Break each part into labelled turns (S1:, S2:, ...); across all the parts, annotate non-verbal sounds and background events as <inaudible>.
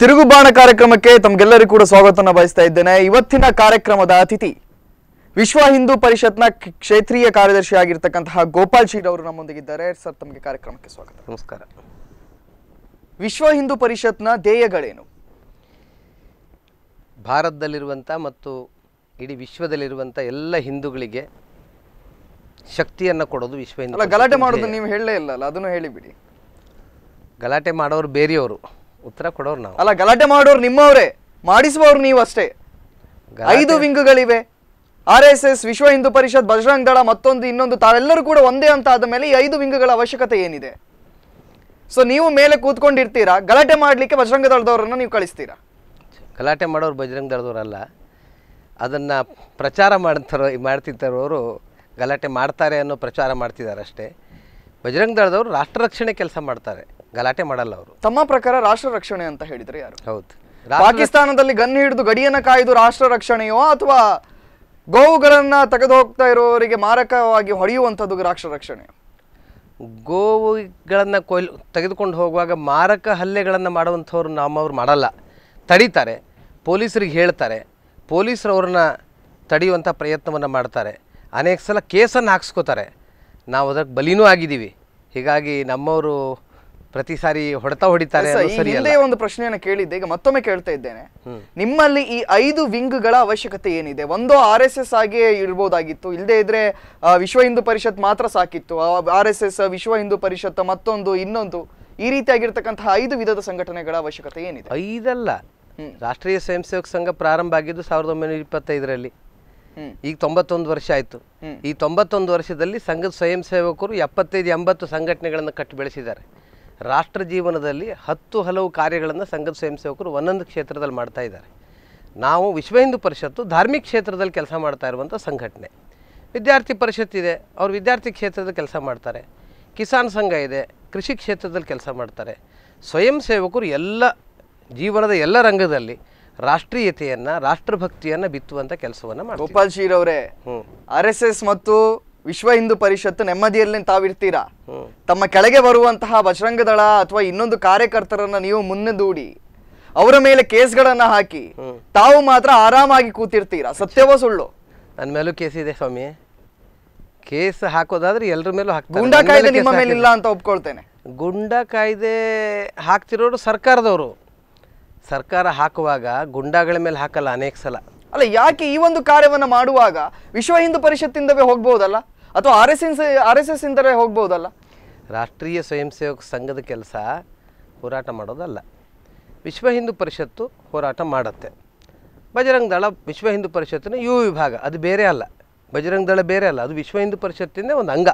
S1: ತಿರುಗು ಬಾಣ ಕಾರ್ಯಕ್ರಮಕ್ಕೆ ತಮಗೆಲ್ಲರಿಗೂ ಕೂಡ ಸ್ವಾಗತವನ್ನು ಬಯಸ್ತಾ ಇದ್ದೇನೆ ಇವತ್ತಿನ ಕಾರ್ಯಕ್ರಮದ ಅತಿಥಿ ವಿಶ್ವ ಹಿಂದೂ ಪರಿಷತ್ನ ಕ್ಷೇತ್ರೀಯ ಕಾರ್ಯದರ್ಶಿ ಆಗಿರ್ತಕ್ಕಂತಹ ಗೋಪಾಲ್ ಶೀಡ್ ಅವರು ನಮ್ಮೊಂದಿಗಿದ್ದಾರೆ ಸರ್ ತಮಗೆ ಕಾರ್ಯಕ್ರಮಕ್ಕೆ ಸ್ವಾಗತ
S2: ನಮಸ್ಕಾರ ವಿಶ್ವ ಹಿಂದೂ ಪರಿಷತ್ನ ಧ್ಯೇಯಗಳೇನು ಭಾರತದಲ್ಲಿರುವಂಥ ಮತ್ತು ಇಡೀ ವಿಶ್ವದಲ್ಲಿರುವಂಥ ಎಲ್ಲ ಹಿಂದೂಗಳಿಗೆ ಶಕ್ತಿಯನ್ನು ಕೊಡೋದು ವಿಶ್ವ ಹಿಂದೂ ಗಲಾಟೆ ಮಾಡೋದು ನೀವು
S1: ಹೇಳಲೇ ಇಲ್ಲ ಅದನ್ನು ಹೇಳಿಬಿಡಿ
S2: ಗಲಾಟೆ ಮಾಡೋರು ಬೇರೆಯವರು ಉತ್ತರ ಕೊಡೋರು ನಾವು ಅಲ್ಲ ಗಲಾಟೆ ಮಾಡೋರು ನಿಮ್ಮವರೇ
S1: ಮಾಡಿಸುವವ್ರು ನೀವು ಅಷ್ಟೇ ಐದು ವಿಂಗ್ಗಳಿವೆ ಆರ್ ಎಸ್ ಎಸ್ ವಿಶ್ವ ಹಿಂದೂ ಪರಿಷತ್ ಬಜರಂಗ್ ದಳ ಮತ್ತೊಂದು ಇನ್ನೊಂದು ತಾವೆಲ್ಲರೂ ಕೂಡ ಒಂದೇ ಅಂತ ಆದ ಮೇಲೆ ಈ ಐದು ವಿಂಗ್ಗಳ ಅವಶ್ಯಕತೆ ಏನಿದೆ ಸೊ ನೀವು ಮೇಲೆ ಕೂತ್ಕೊಂಡಿರ್ತೀರಾ ಗಲಾಟೆ ಮಾಡಲಿಕ್ಕೆ ಬಜರಂಗ ದಳದವ್ರನ್ನ ನೀವು ಕಳಿಸ್ತೀರಾ
S2: ಗಲಾಟೆ ಮಾಡೋರು ಬಜರಂಗ ದಳದವರಲ್ಲ ಅದನ್ನು ಪ್ರಚಾರ ಮಾಡ್ತಾರೋ ಮಾಡ್ತಿದ್ದಾರೋರು ಗಲಾಟೆ ಮಾಡ್ತಾರೆ ಅನ್ನೋ ಪ್ರಚಾರ ಮಾಡ್ತಿದ್ದಾರೆ ಅಷ್ಟೇ ಬಜರಂಗ ದಳದವರು ರಾಷ್ಟ್ರ ರಕ್ಷಣೆ ಕೆಲಸ ಮಾಡ್ತಾರೆ ಗಲಾಟೆ ಮಾಡಲ್ಲ ಅವರು
S1: ತಮ್ಮ ಪ್ರಕಾರ ರಾಷ್ಟ್ರ ರಕ್ಷಣೆ ಅಂತ ಹೇಳಿದ್ರೆ ಯಾರು
S2: ಹೌದು ಪಾಕಿಸ್ತಾನದಲ್ಲಿ
S1: ಗನ್ ಹಿಡಿದು ಗಡಿಯನ್ನು ಕಾಯ್ದು ರಾಷ್ಟ್ರ ರಕ್ಷಣೆಯೋ ಅಥವಾ ಗೋವುಗಳನ್ನ ತೆಗೆದು ಹೋಗ್ತಾ ಇರೋರಿಗೆ
S2: ಮಾರಕವಾಗಿ ಹೊಡೆಯುವಂಥದ್ದು ರಾಷ್ಟ್ರ ರಕ್ಷಣೆ ಗೋವುಗಳನ್ನು ಕೊಯ್ ತೆಗೆದುಕೊಂಡು ಹೋಗುವಾಗ ಮಾರಕ ಹಲ್ಲೆಗಳನ್ನು ಮಾಡುವಂಥವ್ರು ನಮ್ಮವ್ರು ಮಾಡಲ್ಲ ತಡೀತಾರೆ ಪೊಲೀಸರಿಗೆ ಹೇಳ್ತಾರೆ ಪೊಲೀಸರು ಅವ್ರನ್ನ ತಡೆಯುವಂಥ ಪ್ರಯತ್ನವನ್ನು ಮಾಡ್ತಾರೆ ಅನೇಕ ಸಲ ಕೇಸನ್ನು ಹಾಕ್ಸ್ಕೋತಾರೆ ನಾವು ಅದಕ್ಕೆ ಬಲಿನೂ ಆಗಿದ್ದೀವಿ ಹೀಗಾಗಿ ನಮ್ಮವರು ಪ್ರತಿ ಸಾರಿ ಹೊಡೆತ ಹೊಡಿತಾರೆ ಹಿಂದೆ
S1: ಒಂದು ಪ್ರಶ್ನೆಯನ್ನು ಕೇಳಿದ್ದೆ ಈಗ ಮತ್ತೊಮ್ಮೆ ಕೇಳ್ತಾ ಇದ್ದೇನೆ ನಿಮ್ಮಲ್ಲಿ ಈ ಐದು ಗಳ ಅವಶ್ಯಕತೆ ಏನಿದೆ ಒಂದು ಆರ್ ಎಸ್ ಎಸ್ ಆಗಿ ಇರ್ಬೋದಾಗಿತ್ತು ಇಲ್ಲದೆ ಇದ್ರೆ ವಿಶ್ವ ಹಿಂದೂ ಪರಿಷತ್ ಮಾತ್ರ ಸಾಕಿತ್ತು ಆರ್ ಎಸ್ ಎಸ್ ವಿಶ್ವ ಹಿಂದೂ ಪರಿಷತ್ ಮತ್ತೊಂದು
S2: ಇನ್ನೊಂದು ಈ ರೀತಿಯಾಗಿರ್ತಕ್ಕಂತಹ ಐದು ವಿಧದ ಸಂಘಟನೆಗಳ
S1: ಅವಶ್ಯಕತೆ ಏನಿದೆ
S2: ಐದಲ್ಲ ರಾಷ್ಟ್ರೀಯ ಸ್ವಯಂ ಸೇವಕ ಸಂಘ ಪ್ರಾರಂಭ ಆಗಿದ್ದು ಸಾವಿರದ ಒಂಬೈನೂರ ಇಪ್ಪತ್ತೈದರಲ್ಲಿ ಈಗ ತೊಂಬತ್ತೊಂದು ವರ್ಷ ಆಯಿತು ಈ ತೊಂಬತ್ತೊಂದು ವರ್ಷದಲ್ಲಿ ಸಂಘದ ಸ್ವಯಂ ಸೇವಕರು ಎಪ್ಪತ್ತೈದು ಎಂಬತ್ತು ಸಂಘಟನೆಗಳನ್ನು ಕಟ್ಟಿ ಬೆಳೆಸಿದ್ದಾರೆ ರಾಷ್ಟ್ರ ಜೀವನದಲ್ಲಿ ಹತ್ತು ಹಲವು ಕಾರ್ಯಗಳನ್ನು ಸಂಘದ ಸ್ವಯಂ ಸೇವಕರು ಒಂದೊಂದು ಕ್ಷೇತ್ರದಲ್ಲಿ ಮಾಡ್ತಾ ಇದ್ದಾರೆ ನಾವು ವಿಶ್ವ ಹಿಂದೂ ಪರಿಷತ್ತು ಧಾರ್ಮಿಕ ಕ್ಷೇತ್ರದಲ್ಲಿ ಕೆಲಸ ಮಾಡ್ತಾ ಇರುವಂಥ ಸಂಘಟನೆ ವಿದ್ಯಾರ್ಥಿ ಪರಿಷತ್ ಇದೆ ಅವರು ವಿದ್ಯಾರ್ಥಿ ಕ್ಷೇತ್ರದಲ್ಲಿ ಕೆಲಸ ಮಾಡ್ತಾರೆ ಕಿಸಾನ್ ಸಂಘ ಇದೆ ಕೃಷಿ ಕ್ಷೇತ್ರದಲ್ಲಿ ಕೆಲಸ ಮಾಡ್ತಾರೆ ಸ್ವಯಂ ಸೇವಕರು ಎಲ್ಲ ಜೀವನದ ಎಲ್ಲ ರಂಗದಲ್ಲಿ ರಾಷ್ಟ್ರೀಯತೆಯನ್ನು ರಾಷ್ಟ್ರಭಕ್ತಿಯನ್ನು ಬಿತ್ತುವಂಥ ಕೆಲಸವನ್ನು ಮಾಡಿ ಗೋಪಾಲ್ ಶೀರ್ ಅವರೇ ಆರ್ ಎಸ್
S1: ಎಸ್ ಮತ್ತು ವಿಶ್ವ ಹಿಂದೂ ಪರಿಷತ್ತು ನೆಮ್ಮದಿಯಲ್ಲಿ ತಾವಿರ್ತೀರಾ ತಮ್ಮ ಕೆಳಗೆ ಬರುವಂತಹ ಬಜರಂಗ ದಳ ಅಥವಾ ಇನ್ನೊಂದು ಕಾರ್ಯಕರ್ತರನ್ನ ನೀವು ಮುಂದೆ ದೂಡಿ ಅವರ ಮೇಲೆ ಕೇಸ್ಗಳನ್ನ ಹಾಕಿ
S2: ತಾವು ಮಾತ್ರ ಆರಾಮಾಗಿ ಕೂತಿರ್ತೀರಾ ಸತ್ಯವೋ ಸುಳ್ಳು ನನ್ನ ಮೇಲೂ ಕೇಸ್ ಇದೆ ಸ್ವಾಮಿ ಕೇಸ್ ಹಾಕೋದಾದ್ರೆ ಎಲ್ಲರ ಮೇಲೂ ಹಾಕಿ ಗುಂಡಾ ಕಾಯ್ದೆ ನಿಮ್ಮ ಮೇಲೆ ಇಲ್ಲ ಅಂತ ಒಪ್ಕೊಳ್ತೇನೆ ಗುಂಡಾ ಕಾಯ್ದೆ ಹಾಕ್ತಿರೋರು ಸರ್ಕಾರದವರು ಸರ್ಕಾರ ಹಾಕುವಾಗ ಗುಂಡಾಗಳ ಮೇಲೆ ಹಾಕಲ್ಲ ಅನೇಕ ಸಲ
S1: ಅಲ್ಲ ಯಾಕೆ ಈ ಒಂದು ಕಾರ್ಯವನ್ನು ಮಾಡುವಾಗ ವಿಶ್ವ ಹಿಂದೂ ಪರಿಷತ್ತಿಂದವೇ ಹೋಗ್ಬೋದಲ್ಲ ಅಥವಾ R S S R S S ಇಂದಲೇ ಹೋಗ್ಬೋದಲ್ಲ
S2: ರಾಷ್ಟ್ರೀಯ ಸ್ವಯಂ ಸೇವಕ ಸಂಘದ ಕೆಲಸ ಹೋರಾಟ ಮಾಡೋದಲ್ಲ ವಿಶ್ವ ಹಿಂದೂ ಪರಿಷತ್ತು ಹೋರಾಟ ಮಾಡುತ್ತೆ ಬಜರಂಗ ದಳ ವಿಶ್ವ ಹಿಂದೂ ಪರಿಷತ್ತಿನ ಯು ವಿಭಾಗ ಅದು ಬೇರೆ ಅಲ್ಲ ಬಜರಂಗ ದಳ ಬೇರೆ ಅಲ್ಲ ಅದು ವಿಶ್ವ ಹಿಂದೂ ಪರಿಷತ್ತಿನ ಒಂದು ಅಂಗ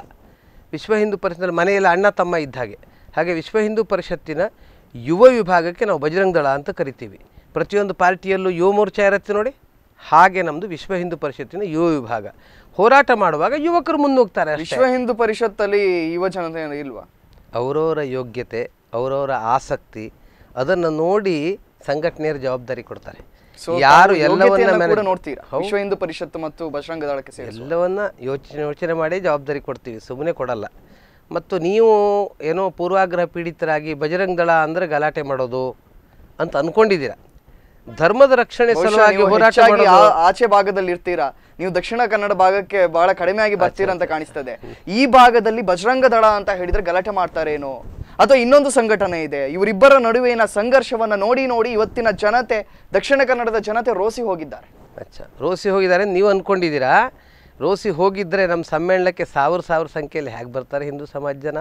S2: ವಿಶ್ವ ಹಿಂದೂ ಪರಿಷತ್ತಿನಲ್ಲಿ ಮನೆಯಲ್ಲಿ ಅಣ್ಣ ತಮ್ಮ ಇದ್ದ ಹಾಗೆ ಹಾಗೆ ವಿಶ್ವ ಹಿಂದೂ ಪರಿಷತ್ತಿನ ಯುವ ವಿಭಾಗಕ್ಕೆ ನಾವು ಬಜರಂಗ ದಳ ಅಂತ ಕರಿತೀವಿ ಪ್ರತಿಯೊಂದು ಪಾರ್ಟಿಯಲ್ಲೂ ಯುವ ಮೋರ್ಚಾ ಇರುತ್ತೆ ನೋಡಿ ಹಾಗೆ ನಮ್ಮದು ವಿಶ್ವ ಹಿಂದೂ ಪರಿಷತ್ತಿನ ಯುವ ವಿಭಾಗ ಹೋರಾಟ ಮಾಡುವಾಗ ಯುವಕರು ಮುನ್ನೋಗ್ತಾರೆ ವಿಶ್ವ ಹಿಂದೂ ಪರಿಷತ್ತಲ್ಲಿ ಯುವ ಜನತೆ ಇಲ್ವಾ ಅವರವರ ಯೋಗ್ಯತೆ ಅವರವರ ಆಸಕ್ತಿ ಅದನ್ನು ನೋಡಿ ಸಂಘಟನೆಯರ ಜವಾಬ್ದಾರಿ ಕೊಡ್ತಾರೆ ಯಾರು ಎಲ್ಲವನ್ನ ವಿಶ್ವ ಹಿಂದೂ ಪರಿಷತ್ತು ಮತ್ತು ಬಜರಂಗ ದಳಕ್ಕೆ ಎಲ್ಲವನ್ನ ಯೋಚನೆ ಯೋಚನೆ ಮಾಡಿ ಜವಾಬ್ದಾರಿ ಕೊಡ್ತೀವಿ ಸುಮ್ಮನೆ ಕೊಡಲ್ಲ ಮತ್ತು ನೀವು ಏನೋ ಪೂರ್ವಾಗ್ರಹ ಪೀಡಿತರಾಗಿ ಬಜರಂಗ ದಳ ಅಂದರೆ ಗಲಾಟೆ ಮಾಡೋದು ಅಂತ ಅಂದ್ಕೊಂಡಿದ್ದೀರಾ ಧರ್ಮದ ರಕ್ಷಣೆ ಸಲುವಾಗಿ ಹೋರಾಟ
S1: ಆಚೆ ಭಾಗದಲ್ಲಿ ಇರ್ತೀರಾ ನೀವು ದಕ್ಷಿಣ ಕನ್ನಡ ಭಾಗಕ್ಕೆ ಬಹಳ ಆಗಿ ಬರ್ತೀರಾ ಅಂತ ಕಾಣಿಸ್ತದೆ ಈ ಭಾಗದಲ್ಲಿ ಬಜರಂಗ ದಳ ಅಂತ ಹೇಳಿದ್ರೆ ಗಲಾಟೆ ಮಾಡ್ತಾರೇನೋ ಅಥವಾ ಇನ್ನೊಂದು ಸಂಘಟನೆ ಇದೆ ಇವರಿಬ್ಬರ ನಡುವಿನ ಸಂಘರ್ಷವನ್ನ ನೋಡಿ ನೋಡಿ ಇವತ್ತಿನ ಜನತೆ ದಕ್ಷಿಣ ಕನ್ನಡದ ಜನತೆ ರೋಸಿ ಹೋಗಿದ್ದಾರೆ
S2: ಅಚ್ಚಾ ರೋಸಿ ಹೋಗಿದ್ದಾರೆ ನೀವು ಅನ್ಕೊಂಡಿದ್ದೀರಾ ರೋಸಿ ಹೋಗಿದ್ರೆ ನಮ್ಮ ಸಮ್ಮೇಳನಕ್ಕೆ ಸಾವಿರ ಸಾವಿರ ಸಂಖ್ಯೆಯಲ್ಲಿ ಹೇಗೆ ಬರ್ತಾರೆ ಹಿಂದೂ ಸಮಾಜ ಜನ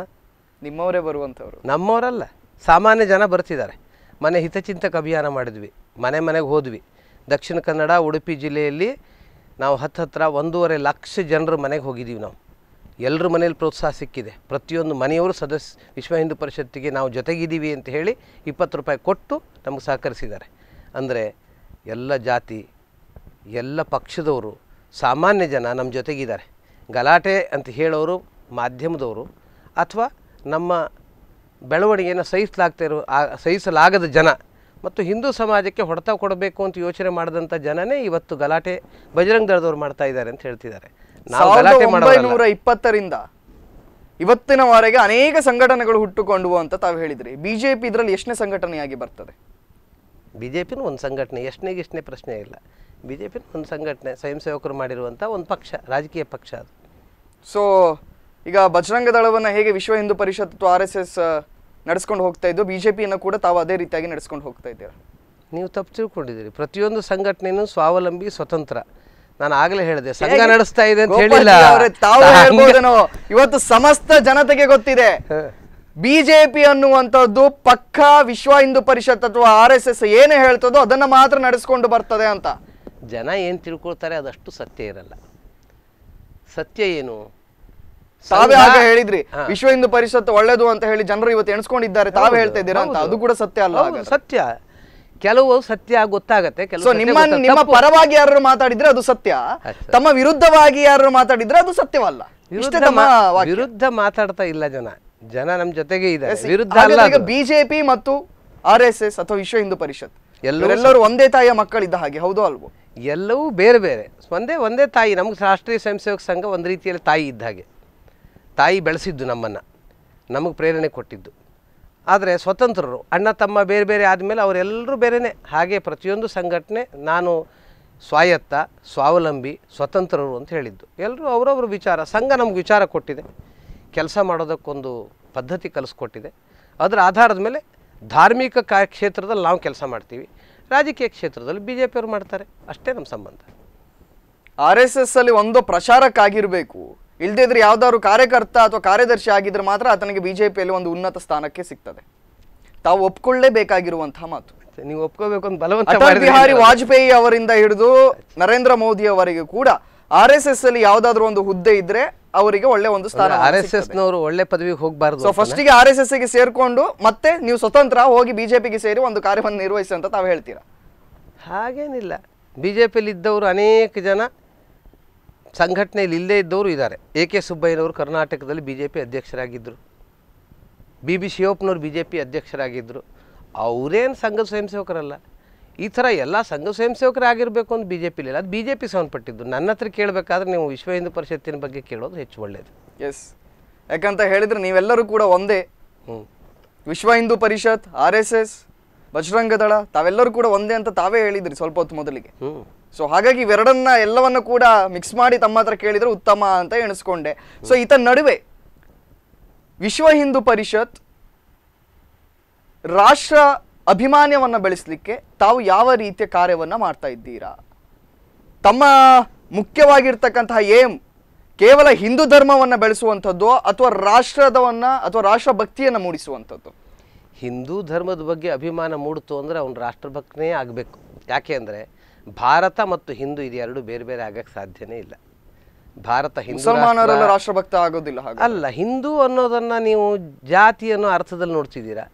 S2: ನಿಮ್ಮವರೇ ಬರುವಂಥವ್ರು ನಮ್ಮವರಲ್ಲ ಸಾಮಾನ್ಯ ಜನ ಬರ್ತಿದ್ದಾರೆ ಮನೆ ಹಿತಚಿಂತಕ ಅಭಿಯಾನ ಮಾಡಿದ್ವಿ ಮನೆ ಮನೆಗೆ ಹೋದ್ವಿ ದಕ್ಷಿಣ ಕನ್ನಡ ಉಡುಪಿ ಜಿಲ್ಲೆಯಲ್ಲಿ ನಾವು ಹತ್ತು ಹತ್ತಿರ ಒಂದೂವರೆ ಲಕ್ಷ ಜನರು ಮನೆಗೆ ಹೋಗಿದ್ದೀವಿ ನಾವು ಎಲ್ಲರ ಮನೇಲಿ ಪ್ರೋತ್ಸಾಹ ಸಿಕ್ಕಿದೆ ಪ್ರತಿಯೊಂದು ಮನೆಯವರು ಸದಸ್ಯ ವಿಶ್ವ ಹಿಂದೂ ಪರಿಷತ್ತಿಗೆ ನಾವು ಜೊತೆಗಿದ್ದೀವಿ ಅಂತ ಹೇಳಿ ಇಪ್ಪತ್ತು ರೂಪಾಯಿ ಕೊಟ್ಟು ನಮಗೆ ಸಹಕರಿಸಿದ್ದಾರೆ ಅಂದರೆ ಎಲ್ಲ ಜಾತಿ ಎಲ್ಲ ಪಕ್ಷದವರು ಸಾಮಾನ್ಯ ಜನ ನಮ್ಮ ಜೊತೆಗಿದ್ದಾರೆ ಗಲಾಟೆ ಅಂತ ಹೇಳೋರು ಮಾಧ್ಯಮದವರು ಅಥವಾ ನಮ್ಮ ಬೆಳವಣಿಗೆಯನ್ನು ಸಹಿಸಲಾಗ್ತಾ ಇರೋ ಸಹಿಸಲಾಗದ ಜನ ಮತ್ತು ಹಿಂದೂ ಸಮಾಜಕ್ಕೆ ಹೊಡೆತ ಕೊಡಬೇಕು ಅಂತ ಯೋಚನೆ ಮಾಡಿದಂಥ ಜನನೇ ಇವತ್ತು ಗಲಾಟೆ ಬಜರಂಗ್ ದಳದವ್ರು ಮಾಡ್ತಾ ಇದ್ದಾರೆ ಅಂತ ಹೇಳ್ತಿದ್ದಾರೆ ನಾವು ಗಲಾಟೆ ಒಂಬೈನೂರ ಇಪ್ಪತ್ತರಿಂದ ಇವತ್ತಿನವರೆಗೆ ಅನೇಕ ಸಂಘಟನೆಗಳು ಹುಟ್ಟುಕೊಂಡವು ಅಂತ ತಾವು ಹೇಳಿದ್ರಿ ಬಿಜೆಪಿ ಇದರಲ್ಲಿ ಎಷ್ಟನೇ ಸಂಘಟನೆಯಾಗಿ ಬರ್ತದೆ ಬಿಜೆಪಿನ ಒಂದು ಸಂಘಟನೆ ಎಷ್ಟನೇ ಎಷ್ಟನೇ ಪ್ರಶ್ನೆ ಇಲ್ಲ ಬಿಜೆಪಿನ ಒಂದು ಸಂಘಟನೆ ಸ್ವಯಂ ಸೇವಕರು ಮಾಡಿರುವಂಥ ಒಂದು ಪಕ್ಷ ರಾಜಕೀಯ ಪಕ್ಷ ಅದು ಸೊ ಈಗ ಬಜರಂಗ ದಳವನ್ನು ಹೇಗೆ ವಿಶ್ವ ಹಿಂದೂ ಪರಿಷತ್ ಅಥವಾ ಆರ್ ಎಸ್ ಎಸ್
S1: ನಡೆಸ್ಕೊಂಡು ಹೋಗ್ತಾ ಇದ್ದು ಬಿಜೆಪಿಯನ್ನು ಕೂಡ ತಾವು ಅದೇ ರೀತಿಯಾಗಿ ನಡೆಸ್ಕೊಂಡು ಹೋಗ್ತಾ ಇದ್ದೀರಾ
S2: ನೀವು ತಪ್ಪು ತಿಳ್ಕೊಂಡಿದ್ದೀರಿ ಪ್ರತಿಯೊಂದು ಸಂಘಟನೆಯೂ ಸ್ವಾವಲಂಬಿ ಸ್ವತಂತ್ರ ನಾನು ಆಗಲೇ ಹೇಳಿದೆ ಸಂಘ ನಡೆಸ್ತಾ ಇದೆ ಅಂತ ಹೇಳಿಲ್ಲ
S1: ಇವತ್ತು ಸಮಸ್ತ ಜನತೆಗೆ ಗೊತ್ತಿದೆ ಬಿಜೆಪಿ ಅನ್ನುವಂಥದ್ದು ಪಕ್ಕಾ ವಿಶ್ವ ಹಿಂದೂ ಪರಿಷತ್ ಅಥವಾ ಆರ್ ಎಸ್ ಎಸ್ ಏನೇ ಹೇಳ್ತದೋ ಅದನ್ನು ಮಾತ್ರ
S2: ನಡೆಸ್ಕೊಂಡು ಬರ್ತದೆ ಅಂತ ಜನ ಏನು ತಿಳ್ಕೊಳ್ತಾರೆ ಅದಷ್ಟು ಸತ್ಯ ಇರಲ್ಲ ಸತ್ಯ ಏನು ತಾವೇ ಆಗ ಹೇಳಿದ್ರಿ ವಿಶ್ವ
S1: ಹಿಂದೂ ಪರಿಷತ್ ಒಳ್ಳೇದು ಅಂತ ಹೇಳಿ ಜನರು ಇವತ್ತು
S2: ಎಣಿಸ್ಕೊಂಡಿದ್ದಾರೆ ತಾವೇ ಹೇಳ್ತಾ ಇದ್ದೀರಾ ಅಂತ ಅದು ಕೂಡ ಸತ್ಯ ಅಲ್ಲ ಸತ್ಯ ಕೆಲವು ಸತ್ಯ ಗೊತ್ತಾಗತ್ತೆ ಕೆಲವು ನಿಮ್ಮ ನಿಮ್ಮ ಪರವಾಗಿ ಯಾರು
S1: ಮಾತಾಡಿದ್ರೆ ಅದು ಸತ್ಯ ತಮ್ಮ ವಿರುದ್ಧವಾಗಿ ಯಾರು ಮಾತಾಡಿದ್ರೆ ಅದು ಸತ್ಯವಲ್ಲ
S2: ವಿರುದ್ಧ ಮಾತಾಡ್ತಾ ಇಲ್ಲ ಜನ ಜನ ನಮ್ ಜೊತೆಗೆ ಇದೆ ವಿರುದ್ಧ ಅಲ್ಲ
S1: ಬಿಜೆಪಿ ಮತ್ತು ಆರ್ ಎಸ್ ಎಸ್ ಅಥವಾ ವಿಶ್ವ ಹಿಂದೂ ಪರಿಷತ್ ಎಲ್ಲರೂ ಒಂದೇ ತಾಯಿಯ
S2: ಮಕ್ಕಳಿದ್ದ ಹಾಗೆ ಹೌದು ಅಲ್ವೋ ಎಲ್ಲವೂ ಬೇರೆ ಬೇರೆ ಒಂದೇ ಒಂದೇ ತಾಯಿ ನಮ್ಗೆ ರಾಷ್ಟ್ರೀಯ ಸ್ವಯಂ ಸೇವಕ ಸಂಘ ಒಂದ್ ರೀತಿಯಲ್ಲಿ ತಾಯಿ ಇದ್ದ ಹಾಗೆ ತಾಯಿ ಬೆಳೆಸಿದ್ದು ನಮ್ಮನ್ನು ನಮಗೆ ಪ್ರೇರಣೆ ಕೊಟ್ಟಿದ್ದು ಆದರೆ ಸ್ವತಂತ್ರರು ಅಣ್ಣ ತಮ್ಮ ಬೇರೆ ಬೇರೆ ಆದಮೇಲೆ ಅವರೆಲ್ಲರೂ ಬೇರೆಯೇ ಹಾಗೆ ಪ್ರತಿಯೊಂದು ಸಂಘಟನೆ ನಾನು ಸ್ವಾಯತ್ತ ಸ್ವಾವಲಂಬಿ ಸ್ವತಂತ್ರರು ಅಂತ ಹೇಳಿದ್ದು ಎಲ್ಲರೂ ಅವರವ್ರ ವಿಚಾರ ಸಂಘ ನಮ್ಗೆ ವಿಚಾರ ಕೊಟ್ಟಿದೆ ಕೆಲಸ ಮಾಡೋದಕ್ಕೊಂದು ಪದ್ಧತಿ ಕಲಿಸ್ಕೊಟ್ಟಿದೆ ಅದರ ಆಧಾರದ ಮೇಲೆ ಧಾರ್ಮಿಕ ಕಾ ಕ್ಷೇತ್ರದಲ್ಲಿ ನಾವು ಕೆಲಸ ಮಾಡ್ತೀವಿ ರಾಜಕೀಯ ಕ್ಷೇತ್ರದಲ್ಲಿ ಬಿ ಜೆ ಪಿಯವರು ಮಾಡ್ತಾರೆ ಅಷ್ಟೇ ನಮ್ಮ ಸಂಬಂಧ ಆರ್ ಎಸ್ ಎಸ್ ಅಲ್ಲಿ ಒಂದು ಪ್ರಚಾರಕ್ಕಾಗಿರಬೇಕು
S1: ಇದ್ರೆ ಯಾವ್ದಾದ್ರು ಕಾರ್ಯಕರ್ತ ಅಥವಾ ಕಾರ್ಯದರ್ಶಿ ಆಗಿದ್ರೆ ಮಾತ್ರ ಆತನಿಗೆ ಬಿಜೆಪಿಯಲ್ಲಿ ಒಂದು ಉನ್ನತ ಸ್ಥಾನಕ್ಕೆ ಸಿಗ್ತದೆ ತಾವು ಒಪ್ಕೊಳ್ಳೇಬೇಕಾಗಿರುವಂತಹ ಮಾತು
S2: ನೀವು ಒಪ್ಕೋಬೇಕು ಅಂತ ಬಲವಂತ ಅಟಲ್ ಬಿಹಾರಿ ವಾಜಪೇಯಿ
S1: ಅವರಿಂದ ಹಿಡಿದು ನರೇಂದ್ರ ಮೋದಿ ಅವರಿಗೆ ಕೂಡ ಆರ್ ಎಸ್ ಎಸ್ ಅಲ್ಲಿ ಯಾವ್ದಾದ್ರು ಒಂದು ಹುದ್ದೆ ಇದ್ರೆ ಅವರಿಗೆ ಒಳ್ಳೆ ಒಂದು ಸ್ಥಾನ ಆರ್ ಎಸ್
S2: ಎಸ್ ನವರು ಒಳ್ಳೆ ಪದವಿಗೆ ಹೋಗಬಾರದು ಸೊ ಫಸ್ಟ್ ಗೆ ಆರ್ ಎಸ್
S1: ಎಸ್ ಗೆ ಸೇರ್ಕೊಂಡು ಮತ್ತೆ ನೀವು ಸ್ವತಂತ್ರ ಹೋಗಿ ಬಿಜೆಪಿಗೆ ಸೇರಿ ಒಂದು ಕಾರ್ಯವನ್ನು ನಿರ್ವಹಿಸಿ ಅಂತ ತಾವು ಹೇಳ್ತೀರಾ
S2: ಹಾಗೇನಿಲ್ಲ ಬಿಜೆಪಿಯಲ್ಲಿ ಇದ್ದವರು ಅನೇಕ ಜನ ಸಂಘಟನೆಯಲ್ಲಿ ಇಲ್ಲದೇ ಇದ್ದವರು ಇದ್ದಾರೆ ಎ ಕೆ ಸುಬ್ಬಯ್ಯನವರು ಕರ್ನಾಟಕದಲ್ಲಿ ಬಿ ಜೆ ಪಿ ಅಧ್ಯಕ್ಷರಾಗಿದ್ದರು ಬಿ ಬಿ ಶಿವಪ್ಪನವರು ಬಿ ಜೆ ಪಿ ಅಧ್ಯಕ್ಷರಾಗಿದ್ದರು ಅವರೇನು ಸಂಘ ಸ್ವಯಂ ಸೇವಕರಲ್ಲ ಈ ಥರ ಎಲ್ಲ ಸಂಘ ಸ್ವಯಂ ಸೇವಕರಾಗಿರಬೇಕು ಅಂತ ಬಿ ಜೆ ಪಿಲಿ ಅದು ಬಿ ಜೆ ಪಿ ಸಂಬಂಧಪಟ್ಟಿದ್ದು ನನ್ನ ಹತ್ರ ಕೇಳಬೇಕಾದ್ರೆ ನೀವು ವಿಶ್ವ ಹಿಂದೂ ಪರಿಷತ್ತಿನ ಬಗ್ಗೆ ಕೇಳೋದು ಹೆಚ್ಚು ಒಳ್ಳೆಯದು ಎಸ್ ಯಾಕಂತ ಹೇಳಿದರೆ ನೀವೆಲ್ಲರೂ ಕೂಡ ಒಂದೇ
S1: Vishwa Hindu Parishad R S S Bajrang Dal ತಾವೆಲ್ಲರೂ ಕೂಡ ಒಂದೇ ಅಂತ ತಾವೇ ಹೇಳಿದ್ರಿ ಸ್ವಲ್ಪ ಹೊತ್ತು ಮೊದಲಿಗೆ ಹ್ಞೂ ಸೊ ಹಾಗಾಗಿ ಇವೆರಡನ್ನ ಎಲ್ಲವನ್ನ ಕೂಡ ಮಿಕ್ಸ್ ಮಾಡಿ ತಮ್ಮ ಹತ್ರ ಕೇಳಿದ್ರೆ ಉತ್ತಮ ಅಂತ ಎಣಿಸ್ಕೊಂಡೆ ಸೊ ಈತ ನಡುವೆ ವಿಶ್ವ ಹಿಂದೂ ಪರಿಷತ್ ರಾಷ್ಟ್ರ ಅಭಿಮಾನವನ್ನು ಬೆಳೆಸಲಿಕ್ಕೆ ತಾವು ಯಾವ ರೀತಿಯ ಕಾರ್ಯವನ್ನು ಮಾಡ್ತಾ ಇದ್ದೀರಾ ತಮ್ಮ ಮುಖ್ಯವಾಗಿರ್ತಕ್ಕಂತಹ ಏಮ್
S2: ಕೇವಲ ಹಿಂದೂ ಧರ್ಮವನ್ನು ಬೆಳೆಸುವಂಥದ್ದು ಅಥವಾ ರಾಷ್ಟ್ರದವನ್ನು ಅಥವಾ ರಾಷ್ಟ್ರ ಭಕ್ತಿಯನ್ನು ಮೂಡಿಸುವಂಥದ್ದು ಹಿಂದೂ ಧರ್ಮದ ಬಗ್ಗೆ ಅಭಿಮಾನ ಮೂಡಿತು ಅಂದರೆ ಅವನು ರಾಷ್ಟ್ರಭಕ್ತನೇ ಆಗಬೇಕು ಯಾಕೆ ಅಂದರೆ ಭಾರತ ಮತ್ತು ಹಿಂದೂ ಇದೆರಡು ಬೇರೆ ಬೇರೆ ಆಗಕ್ಕೆ ಸಾಧ್ಯನೇ ಇಲ್ಲ ಭಾರತ ಹಿಂದೂ ರಾಷ್ಟ್ರಭಕ್ತ ಆಗೋದಿಲ್ಲ ಅಲ್ಲ ಹಿಂದೂ ಅನ್ನೋದನ್ನ ನೀವು ಜಾತಿ ಅನ್ನೋ ಅರ್ಥದಲ್ಲಿ ನೋಡ್ತಿದ್ದೀರಾ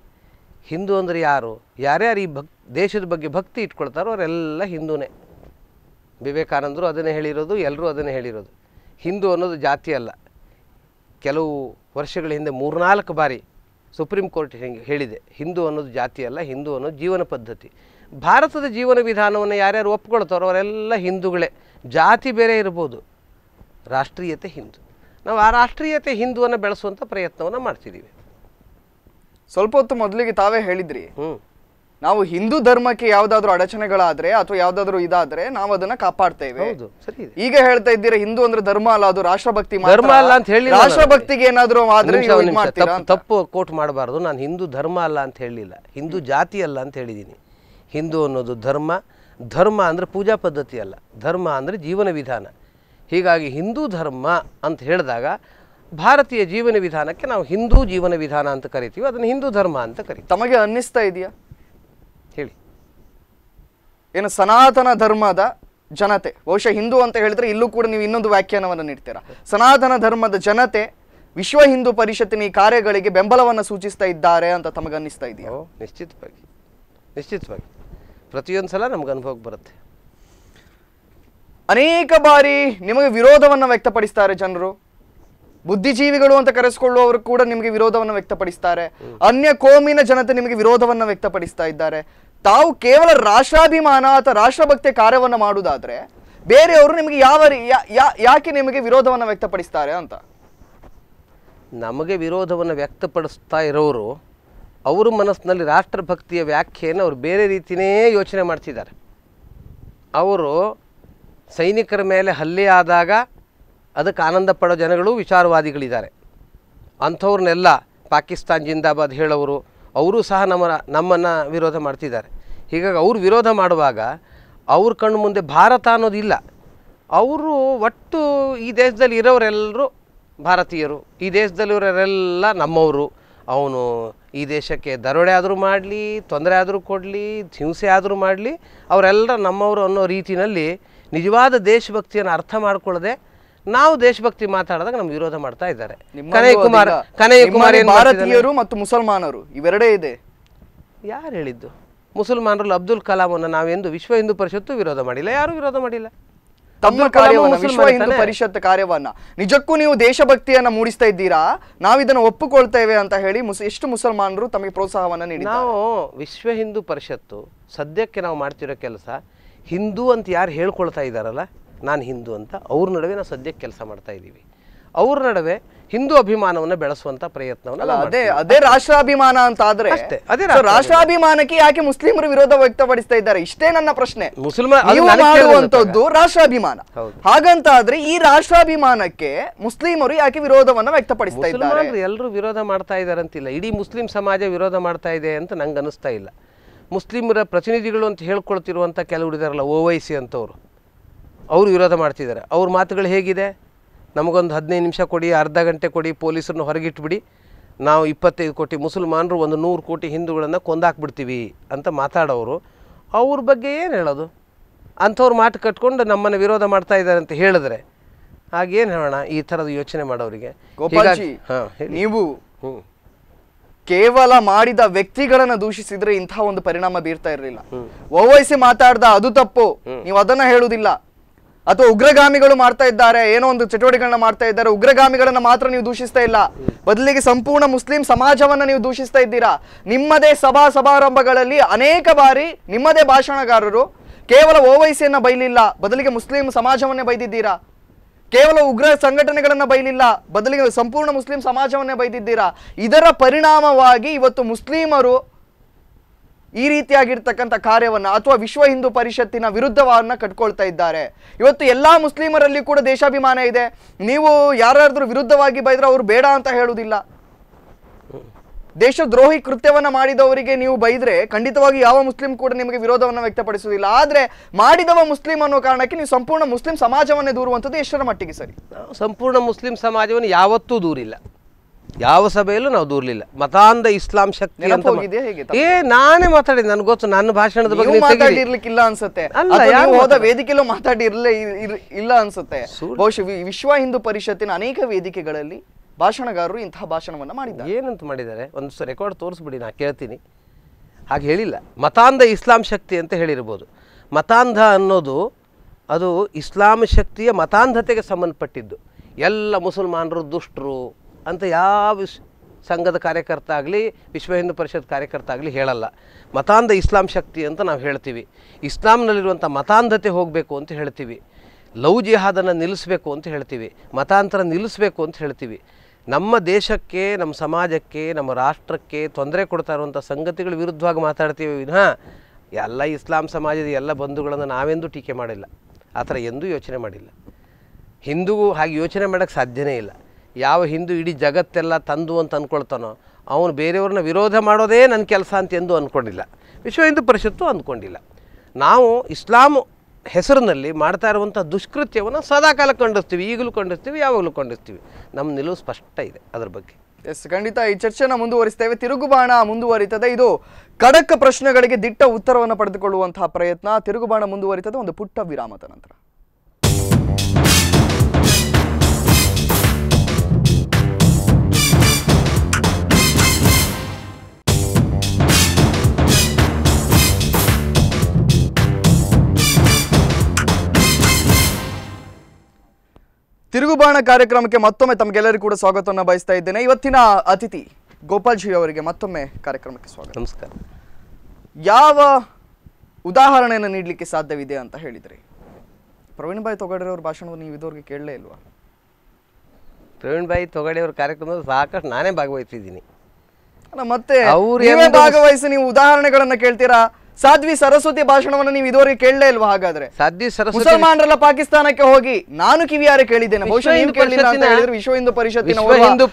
S2: ಹಿಂದೂ ಅಂದ್ರೆ ಯಾರು ಯಾರ್ಯಾರು ಈ ಭಕ್ ದೇಶದ ಬಗ್ಗೆ ಭಕ್ತಿ ಇಟ್ಕೊಳ್ತಾರೋ ಅವರೆಲ್ಲ ಹಿಂದೂನೇ ವಿವೇಕಾನಂದರು ಅದನ್ನೇ ಹೇಳಿರೋದು ಎಲ್ಲರೂ ಅದನ್ನೇ ಹೇಳಿರೋದು ಹಿಂದೂ ಅನ್ನೋದು ಜಾತಿ ಅಲ್ಲ ಕೆಲವು ವರ್ಷಗಳ ಹಿಂದೆ ಮೂರ್ನಾಲ್ಕು ಬಾರಿ ಸುಪ್ರೀಂ ಕೋರ್ಟ್ ಹೇಳಿದೆ ಹಿಂದೂ ಅನ್ನೋದು ಜಾತಿ ಅಲ್ಲ ಹಿಂದೂ ಅನ್ನೋದು ಜೀವನ ಪದ್ಧತಿ ಭಾರತದ ಜೀವನ ವಿಧಾನವನ್ನು ಯಾರ್ಯಾರು ಒಪ್ಕೊಳ್ತಾರೋ ಅವರೆಲ್ಲ ಹಿಂದೂಗಳೇ ಜಾತಿ ಬೇರೆ ಇರ್ಬೋದು ರಾಷ್ಟ್ರೀಯತೆ ಹಿಂದೂ ನಾವು ಆ ರಾಷ್ಟ್ರೀಯತೆ ಹಿಂದೂವನ್ನು ಬೆಳೆಸುವಂಥ ಪ್ರಯತ್ನವನ್ನು ಮಾಡ್ತಿದ್ದೀವಿ
S1: ಸ್ವಲ್ಪ ಹೊತ್ತು ಮೊದಲಿಗೆ ತಾವೇ ಹೇಳಿದ್ರಿ ನಾವು ಹಿಂದೂ ಧರ್ಮಕ್ಕೆ ಯಾವ್ದಾದ್ರು ಅಡಚಣೆಗಳಾದ್ರೆ ಅಥವಾ ಯಾವ್ದಾದ್ರು ಇದಾದ್ರೆ ನಾವು ಅದನ್ನ ಕಾಪಾಡ್ತೇವೆ ಈಗ ಹೇಳ್ತಾ ಇದ್ದೀರಾ ಹಿಂದೂ ಅಂದ್ರೆ ಧರ್ಮ ಅಲ್ಲ ಅದು ರಾಷ್ಟ್ರಭಕ್ತಿ ಧರ್ಮ ಅಲ್ಲ ಅಂತ ಹೇಳಿ ರಾಷ್ಟ್ರಭಕ್ತಿಗೆ ಏನಾದ್ರು
S2: ತಪ್ಪು ಕೋಟ್ ಮಾಡಬಾರ್ದು ನಾನು ಹಿಂದೂ ಧರ್ಮ ಅಲ್ಲ ಅಂತ ಹೇಳಿಲ್ಲ ಹಿಂದೂ ಜಾತಿ ಅಲ್ಲ ಅಂತ ಹೇಳಿದೀನಿ ಹಿಂದೂ ಅನ್ನೋದು ಧರ್ಮ ಧರ್ಮ ಅಂದರೆ ಪೂಜಾ ಪದ್ಧತಿ ಅಲ್ಲ ಧರ್ಮ ಅಂದರೆ ಜೀವನ ವಿಧಾನ ಹೀಗಾಗಿ ಹಿಂದೂ ಧರ್ಮ ಅಂತ ಹೇಳಿದಾಗ ಭಾರತೀಯ ಜೀವನ ವಿಧಾನಕ್ಕೆ ನಾವು ಹಿಂದೂ ಜೀವನ ವಿಧಾನ ಅಂತ ಕರಿತೀವಿ ಅದನ್ನು ಹಿಂದೂ ಧರ್ಮ ಅಂತ ಕರಿ ತಮಗೆ ಅನ್ನಿಸ್ತಾ ಇದೆಯಾ ಹೇಳಿ ಏನು
S1: ಸನಾತನ ಧರ್ಮದ ಜನತೆ ಬಹುಶಃ ಹಿಂದೂ ಅಂತ ಹೇಳಿದ್ರೆ ಇಲ್ಲೂ ಕೂಡ ನೀವು ಇನ್ನೊಂದು ವ್ಯಾಖ್ಯಾನವನ್ನು ನೀಡ್ತೀರಾ ಸನಾತನ ಧರ್ಮದ ಜನತೆ ವಿಶ್ವ ಹಿಂದೂ ಪರಿಷತ್ತಿನ ಈ ಕಾರ್ಯಗಳಿಗೆ ಬೆಂಬಲವನ್ನು ಸೂಚಿಸ್ತಾ ಇದ್ದಾರೆ ಅಂತ ಅನ್ನಿಸ್ತಾ ಇದೆಯಾ
S2: ನಿಶ್ಚಿತವಾಗಿ ನಿಶ್ಚಿತವಾಗಿ ಪ್ರತಿಯೊಂದು ಸಲ ನಮ್ಗೆ ಅನುಭವಕ್ಕೆ ಬರುತ್ತೆ
S1: ಅನೇಕ ಬಾರಿ ನಿಮಗೆ ವಿರೋಧವನ್ನು ವ್ಯಕ್ತಪಡಿಸ್ತಾರೆ ಜನರು ಬುದ್ಧಿಜೀವಿಗಳು ಅಂತ ಕರೆಸಿಕೊಳ್ಳುವವರು ಕೂಡ ನಿಮಗೆ ವಿರೋಧವನ್ನು ವ್ಯಕ್ತಪಡಿಸ್ತಾರೆ ಅನ್ಯ ಕೋಮಿನ ಜನತೆ ನಿಮಗೆ ವಿರೋಧವನ್ನು ವ್ಯಕ್ತಪಡಿಸ್ತಾ ಇದ್ದಾರೆ ತಾವು ಕೇವಲ ರಾಷ್ಟ್ರಾಭಿಮಾನ ಅಥವಾ ರಾಷ್ಟ್ರಭಕ್ತಿಯ ಕಾರ್ಯವನ್ನು ಮಾಡುವುದಾದ್ರೆ ಬೇರೆಯವರು ನಿಮಗೆ ಯಾವ ಯಾಕೆ ನಿಮಗೆ ವಿರೋಧವನ್ನು ವ್ಯಕ್ತಪಡಿಸ್ತಾರೆ ಅಂತ
S2: ನಮಗೆ ವಿರೋಧವನ್ನು ವ್ಯಕ್ತಪಡಿಸ್ತಾ ಇರೋರು ಅವ್ರ ಮನಸ್ಸಿನಲ್ಲಿ ರಾಷ್ಟ್ರಭಕ್ತಿಯ ವ್ಯಾಖ್ಯೆಯನ್ನು ಅವರು ಬೇರೆ ರೀತಿಯೇ ಯೋಚನೆ ಮಾಡ್ತಿದ್ದಾರೆ ಅವರು ಸೈನಿಕರ ಮೇಲೆ ಹಲ್ಲೆ ಆದಾಗ ಅದಕ್ಕೆ ಆನಂದ ಪಡೋ ಜನಗಳು ವಿಚಾರವಾದಿಗಳಿದ್ದಾರೆ ಅಂಥವ್ರನ್ನೆಲ್ಲ ಪಾಕಿಸ್ತಾನ್ ಜಿಂದಾಬಾದ್ ಹೇಳೋರು ಅವರು ಸಹ ನಮ್ಮ ನಮ್ಮನ್ನು ವಿರೋಧ ಮಾಡ್ತಿದ್ದಾರೆ ಹೀಗಾಗಿ ಅವರು ವಿರೋಧ ಮಾಡುವಾಗ ಅವ್ರ ಕಣ್ಣು ಮುಂದೆ ಭಾರತ ಅನ್ನೋದಿಲ್ಲ ಅವರು ಒಟ್ಟು ಈ ದೇಶದಲ್ಲಿ ಇರೋರೆಲ್ಲರೂ ಭಾರತೀಯರು ಈ ದೇಶದಲ್ಲಿರೋರೆಲ್ಲ ನಮ್ಮವರು ಅವನು ಈ ದೇಶಕ್ಕೆ ದರೋಡೆ ಆದರೂ ಮಾಡಲಿ ತೊಂದರೆ ಆದರೂ ಕೊಡಲಿ ಹಿಂಸೆ ಆದರೂ ಮಾಡಲಿ ಅವರೆಲ್ಲರ ನಮ್ಮವರು ಅನ್ನೋ ರೀತಿಯಲ್ಲಿ ನಿಜವಾದ ದೇಶಭಕ್ತಿಯನ್ನು ಅರ್ಥ ಮಾಡಿಕೊಳ್ಳದೆ ನಾವು ದೇಶಭಕ್ತಿ ಮಾತಾಡಿದಾಗ ನಮ್ಗೆ ವಿರೋಧ ಮಾಡ್ತಾ ಇದ್ದಾರೆ ಭಾರತೀಯರು
S1: ಮತ್ತು ಮುಸಲ್ಮಾನರು ಇವೆರಡೇ
S2: ಇದೆ ಯಾರು ಹೇಳಿದ್ದು ಮುಸಲ್ಮಾನರಲ್ಲಿ ಅಬ್ದುಲ್ ಕಲಾಮನ್ನು ನಾವೆಂದು ವಿಶ್ವ ಹಿಂದೂ ಪರಿಷತ್ತು ವಿರೋಧ ಮಾಡಿಲ್ಲ ಯಾರೂ ವಿರೋಧ ಮಾಡಿಲ್ಲ ತಮ್ಮ ಕಾರ್ಯವನ್ನು ವಿಶ್ವ ಹಿಂದೂ ಪರಿಷತ್ ಕಾರ್ಯವನ್ನ
S1: ನಿಜಕ್ಕೂ ನೀವು ದೇಶಭಕ್ತಿಯನ್ನ ಮೂಡಿಸ್ತಾ ಇದ್ದೀರಾ ನಾವು ಇದನ್ನು ಒಪ್ಪಿಕೊಳ್ತೇವೆ ಅಂತ ಹೇಳಿ ಎಷ್ಟು ಮುಸಲ್ಮಾನರು ತಮಗೆ ಪ್ರೋತ್ಸಾಹವನ್ನ ನೀಡಿ ನಾವು
S2: ವಿಶ್ವ ಹಿಂದೂ ಪರಿಷತ್ತು ಸದ್ಯಕ್ಕೆ ನಾವು ಮಾಡ್ತಿರೋ ಕೆಲಸ ಹಿಂದೂ ಅಂತ ಯಾರು ಹೇಳ್ಕೊಳ್ತಾ ಇದ್ದಾರಲ್ಲ ನಾನು ಹಿಂದೂ ಅಂತ ಅವ್ರ ನಡುವೆ ನಾವು ಸದ್ಯಕ್ಕೆ ಕೆಲಸ ಮಾಡ್ತಾ ಇದ್ದೀವಿ ಅವ್ರ ನಡುವೆ ಹಿಂದೂ ಅಭಿಮಾನವನ್ನು ಬೆಳೆಸುವಂತ ಪ್ರಯತ್ನವನ್ನು ಅದೇ ಅದೇ ರಾಷ್ಟ್ರಾಭಿಮಾನ ಅಂತ ಆದ್ರೆ ಅಷ್ಟೇ ಅದೇ
S1: ರಾಷ್ಟ್ರಾಭಿಮಾನಕ್ಕೆ ಯಾಕೆ ಮುಸ್ಲಿಮರು ವಿರೋಧ ವ್ಯಕ್ತಪಡಿಸ್ತಾ ಇದ್ದಾರೆ ಇಷ್ಟೇ ನನ್ನ ಪ್ರಶ್ನೆ ರಾಷ್ಟ್ರಾಭಿಮಾನ ಹಾಗಂತ ಆದ್ರೆ ಈ ರಾಷ್ಟ್ರಾಭಿಮಾನಕ್ಕೆ ಮುಸ್ಲಿಮರು ಯಾಕೆ ವಿರೋಧವನ್ನ ವ್ಯಕ್ತಪಡಿಸ್ತಾ ಇದ್ದಾರೆ
S2: ಎಲ್ಲರೂ ವಿರೋಧ ಮಾಡ್ತಾ ಇದಾರೆ ಅಂತಿಲ್ಲ ಇಡೀ ಮುಸ್ಲಿಂ ಸಮಾಜ ವಿರೋಧ ಮಾಡ್ತಾ ಇದೆ ಅಂತ ನಂಗೆ ಅನಿಸ್ತಾ ಇಲ್ಲ ಮುಸ್ಲಿಮರ ಪ್ರತಿನಿಧಿಗಳು ಅಂತ ಹೇಳ್ಕೊಳ್ತಿರುವಂಥ ಕೆಲವರು ಇದಾರಲ್ಲ ಓವೈಸಿ ಅಂತವರು ಅವರು ವಿರೋಧ ಮಾಡ್ತಿದ್ದಾರೆ ಅವ್ರ ಮಾತುಗಳು ಹೇಗಿದೆ ನಮಗೊಂದು ಹದಿನೈದು ನಿಮಿಷ ಕೊಡಿ ಅರ್ಧ ಗಂಟೆ ಕೊಡಿ ಪೊಲೀಸರನ್ನು ಹೊರಗಿಟ್ಬಿಡಿ ನಾವು ಇಪ್ಪತ್ತೈದು ಕೋಟಿ ಮುಸಲ್ಮಾನರು ಒಂದು ನೂರು ಕೋಟಿ ಹಿಂದೂಗಳನ್ನು ಕೊಂದಾಕ್ಬಿಡ್ತೀವಿ ಅಂತ ಮಾತಾಡೋರು ಅವ್ರ ಬಗ್ಗೆ ಏನು ಹೇಳೋದು ಅಂಥವ್ರು ಮಾತು ಕಟ್ಕೊಂಡು ನಮ್ಮನ್ನು ವಿರೋಧ ಮಾಡ್ತಾ ಇದ್ದಾರೆ ಅಂತ ಹೇಳಿದ್ರೆ ಹಾಗೇನು ಹೇಳೋಣ ಈ ಥರದ ಯೋಚನೆ ಮಾಡೋರಿಗೆ ನೀವು ಕೇವಲ
S1: ಮಾಡಿದ ವ್ಯಕ್ತಿಗಳನ್ನ ದೂಷಿಸಿದ್ರೆ ಇಂತಹ ಒಂದು ಪರಿಣಾಮ ಬೀರ್ತಾ ಇರಲಿಲ್ಲ ಓವೈಸಿ ಮಾತಾಡ್ದ ಅದು ತಪ್ಪು ನೀವು ಅದನ್ನ ಹೇಳುದಿಲ್ಲ ಅಥವಾ ಉಗ್ರಗಾಮಿಗಳು ಮಾಡ್ತಾ ಇದ್ದಾರೆ ಏನೋ ಒಂದು ಚಟುವಟಿಕೆಗಳನ್ನ ಮಾಡ್ತಾ ಇದ್ದಾರೆ ಉಗ್ರಗಾಮಿಗಳನ್ನ ಮಾತ್ರ ನೀವು ದೂಷಿಸ್ತಾ ಇಲ್ಲ ಬದಲಿಗೆ ಸಂಪೂರ್ಣ ಮುಸ್ಲಿಂ ಸಮಾಜವನ್ನ ನೀವು ದೂಷಿಸ್ತಾ ಇದ್ದೀರಾ ನಿಮ್ಮದೇ ಸಭಾ ಸಮಾರಂಭಗಳಲ್ಲಿ ಅನೇಕ ಬಾರಿ ನಿಮ್ಮದೇ ಭಾಷಣಗಾರರು ಕೇವಲ ಓವೈಸಿಯನ್ನ ಬೈಲಿಲ್ಲ ಬದಲಿಗೆ ಮುಸ್ಲಿಂ ಸಮಾಜವನ್ನೇ ಬೈದಿದ್ದೀರಾ ಕೇವಲ ಉಗ್ರ ಸಂಘಟನೆಗಳನ್ನ ಬೈಲಿಲ್ಲ ಬದಲಿಗೆ ಸಂಪೂರ್ಣ ಮುಸ್ಲಿಂ ಸಮಾಜವನ್ನೇ ಬೈದಿದ್ದೀರಾ ಇದರ ಪರಿಣಾಮವಾಗಿ ಇವತ್ತು ಮುಸ್ಲಿಮರು ಈ ರೀತಿಯಾಗಿರ್ತಕ್ಕಂಥ ಕಾರ್ಯವನ್ನು ಅಥವಾ ವಿಶ್ವ ಹಿಂದೂ ಪರಿಷತ್ತಿನ ವಿರುದ್ಧವನ್ನ ಕಟ್ಕೊಳ್ತಾ ಇದ್ದಾರೆ ಇವತ್ತು ಎಲ್ಲ ಮುಸ್ಲಿಮರಲ್ಲಿ ಕೂಡ ದೇಶಾಭಿಮಾನ ಇದೆ ನೀವು ಯಾರಾದ್ರೂ ವಿರುದ್ಧವಾಗಿ ಬೈದ್ರೆ ಅವರು ಬೇಡ ಅಂತ ಹೇಳುವುದಿಲ್ಲ ದೇಶದ್ರೋಹಿ ಕೃತ್ಯವನ್ನು ಮಾಡಿದವರಿಗೆ ನೀವು ಬೈದ್ರೆ ಖಂಡಿತವಾಗಿ ಯಾವ ಮುಸ್ಲಿಂ ಕೂಡ ನಿಮಗೆ ವಿರೋಧವನ್ನು ವ್ಯಕ್ತಪಡಿಸುವುದಿಲ್ಲ ಆದರೆ ಮಾಡಿದವ ಮುಸ್ಲಿಂ ಅನ್ನೋ ಕಾರಣಕ್ಕೆ ನೀವು ಸಂಪೂರ್ಣ ಮುಸ್ಲಿಂ ಸಮಾಜವನ್ನೇ ದೂರುವಂಥದ್ದು ಎಷ್ಟರ ಮಟ್ಟಿಗೆ ಸರಿ ಸಂಪೂರ್ಣ
S2: ಮುಸ್ಲಿಂ ಸಮಾಜವನ್ನು ಯಾವತ್ತೂ ದೂರಿಲ್ಲ ಯಾವ ಸಭೆಯಲ್ಲೂ ನಾವು ದೂರಲಿಲ್ಲ ಮತಾಂಧ ಇಸ್ಲಾಂ ಶಕ್ತಿ ಅಂತ ಏ ನಾನೇ ಮಾತಾಡಿ ನನ್ಗೆ ಗೊತ್ತು ನನ್ನ ಭಾಷಣದ ಬಗ್ಗೆ ಮಾತಾಡಿರ್ಲಿಕ್ಕಿಲ್ಲ
S1: ಅನ್ಸುತ್ತೆ ಅಲ್ಲ ಹೋದ ಇಲ್ಲ ಅನ್ಸುತ್ತೆ ಬಹುಶಃ ವಿಶ್ವ ಹಿಂದೂ ಪರಿಷತ್ತಿನ
S2: ಅನೇಕ ವೇದಿಕೆಗಳಲ್ಲಿ ಭಾಷಣಗಾರರು ಇಂತಹ ಭಾಷಣವನ್ನ ಮಾಡಿದ್ದಾರೆ ಏನಂತ ಮಾಡಿದ್ದಾರೆ ಒಂದು ರೆಕಾರ್ಡ್ ತೋರಿಸ್ಬಿಡಿ ನಾ ಕೇಳ್ತೀನಿ ಹಾಗೆ ಹೇಳಿಲ್ಲ ಮತಾಂಧ ಇಸ್ಲಾಂ ಶಕ್ತಿ ಅಂತ ಹೇಳಿರ್ಬೋದು ಮತಾಂಧ ಅನ್ನೋದು ಅದು ಇಸ್ಲಾಂ ಶಕ್ತಿಯ ಮತಾಂಧತೆಗೆ ಸಂಬಂಧಪಟ್ಟಿದ್ದು ಎಲ್ಲ ಮುಸಲ್ಮಾನರು ದುಷ್ಟರು ಅಂತ ಯಾವ ಸಂಘದ ಕಾರ್ಯಕರ್ತ ಆಗಲಿ ವಿಶ್ವ ಹಿಂದೂ ಪರಿಷತ್ ಕಾರ್ಯಕರ್ತ ಆಗಲಿ ಹೇಳಲ್ಲ ಮತಾಂಧ ಇಸ್ಲಾಂ ಶಕ್ತಿ ಅಂತ ನಾವು ಹೇಳ್ತೀವಿ ಇಸ್ಲಾಂನಲ್ಲಿರುವಂಥ ಮತಾಂಧತೆ ಹೋಗಬೇಕು ಅಂತ ಹೇಳ್ತೀವಿ ಲವ್ ಜಿಹಾದನ್ನು ನಿಲ್ಲಿಸಬೇಕು ಅಂತ ಹೇಳ್ತೀವಿ ಮತಾಂತರ ನಿಲ್ಲಿಸಬೇಕು ಅಂತ ಹೇಳ್ತೀವಿ ನಮ್ಮ ದೇಶಕ್ಕೆ ನಮ್ಮ ಸಮಾಜಕ್ಕೆ ನಮ್ಮ ರಾಷ್ಟ್ರಕ್ಕೆ ತೊಂದರೆ ಕೊಡ್ತಾ ಇರುವಂಥ ಸಂಗತಿಗಳ ವಿರುದ್ಧವಾಗಿ ಮಾತಾಡ್ತೀವಿ ವಿನಃ ಎಲ್ಲ ಇಸ್ಲಾಂ ಸಮಾಜದ ಎಲ್ಲ ಬಂಧುಗಳನ್ನು ನಾವೆಂದೂ ಟೀಕೆ ಮಾಡಿಲ್ಲ ಆ ಥರ ಎಂದೂ ಯೋಚನೆ ಮಾಡಿಲ್ಲ ಹಿಂದೂ ಹಾಗೆ ಯೋಚನೆ ಮಾಡೋಕ್ಕೆ ಸಾಧ್ಯವೇ ಇಲ್ಲ ಯಾವ ಹಿಂದೂ ಇಡೀ ಜಗತ್ತೆಲ್ಲ ತಂದು ಅಂತ ಅಂದ್ಕೊಳ್ತಾನೋ ಅವನು ಬೇರೆಯವ್ರನ್ನ ವಿರೋಧ ಮಾಡೋದೇ ನನ್ನ ಕೆಲಸ ಅಂತ ಎಂದು ಅಂದ್ಕೊಂಡಿಲ್ಲ ವಿಶ್ವ ಹಿಂದೂ ಪರಿಷತ್ತು ಅಂದ್ಕೊಂಡಿಲ್ಲ ನಾವು ಇಸ್ಲಾಮ್ ಹೆಸರಿನಲ್ಲಿ ಮಾಡ್ತಾ ಇರುವಂಥ ದುಷ್ಕೃತ್ಯವನ್ನು ಸದಾಕಾಲ ಖಂಡಿಸ್ತೀವಿ ಈಗಲೂ ಖಂಡಿಸ್ತೀವಿ ಯಾವಾಗಲೂ ಖಂಡಿಸ್ತೀವಿ ನಮ್ಮ ನಿಲುವು ಸ್ಪಷ್ಟ ಇದೆ ಅದರ ಬಗ್ಗೆ
S1: ಎಸ್ ಖಂಡಿತ ಈ ಚರ್ಚೆನ ಮುಂದುವರಿಸ್ತೇವೆ ತಿರುಗುಬಾಣ ಮುಂದುವರಿತದೆ ಇದು ಖಡಕ್ ಪ್ರಶ್ನೆಗಳಿಗೆ ದಿಟ್ಟ ಉತ್ತರವನ್ನು ಪಡೆದುಕೊಳ್ಳುವಂತಹ ಪ್ರಯತ್ನ ತಿರುಗುಬಾಣ ಮುಂದುವರಿತದೆ ಒಂದು ಪುಟ್ಟ ವಿರಾಮದ ನಂತರ ತಿರುಗುಬಾಣ ಕಾರ್ಯಕ್ರಮಕ್ಕೆ ಮತ್ತೊಮ್ಮೆ ತಮಗೆಲ್ಲರಿಗೂ ಕೂಡ ಸ್ವಾಗತವನ್ನು ಬಯಸ್ತಾ ಇದ್ದೇನೆ ಇವತ್ತಿನ ಅತಿಥಿ ಗೋಪಾಲ್ಜಿ ಅವರಿಗೆ ಮತ್ತೊಮ್ಮೆ ಕಾರ್ಯಕ್ರಮಕ್ಕೆ ಸ್ವಾಗತ ನಮಸ್ಕಾರ ಯಾವ ಉದಾಹರಣೆಯನ್ನು ನೀಡಲಿಕ್ಕೆ ಸಾಧ್ಯವಿದೆ ಅಂತ ಹೇಳಿದ್ರಿ ಪ್ರವೀಣ್ ಬಾಯಿ ತೊಗಡೆ ಭಾಷಣವನ್ನು ನೀವು ಇದುವರೆಗೆ ಕೇಳಲೇ ಇಲ್ವಾ
S2: ಪ್ರವೀಣ್ ಬಾಯಿ ತೊಗಡೆ ಕಾರ್ಯಕ್ರಮದಲ್ಲಿ ಸಾಕಷ್ಟು ನಾನೇ ಭಾಗವಹಿಸಿದ್ದೀನಿ
S1: ಮತ್ತೆ ಭಾಗವಹಿಸಿ ನೀವು ಉದಾಹರಣೆಗಳನ್ನು ಕೇಳ್ತೀರಾ ಸಾಧ್ವಿ ಸರಸ್ವತಿ ಭಾಷಣವನ್ನು ನೀವು ಇದುವರೆಗೆ ಕೇಳಲೇ ಇಲ್ವಾ ಹಾಗಾದ್ರೆ ಸಾಧ್ವಿ ಸರಸ್ವತಿ ಪಾಕಿಸ್ತಾನಕ್ಕೆ ಹೋಗಿ ನಾನು ಕಿವಿಯಾರೆ ಕೇಳಿದ್ದೇನೆ ಬಹುಶಃ ವಿಶ್ವ ಹಿಂದೂ ಪರಿಷತ್ತಿನ ಹಿಂದೂ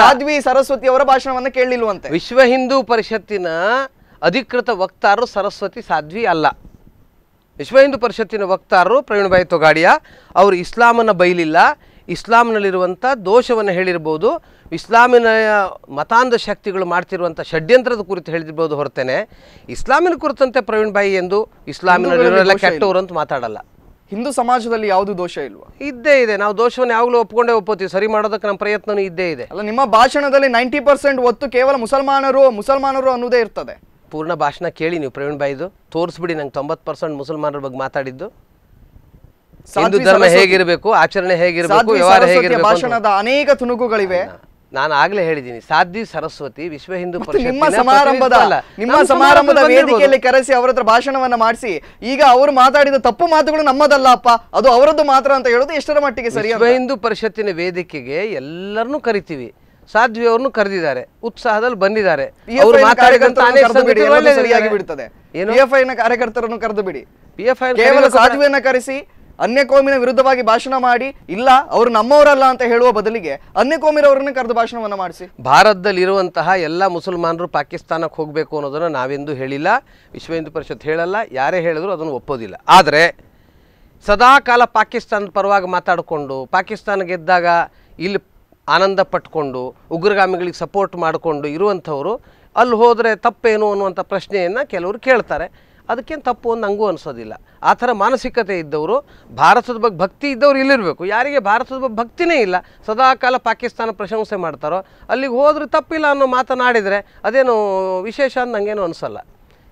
S1: ಸಾಧ್ವಿ
S2: ಸರಸ್ವತಿ ಅವರ ಭಾಷಣವನ್ನ ಕೇಳಲಿಲ್ವಂತೆ ವಿಶ್ವ ಹಿಂದೂ ಪರಿಷತ್ತಿನ ಅಧಿಕೃತ ವಕ್ತಾರರು ಸರಸ್ವತಿ ಸಾಧ್ವಿ ಅಲ್ಲ ವಿಶ್ವ ಹಿಂದೂ ಪರಿಷತ್ತಿನ ವಕ್ತಾರರು ಪ್ರವೀಣ್ ತೊಗಾಡಿಯಾ ಅವರು ಇಸ್ಲಾಮನ್ನು ಬೈಲಿಲ್ಲ ಇಸ್ಲಾಂನಲ್ಲಿರುವಂಥ ದೋಷವನ್ನು ಹೇಳಿರ್ಬೋದು ಇಸ್ಲಾಮಿನ ಮತಾಂಧ ಶಕ್ತಿಗಳು ಮಾಡ್ತಿರುವಂಥ ಷಡ್ಯಂತ್ರದ ಕುರಿತು ಹೇಳಿರ್ಬೋದು ಹೊರತೇನೆ ಇಸ್ಲಾಮಿನ ಕುರಿತಂತೆ ಪ್ರವೀಣ್ ಬಾಯಿ ಎಂದು ಇಸ್ಲಾಮಿನ ಕೆಟ್ಟವರು ಅಂತ ಮಾತಾಡಲ್ಲ ಹಿಂದೂ ಸಮಾಜದಲ್ಲಿ ಯಾವುದು ದೋಷ ಇಲ್ವಾ ಇದ್ದೇ ಇದೆ ನಾವು ದೋಷವನ್ನು ಯಾವಾಗಲೂ ಒಪ್ಕೊಂಡೇ ಒಪ್ಪೋತೀವಿ ಸರಿ ಮಾಡೋದಕ್ಕೆ ನಮ್ಮ ಪ್ರಯತ್ನವೂ ಇದ್ದೇ ಇದೆ ಅಲ್ಲ
S1: ನಿಮ್ಮ ಭಾಷಣದಲ್ಲಿ ನೈಂಟಿ
S2: ಪರ್ಸೆಂಟ್ ಒತ್ತು ಕೇವಲ ಮುಸಲ್ಮಾನರು ಮುಸಲ್ಮಾನರು ಅನ್ನೋದೇ ಇರ್ತದೆ ಪೂರ್ಣ ಭಾಷಣ ಕೇಳಿ ನೀವು ಪ್ರವೀಣ್ ಬಾಯ್ದು ತೋರಿಸ್ಬಿಡಿ ನಂಗೆ ತೊಂಬತ್ತು ಪರ್ಸೆಂಟ್ ಮುಸಲ್ಮಾನರ ಬಗ್ಗೆ ಮಾತಾಡಿದ್ದು ಹಿಂದೂ ಧರ್ಮ ಹೇಗಿರಬೇಕು ಆಚರಣೆ ಹೇಗಿರಬೇಕು ವ್ಯವಹಾರ ಹೇಗಿರಬೇಕು ಭಾಷಣದ
S1: ಅನೇಕ ತುಣುಕುಗಳಿವೆ
S2: ನಾನು ಆಗ್ಲೇ ಹೇಳಿದ್ದೀನಿ ಸಾಧ್ವಿ ಸರಸ್ವತಿ ವಿಶ್ವ ಹಿಂದೂ ನಿಮ್ಮ ಸಮಾರಂಭದ ನಿಮ್ಮ ಸಮಾರಂಭದ ವೇದಿಕೆಯಲ್ಲಿ ಕರೆಸಿ
S1: ಅವರ ಹತ್ರ ಭಾಷಣವನ್ನ ಮಾಡಿಸಿ ಈಗ ಅವರು ಮಾತಾಡಿದ ತಪ್ಪು ಮಾತುಗಳು ನಮ್ಮದಲ್ಲ ಅಪ್ಪ ಅದು ಅವರದ್ದು ಮಾತ್ರ ಅಂತ ಹೇಳೋದು ಎಷ್ಟರ ಮಟ್ಟಿಗೆ ಸರಿ ವಿಶ್ವ
S2: ಹಿಂದೂ ಪರಿಷತ್ತಿನ ವೇದಿಕೆಗೆ ಎಲ್ಲರನ್ನೂ ಕರಿತೀವಿ ಸಾಧ್ವಿ ಅವ್ರನ್ನು ಕರೆದಿದ್ದಾರೆ ಉತ್ಸಾಹದಲ್ಲಿ ಬಂದಿದ್ದಾರೆ ಅವರು ಸರಿಯಾಗಿ ಬಿಡ್ತದೆ ಕಾರ್ಯಕರ್ತರನ್ನು ಕರೆದು ಬಿಡಿ ಪಿ ಎಫ್ ಕೇವಲ ಸಾಧ್ವಿಯನ್ನ
S1: ಕರೆಸಿ ಅನ್ಯ ಕೋಮಿನ ವಿರುದ್ಧವಾಗಿ ಭಾಷಣ ಮಾಡಿ ಇಲ್ಲ ಅವರು ನಮ್ಮವರಲ್ಲ ಅಂತ ಹೇಳುವ ಬದಲಿಗೆ ಅನ್ಯ ಕೋಮಿರವರನ್ನ ಕರೆದು ಭಾಷಣವನ್ನು ಮಾಡಿಸಿ
S2: ಭಾರತದಲ್ಲಿರುವಂತಹ ಎಲ್ಲ ಮುಸಲ್ಮಾನರು ಪಾಕಿಸ್ತಾನಕ್ಕೆ ಹೋಗಬೇಕು ಅನ್ನೋದನ್ನು ನಾವೆಂದು ಹೇಳಿಲ್ಲ ವಿಶ್ವ ಹಿಂದೂ ಪರಿಷತ್ ಹೇಳಲ್ಲ ಯಾರೇ ಹೇಳಿದ್ರು ಅದನ್ನು ಒಪ್ಪೋದಿಲ್ಲ ಆದರೆ ಸದಾ ಕಾಲ ಪಾಕಿಸ್ತಾನದ ಪರವಾಗಿ ಮಾತಾಡಿಕೊಂಡು ಪಾಕಿಸ್ತಾನ ಗೆದ್ದಾಗ ಇಲ್ಲಿ ಆನಂದ ಪಟ್ಕೊಂಡು ಉಗ್ರಗಾಮಿಗಳಿಗೆ ಸಪೋರ್ಟ್ ಮಾಡಿಕೊಂಡು ಇರುವಂಥವರು ಅಲ್ಲಿ ಹೋದರೆ ತಪ್ಪೇನು ಅನ್ನುವಂಥ ಪ್ರಶ್ನೆಯನ್ನು ಕೆಲವರು ಕೇಳ್ತಾರೆ ಅದಕ್ಕೇನು ತಪ್ಪು ಅಂತ ನನಗೂ ಅನಿಸೋದಿಲ್ಲ ಆ ಥರ ಮಾನಸಿಕತೆ ಇದ್ದವರು ಭಾರತದ ಬಗ್ಗೆ ಭಕ್ತಿ ಇದ್ದವ್ರು ಇಲ್ಲಿರಬೇಕು ಯಾರಿಗೆ ಭಾರತದ ಬಗ್ಗೆ ಭಕ್ತಿನೇ ಇಲ್ಲ ಸದಾ ಕಾಲ ಪಾಕಿಸ್ತಾನ ಪ್ರಶಂಸೆ ಮಾಡ್ತಾರೋ ಅಲ್ಲಿಗೆ ಹೋದ್ರೆ ತಪ್ಪಿಲ್ಲ ಅನ್ನೋ ಮಾತನಾಡಿದರೆ ಅದೇನು ವಿಶೇಷ ಅಂತ ನನಗೇನು ಅನಿಸಲ್ಲ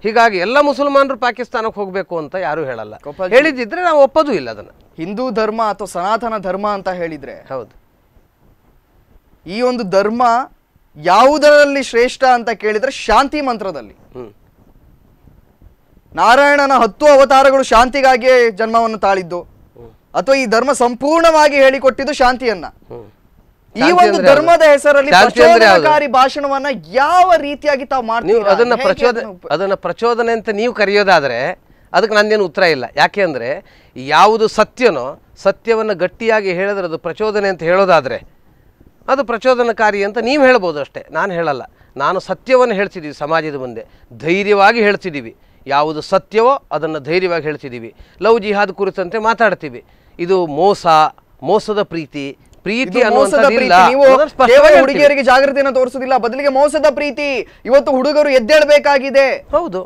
S2: ಹೀಗಾಗಿ ಎಲ್ಲ ಮುಸಲ್ಮಾನರು ಪಾಕಿಸ್ತಾನಕ್ಕೆ ಹೋಗಬೇಕು ಅಂತ ಯಾರೂ ಹೇಳಲ್ಲ ಹೇಳಿದ್ದಿದ್ರೆ ನಾವು ಒಪ್ಪೋದು ಇಲ್ಲ
S1: ಅದನ್ನು ಹಿಂದೂ ಧರ್ಮ ಅಥವಾ ಸನಾತನ ಧರ್ಮ ಅಂತ ಹೇಳಿದರೆ ಹೌದು ಈ ಒಂದು ಧರ್ಮ ಯಾವುದರಲ್ಲಿ ಶ್ರೇಷ್ಠ ಅಂತ ಕೇಳಿದರೆ ಶಾಂತಿ ಮಂತ್ರದಲ್ಲಿ ನಾರಾಯಣನ ಹತ್ತು ಅವತಾರಗಳು ಶಾಂತಿಗಾಗಿಯೇ ಜನ್ಮವನ್ನು ತಾಳಿದ್ದು ಅಥವಾ ಈ ಧರ್ಮ ಸಂಪೂರ್ಣವಾಗಿ ಹೇಳಿಕೊಟ್ಟಿದ್ದು ಶಾಂತಿಯನ್ನ
S2: ಈ ಒಂದು ಧರ್ಮದ ಹೆಸರಲ್ಲಿ ಪ್ರಚೋದನಕಾರಿ
S1: ಭಾಷಣವನ್ನ ಯಾವ ರೀತಿಯಾಗಿ ತಾವು
S2: ಮಾಡ್ತೀವಿ ಅದನ್ನ ಪ್ರಚೋದನೆ ಅದನ್ನ ಪ್ರಚೋದನೆ ಅಂತ ನೀವು ಕರೆಯೋದಾದ್ರೆ ಅದಕ್ಕೆ ನಂದೇನು ಉತ್ತರ ಇಲ್ಲ ಯಾಕೆ ಅಂದ್ರೆ ಯಾವುದು ಸತ್ಯನೋ ಸತ್ಯವನ್ನು ಗಟ್ಟಿಯಾಗಿ ಹೇಳಿದ್ರೆ ಅದು ಪ್ರಚೋದನೆ ಅಂತ ಹೇಳೋದಾದ್ರೆ ಅದು ಪ್ರಚೋದನಕಾರಿ ಅಂತ ನೀವು ಹೇಳ್ಬೋದು ಅಷ್ಟೇ ನಾನು ಹೇಳಲ್ಲ ನಾನು ಸತ್ಯವನ್ನು ಹೇಳ್ತಿದ್ದೀವಿ ಸಮಾಜದ ಮುಂದೆ ಧೈರ್ಯವಾಗಿ ಹೇಳ್ತಿದ್ದೀವಿ ಯಾವುದು ಸತ್ಯವೋ ಅದನ್ನು ಧೈರ್ಯವಾಗಿ ಹೇಳ್ತಿದ್ದೀವಿ ಲವ್ ಜಿಹಾದ್ ಕುರಿತಂತೆ ಮಾತಾಡ್ತೀವಿ ಇದು ಮೋಸ ಮೋಸದ ಪ್ರೀತಿ ಪ್ರೀತಿ ಹುಡುಗಿಯರಿಗೆ ಜಾಗೃತಿಯನ್ನು
S1: ತೋರಿಸುದಿಲ್ಲ ಬದಲಿಗೆ ಮೋಸದ ಪ್ರೀತಿ ಇವತ್ತು ಹುಡುಗರು ಎದ್ದೇಳಬೇಕಾಗಿದೆ ಹೌದು